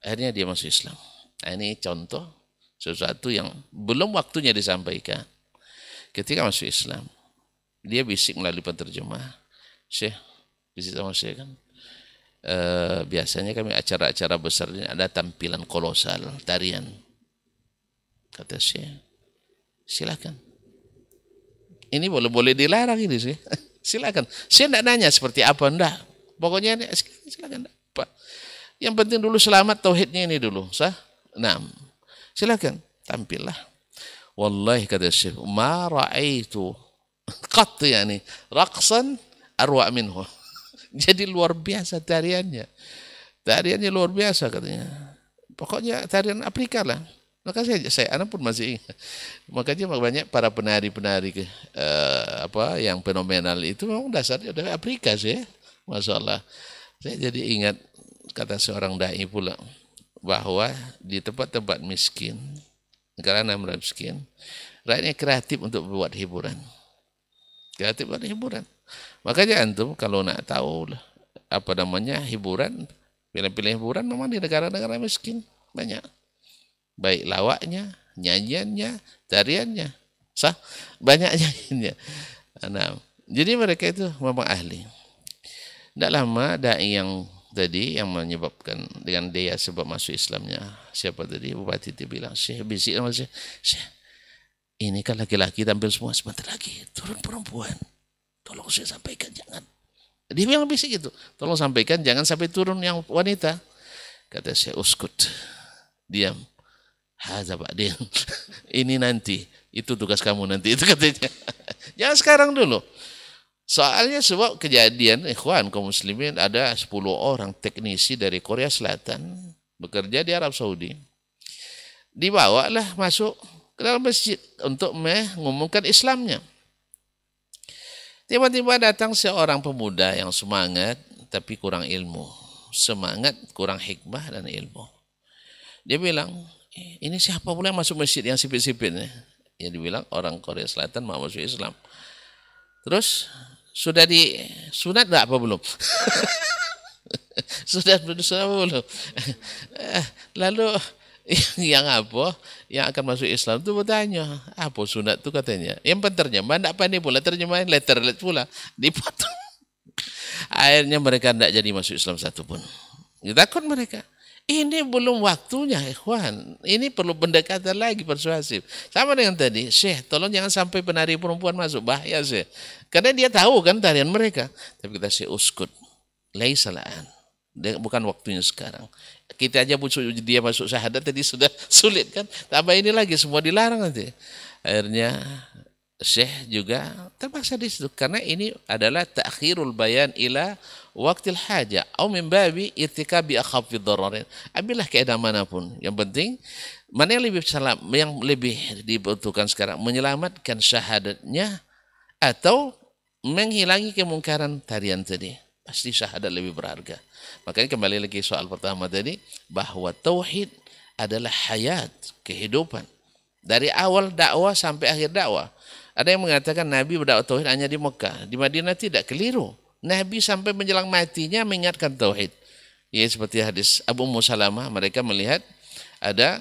akhirnya dia masuk Islam nah, ini contoh sesuatu yang belum waktunya disampaikan ketika masuk Islam dia bisik melalui penterjemah Syekh bisik sama Syekh kan e, biasanya kami acara-acara besar ini ada tampilan kolosal tarian kata Syekh silakan ini boleh-boleh dilarang ini sih silakan saya tidak nanya seperti apa ndak pokoknya ini silakan enggak apa yang penting dulu selamat tauhidnya ini dulu sah enam silakan tampillah wallahi kata Syekh ma ra'aitu ya yani raksan arwa minhu jadi luar biasa tariannya tariannya luar biasa katanya pokoknya tarian Afrika lah maka saya saya anak pun masih ingat. Makanya banyak para penari-penari eh, apa yang fenomenal itu memang dasarnya dari Afrika sih. Masalah. Saya jadi ingat kata seorang dai pula bahwa di tempat-tempat miskin, negara miskin, rakyatnya kreatif untuk buat hiburan. Kreatif kan hiburan. Makanya antum kalau nak tahu apa namanya hiburan, pilih-pilih hiburan memang di negara-negara miskin banyak. Baik lawaknya, nyanyiannya, tariannya, sah banyak nyanyiannya. Nah, jadi mereka itu memang ahli. Tidak lama dai yang tadi yang menyebabkan dengan dia sebab masuk Islamnya siapa tadi bupati itu bilang Syekh bisik sama Syekh, Syekh ini kan laki-laki tampil semua, sebentar lagi turun perempuan. Tolong saya sampaikan, jangan. Dia bilang bisik gitu. Tolong sampaikan, jangan sampai turun yang wanita. Kata saya, uskut. Diam. Haza Pak Din. Ini nanti. Itu tugas kamu nanti. Itu katanya. jangan sekarang dulu. Soalnya sebab kejadian ikhwan kaum muslimin ada 10 orang teknisi dari Korea Selatan bekerja di Arab Saudi. Dibawalah masuk ke dalam masjid untuk mengumumkan Islamnya. Tiba-tiba datang seorang pemuda yang semangat tapi kurang ilmu. Semangat, kurang hikmah dan ilmu. Dia bilang, ini siapa pula yang masuk masjid yang sipit-sipit? Ya dibilang orang Korea Selatan mau masuk Islam. Terus sudah di sunat enggak apa belum? sudah sudah belum? Eh, lalu yang apa yang akan masuk Islam itu bertanya apa sunat itu katanya yang mana apa pandai pula terjemahin letter letter pula dipotong akhirnya mereka tidak jadi masuk Islam satupun takut mereka ini belum waktunya ikhwan ini perlu pendekatan lagi persuasif sama dengan tadi Syekh tolong jangan sampai penari perempuan masuk bahaya Syekh karena dia tahu kan tarian mereka tapi kita Syekh uskut laisalaan bukan waktunya sekarang kita aja masuk, dia masuk syahadat tadi sudah sulit kan. Tambah ini lagi semua dilarang nanti. Akhirnya Syekh juga terpaksa di karena ini adalah takhirul bayan ila waktil haja au membabi babi irtikabi akhafid dararin. Ambillah keadaan manapun. Yang penting mana yang lebih salam yang lebih dibutuhkan sekarang menyelamatkan syahadatnya atau menghilangi kemungkaran tarian tadi pasti syahadat lebih berharga. Makanya kembali lagi soal pertama tadi bahwa tauhid adalah hayat, kehidupan. Dari awal dakwah sampai akhir dakwah. Ada yang mengatakan Nabi berdakwah tauhid hanya di Mekah, di Madinah tidak keliru. Nabi sampai menjelang matinya mengingatkan tauhid. Ya seperti hadis Abu Musalamah mereka melihat ada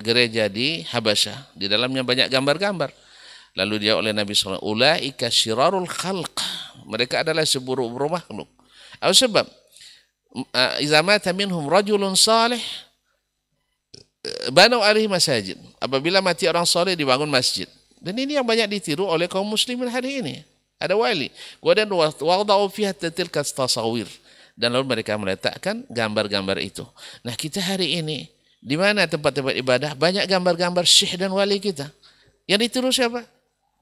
gereja di Habasyah, di dalamnya banyak gambar-gambar. Lalu dia oleh Nabi SAW, ulaika syirarul khalq mereka adalah seburuk-buruk makhluk. Apa sebab? Iza mata minhum rajulun salih eh, banau alih masjid. Apabila mati orang soleh dibangun masjid. Dan ini yang banyak ditiru oleh kaum muslimin hari ini. Ada wali. Kemudian wadau fiha tilka tasawir. Dan lalu mereka meletakkan gambar-gambar itu. Nah kita hari ini di mana tempat-tempat ibadah banyak gambar-gambar syekh dan wali kita. Yang ditiru siapa?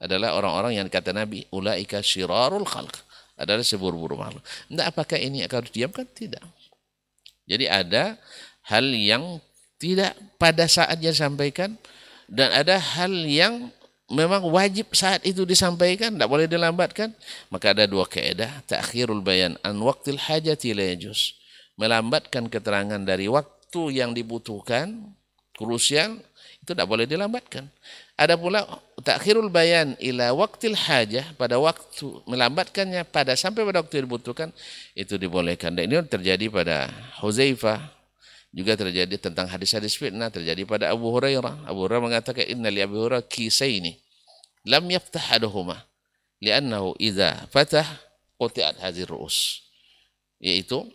adalah orang-orang yang kata Nabi ulaika syirarul khalq adalah seburuk-buruk makhluk. Nah, apakah ini akan didiamkan? Tidak. Jadi ada hal yang tidak pada saatnya disampaikan dan ada hal yang memang wajib saat itu disampaikan, tidak boleh dilambatkan. Maka ada dua kaidah, takhirul bayan an waqtil hajati la Melambatkan keterangan dari waktu yang dibutuhkan krusial itu tidak boleh dilambatkan. Ada pula takhirul bayan ila waktil hajah pada waktu melambatkannya pada sampai pada waktu yang dibutuhkan itu dibolehkan. Dan ini terjadi pada Huzaifah juga terjadi tentang hadis-hadis fitnah terjadi pada Abu Hurairah. Abu Hurairah mengatakan inna li Abu Hurairah ini lam yaftah aduhuma li'annahu idah fatah kuti'at hadhir ru'us. Yaitu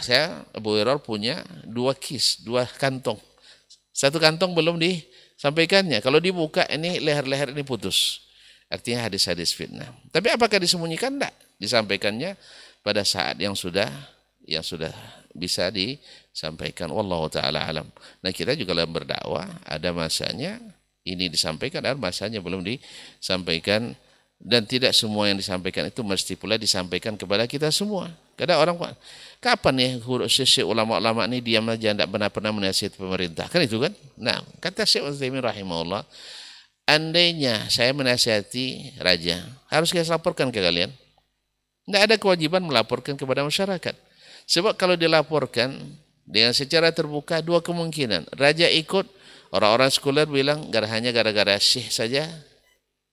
saya Abu Hurairah punya dua kis, dua kantong. Satu kantong belum di sampaikannya. Kalau dibuka ini leher-leher ini putus. Artinya hadis-hadis fitnah. Tapi apakah disembunyikan? Tidak. Disampaikannya pada saat yang sudah yang sudah bisa disampaikan. Wallahu taala alam. Nah kita juga dalam berdakwah ada masanya ini disampaikan, ada masanya belum disampaikan. Dan tidak semua yang disampaikan itu mesti pula disampaikan kepada kita semua. Kadang orang kapan ya sisi ulama-ulama ini diam saja tidak pernah pernah menasihati pemerintah kan itu kan. Nah kata Syekh Utsaimin rahimahullah, andainya saya menasihati raja harus saya laporkan ke kalian. Tidak ada kewajiban melaporkan kepada masyarakat. Sebab kalau dilaporkan dengan secara terbuka dua kemungkinan. Raja ikut, orang-orang sekuler bilang gara hanya gara-gara syih saja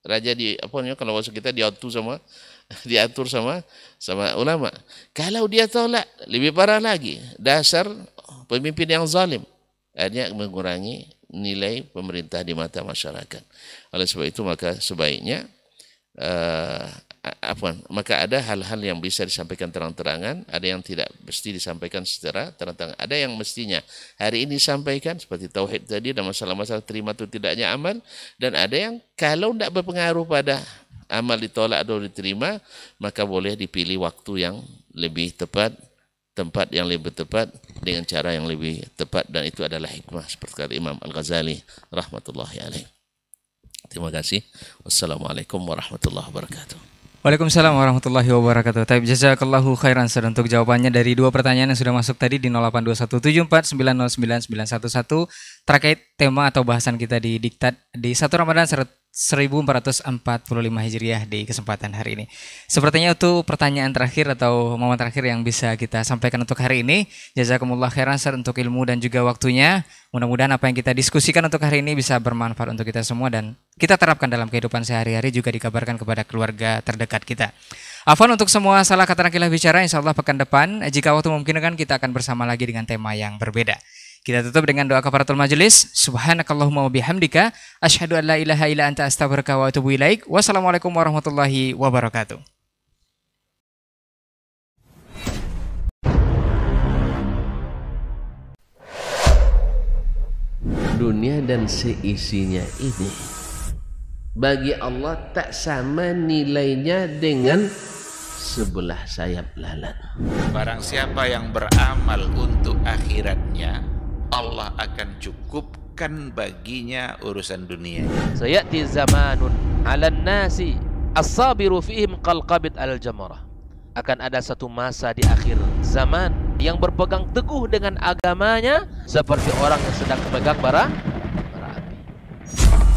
raja di apa namanya kalau bahasa kita diatur sama diatur sama sama ulama. Kalau dia tolak lebih parah lagi dasar pemimpin yang zalim akhirnya mengurangi nilai pemerintah di mata masyarakat. Oleh sebab itu maka sebaiknya eh, apa maka ada hal-hal yang bisa disampaikan terang-terangan, ada yang tidak mesti disampaikan secara terang-terangan, ada yang mestinya hari ini sampaikan seperti tauhid tadi dan masalah-masalah terima atau tidaknya amal dan ada yang kalau tidak berpengaruh pada amal ditolak atau diterima, maka boleh dipilih waktu yang lebih tepat, tempat yang lebih tepat dengan cara yang lebih tepat dan itu adalah hikmah seperti kata Imam Al-Ghazali rahmatullahi alaih. Terima kasih. Wassalamualaikum warahmatullahi wabarakatuh. Waalaikumsalam warahmatullahi wabarakatuh. Taib jazakallahu khairan sir untuk jawabannya dari dua pertanyaan yang sudah masuk tadi di 0821749099911 terkait tema atau bahasan kita di Diktat di satu Ramadan 1445 Hijriah di kesempatan hari ini. Sepertinya itu pertanyaan terakhir atau momen terakhir yang bisa kita sampaikan untuk hari ini. Jazakumullah khairan sir untuk ilmu dan juga waktunya. Mudah-mudahan apa yang kita diskusikan untuk hari ini bisa bermanfaat untuk kita semua dan kita terapkan dalam kehidupan sehari-hari juga dikabarkan kepada keluarga terdekat kita. Afan untuk semua salah kata nakilah bicara insyaallah pekan depan jika waktu memungkinkan kita akan bersama lagi dengan tema yang berbeda. Kita tutup dengan doa kafaratul majelis. Subhanakallahumma wa bihamdika asyhadu an la ilaha illa anta astaghfiruka wa atubu ilaik. Wassalamualaikum warahmatullahi wabarakatuh. dunia dan seisinya ini bagi Allah tak sama nilainya dengan sebelah sayap lalat. Barang siapa yang beramal untuk akhiratnya, Allah akan cukupkan baginya urusan dunia. Sayati zamanun 'alan nasi as-sabiru fihim qalqabit al-jamarah. Akan ada satu masa di akhir zaman yang berpegang teguh dengan agamanya seperti orang yang sedang memegang bara bara api.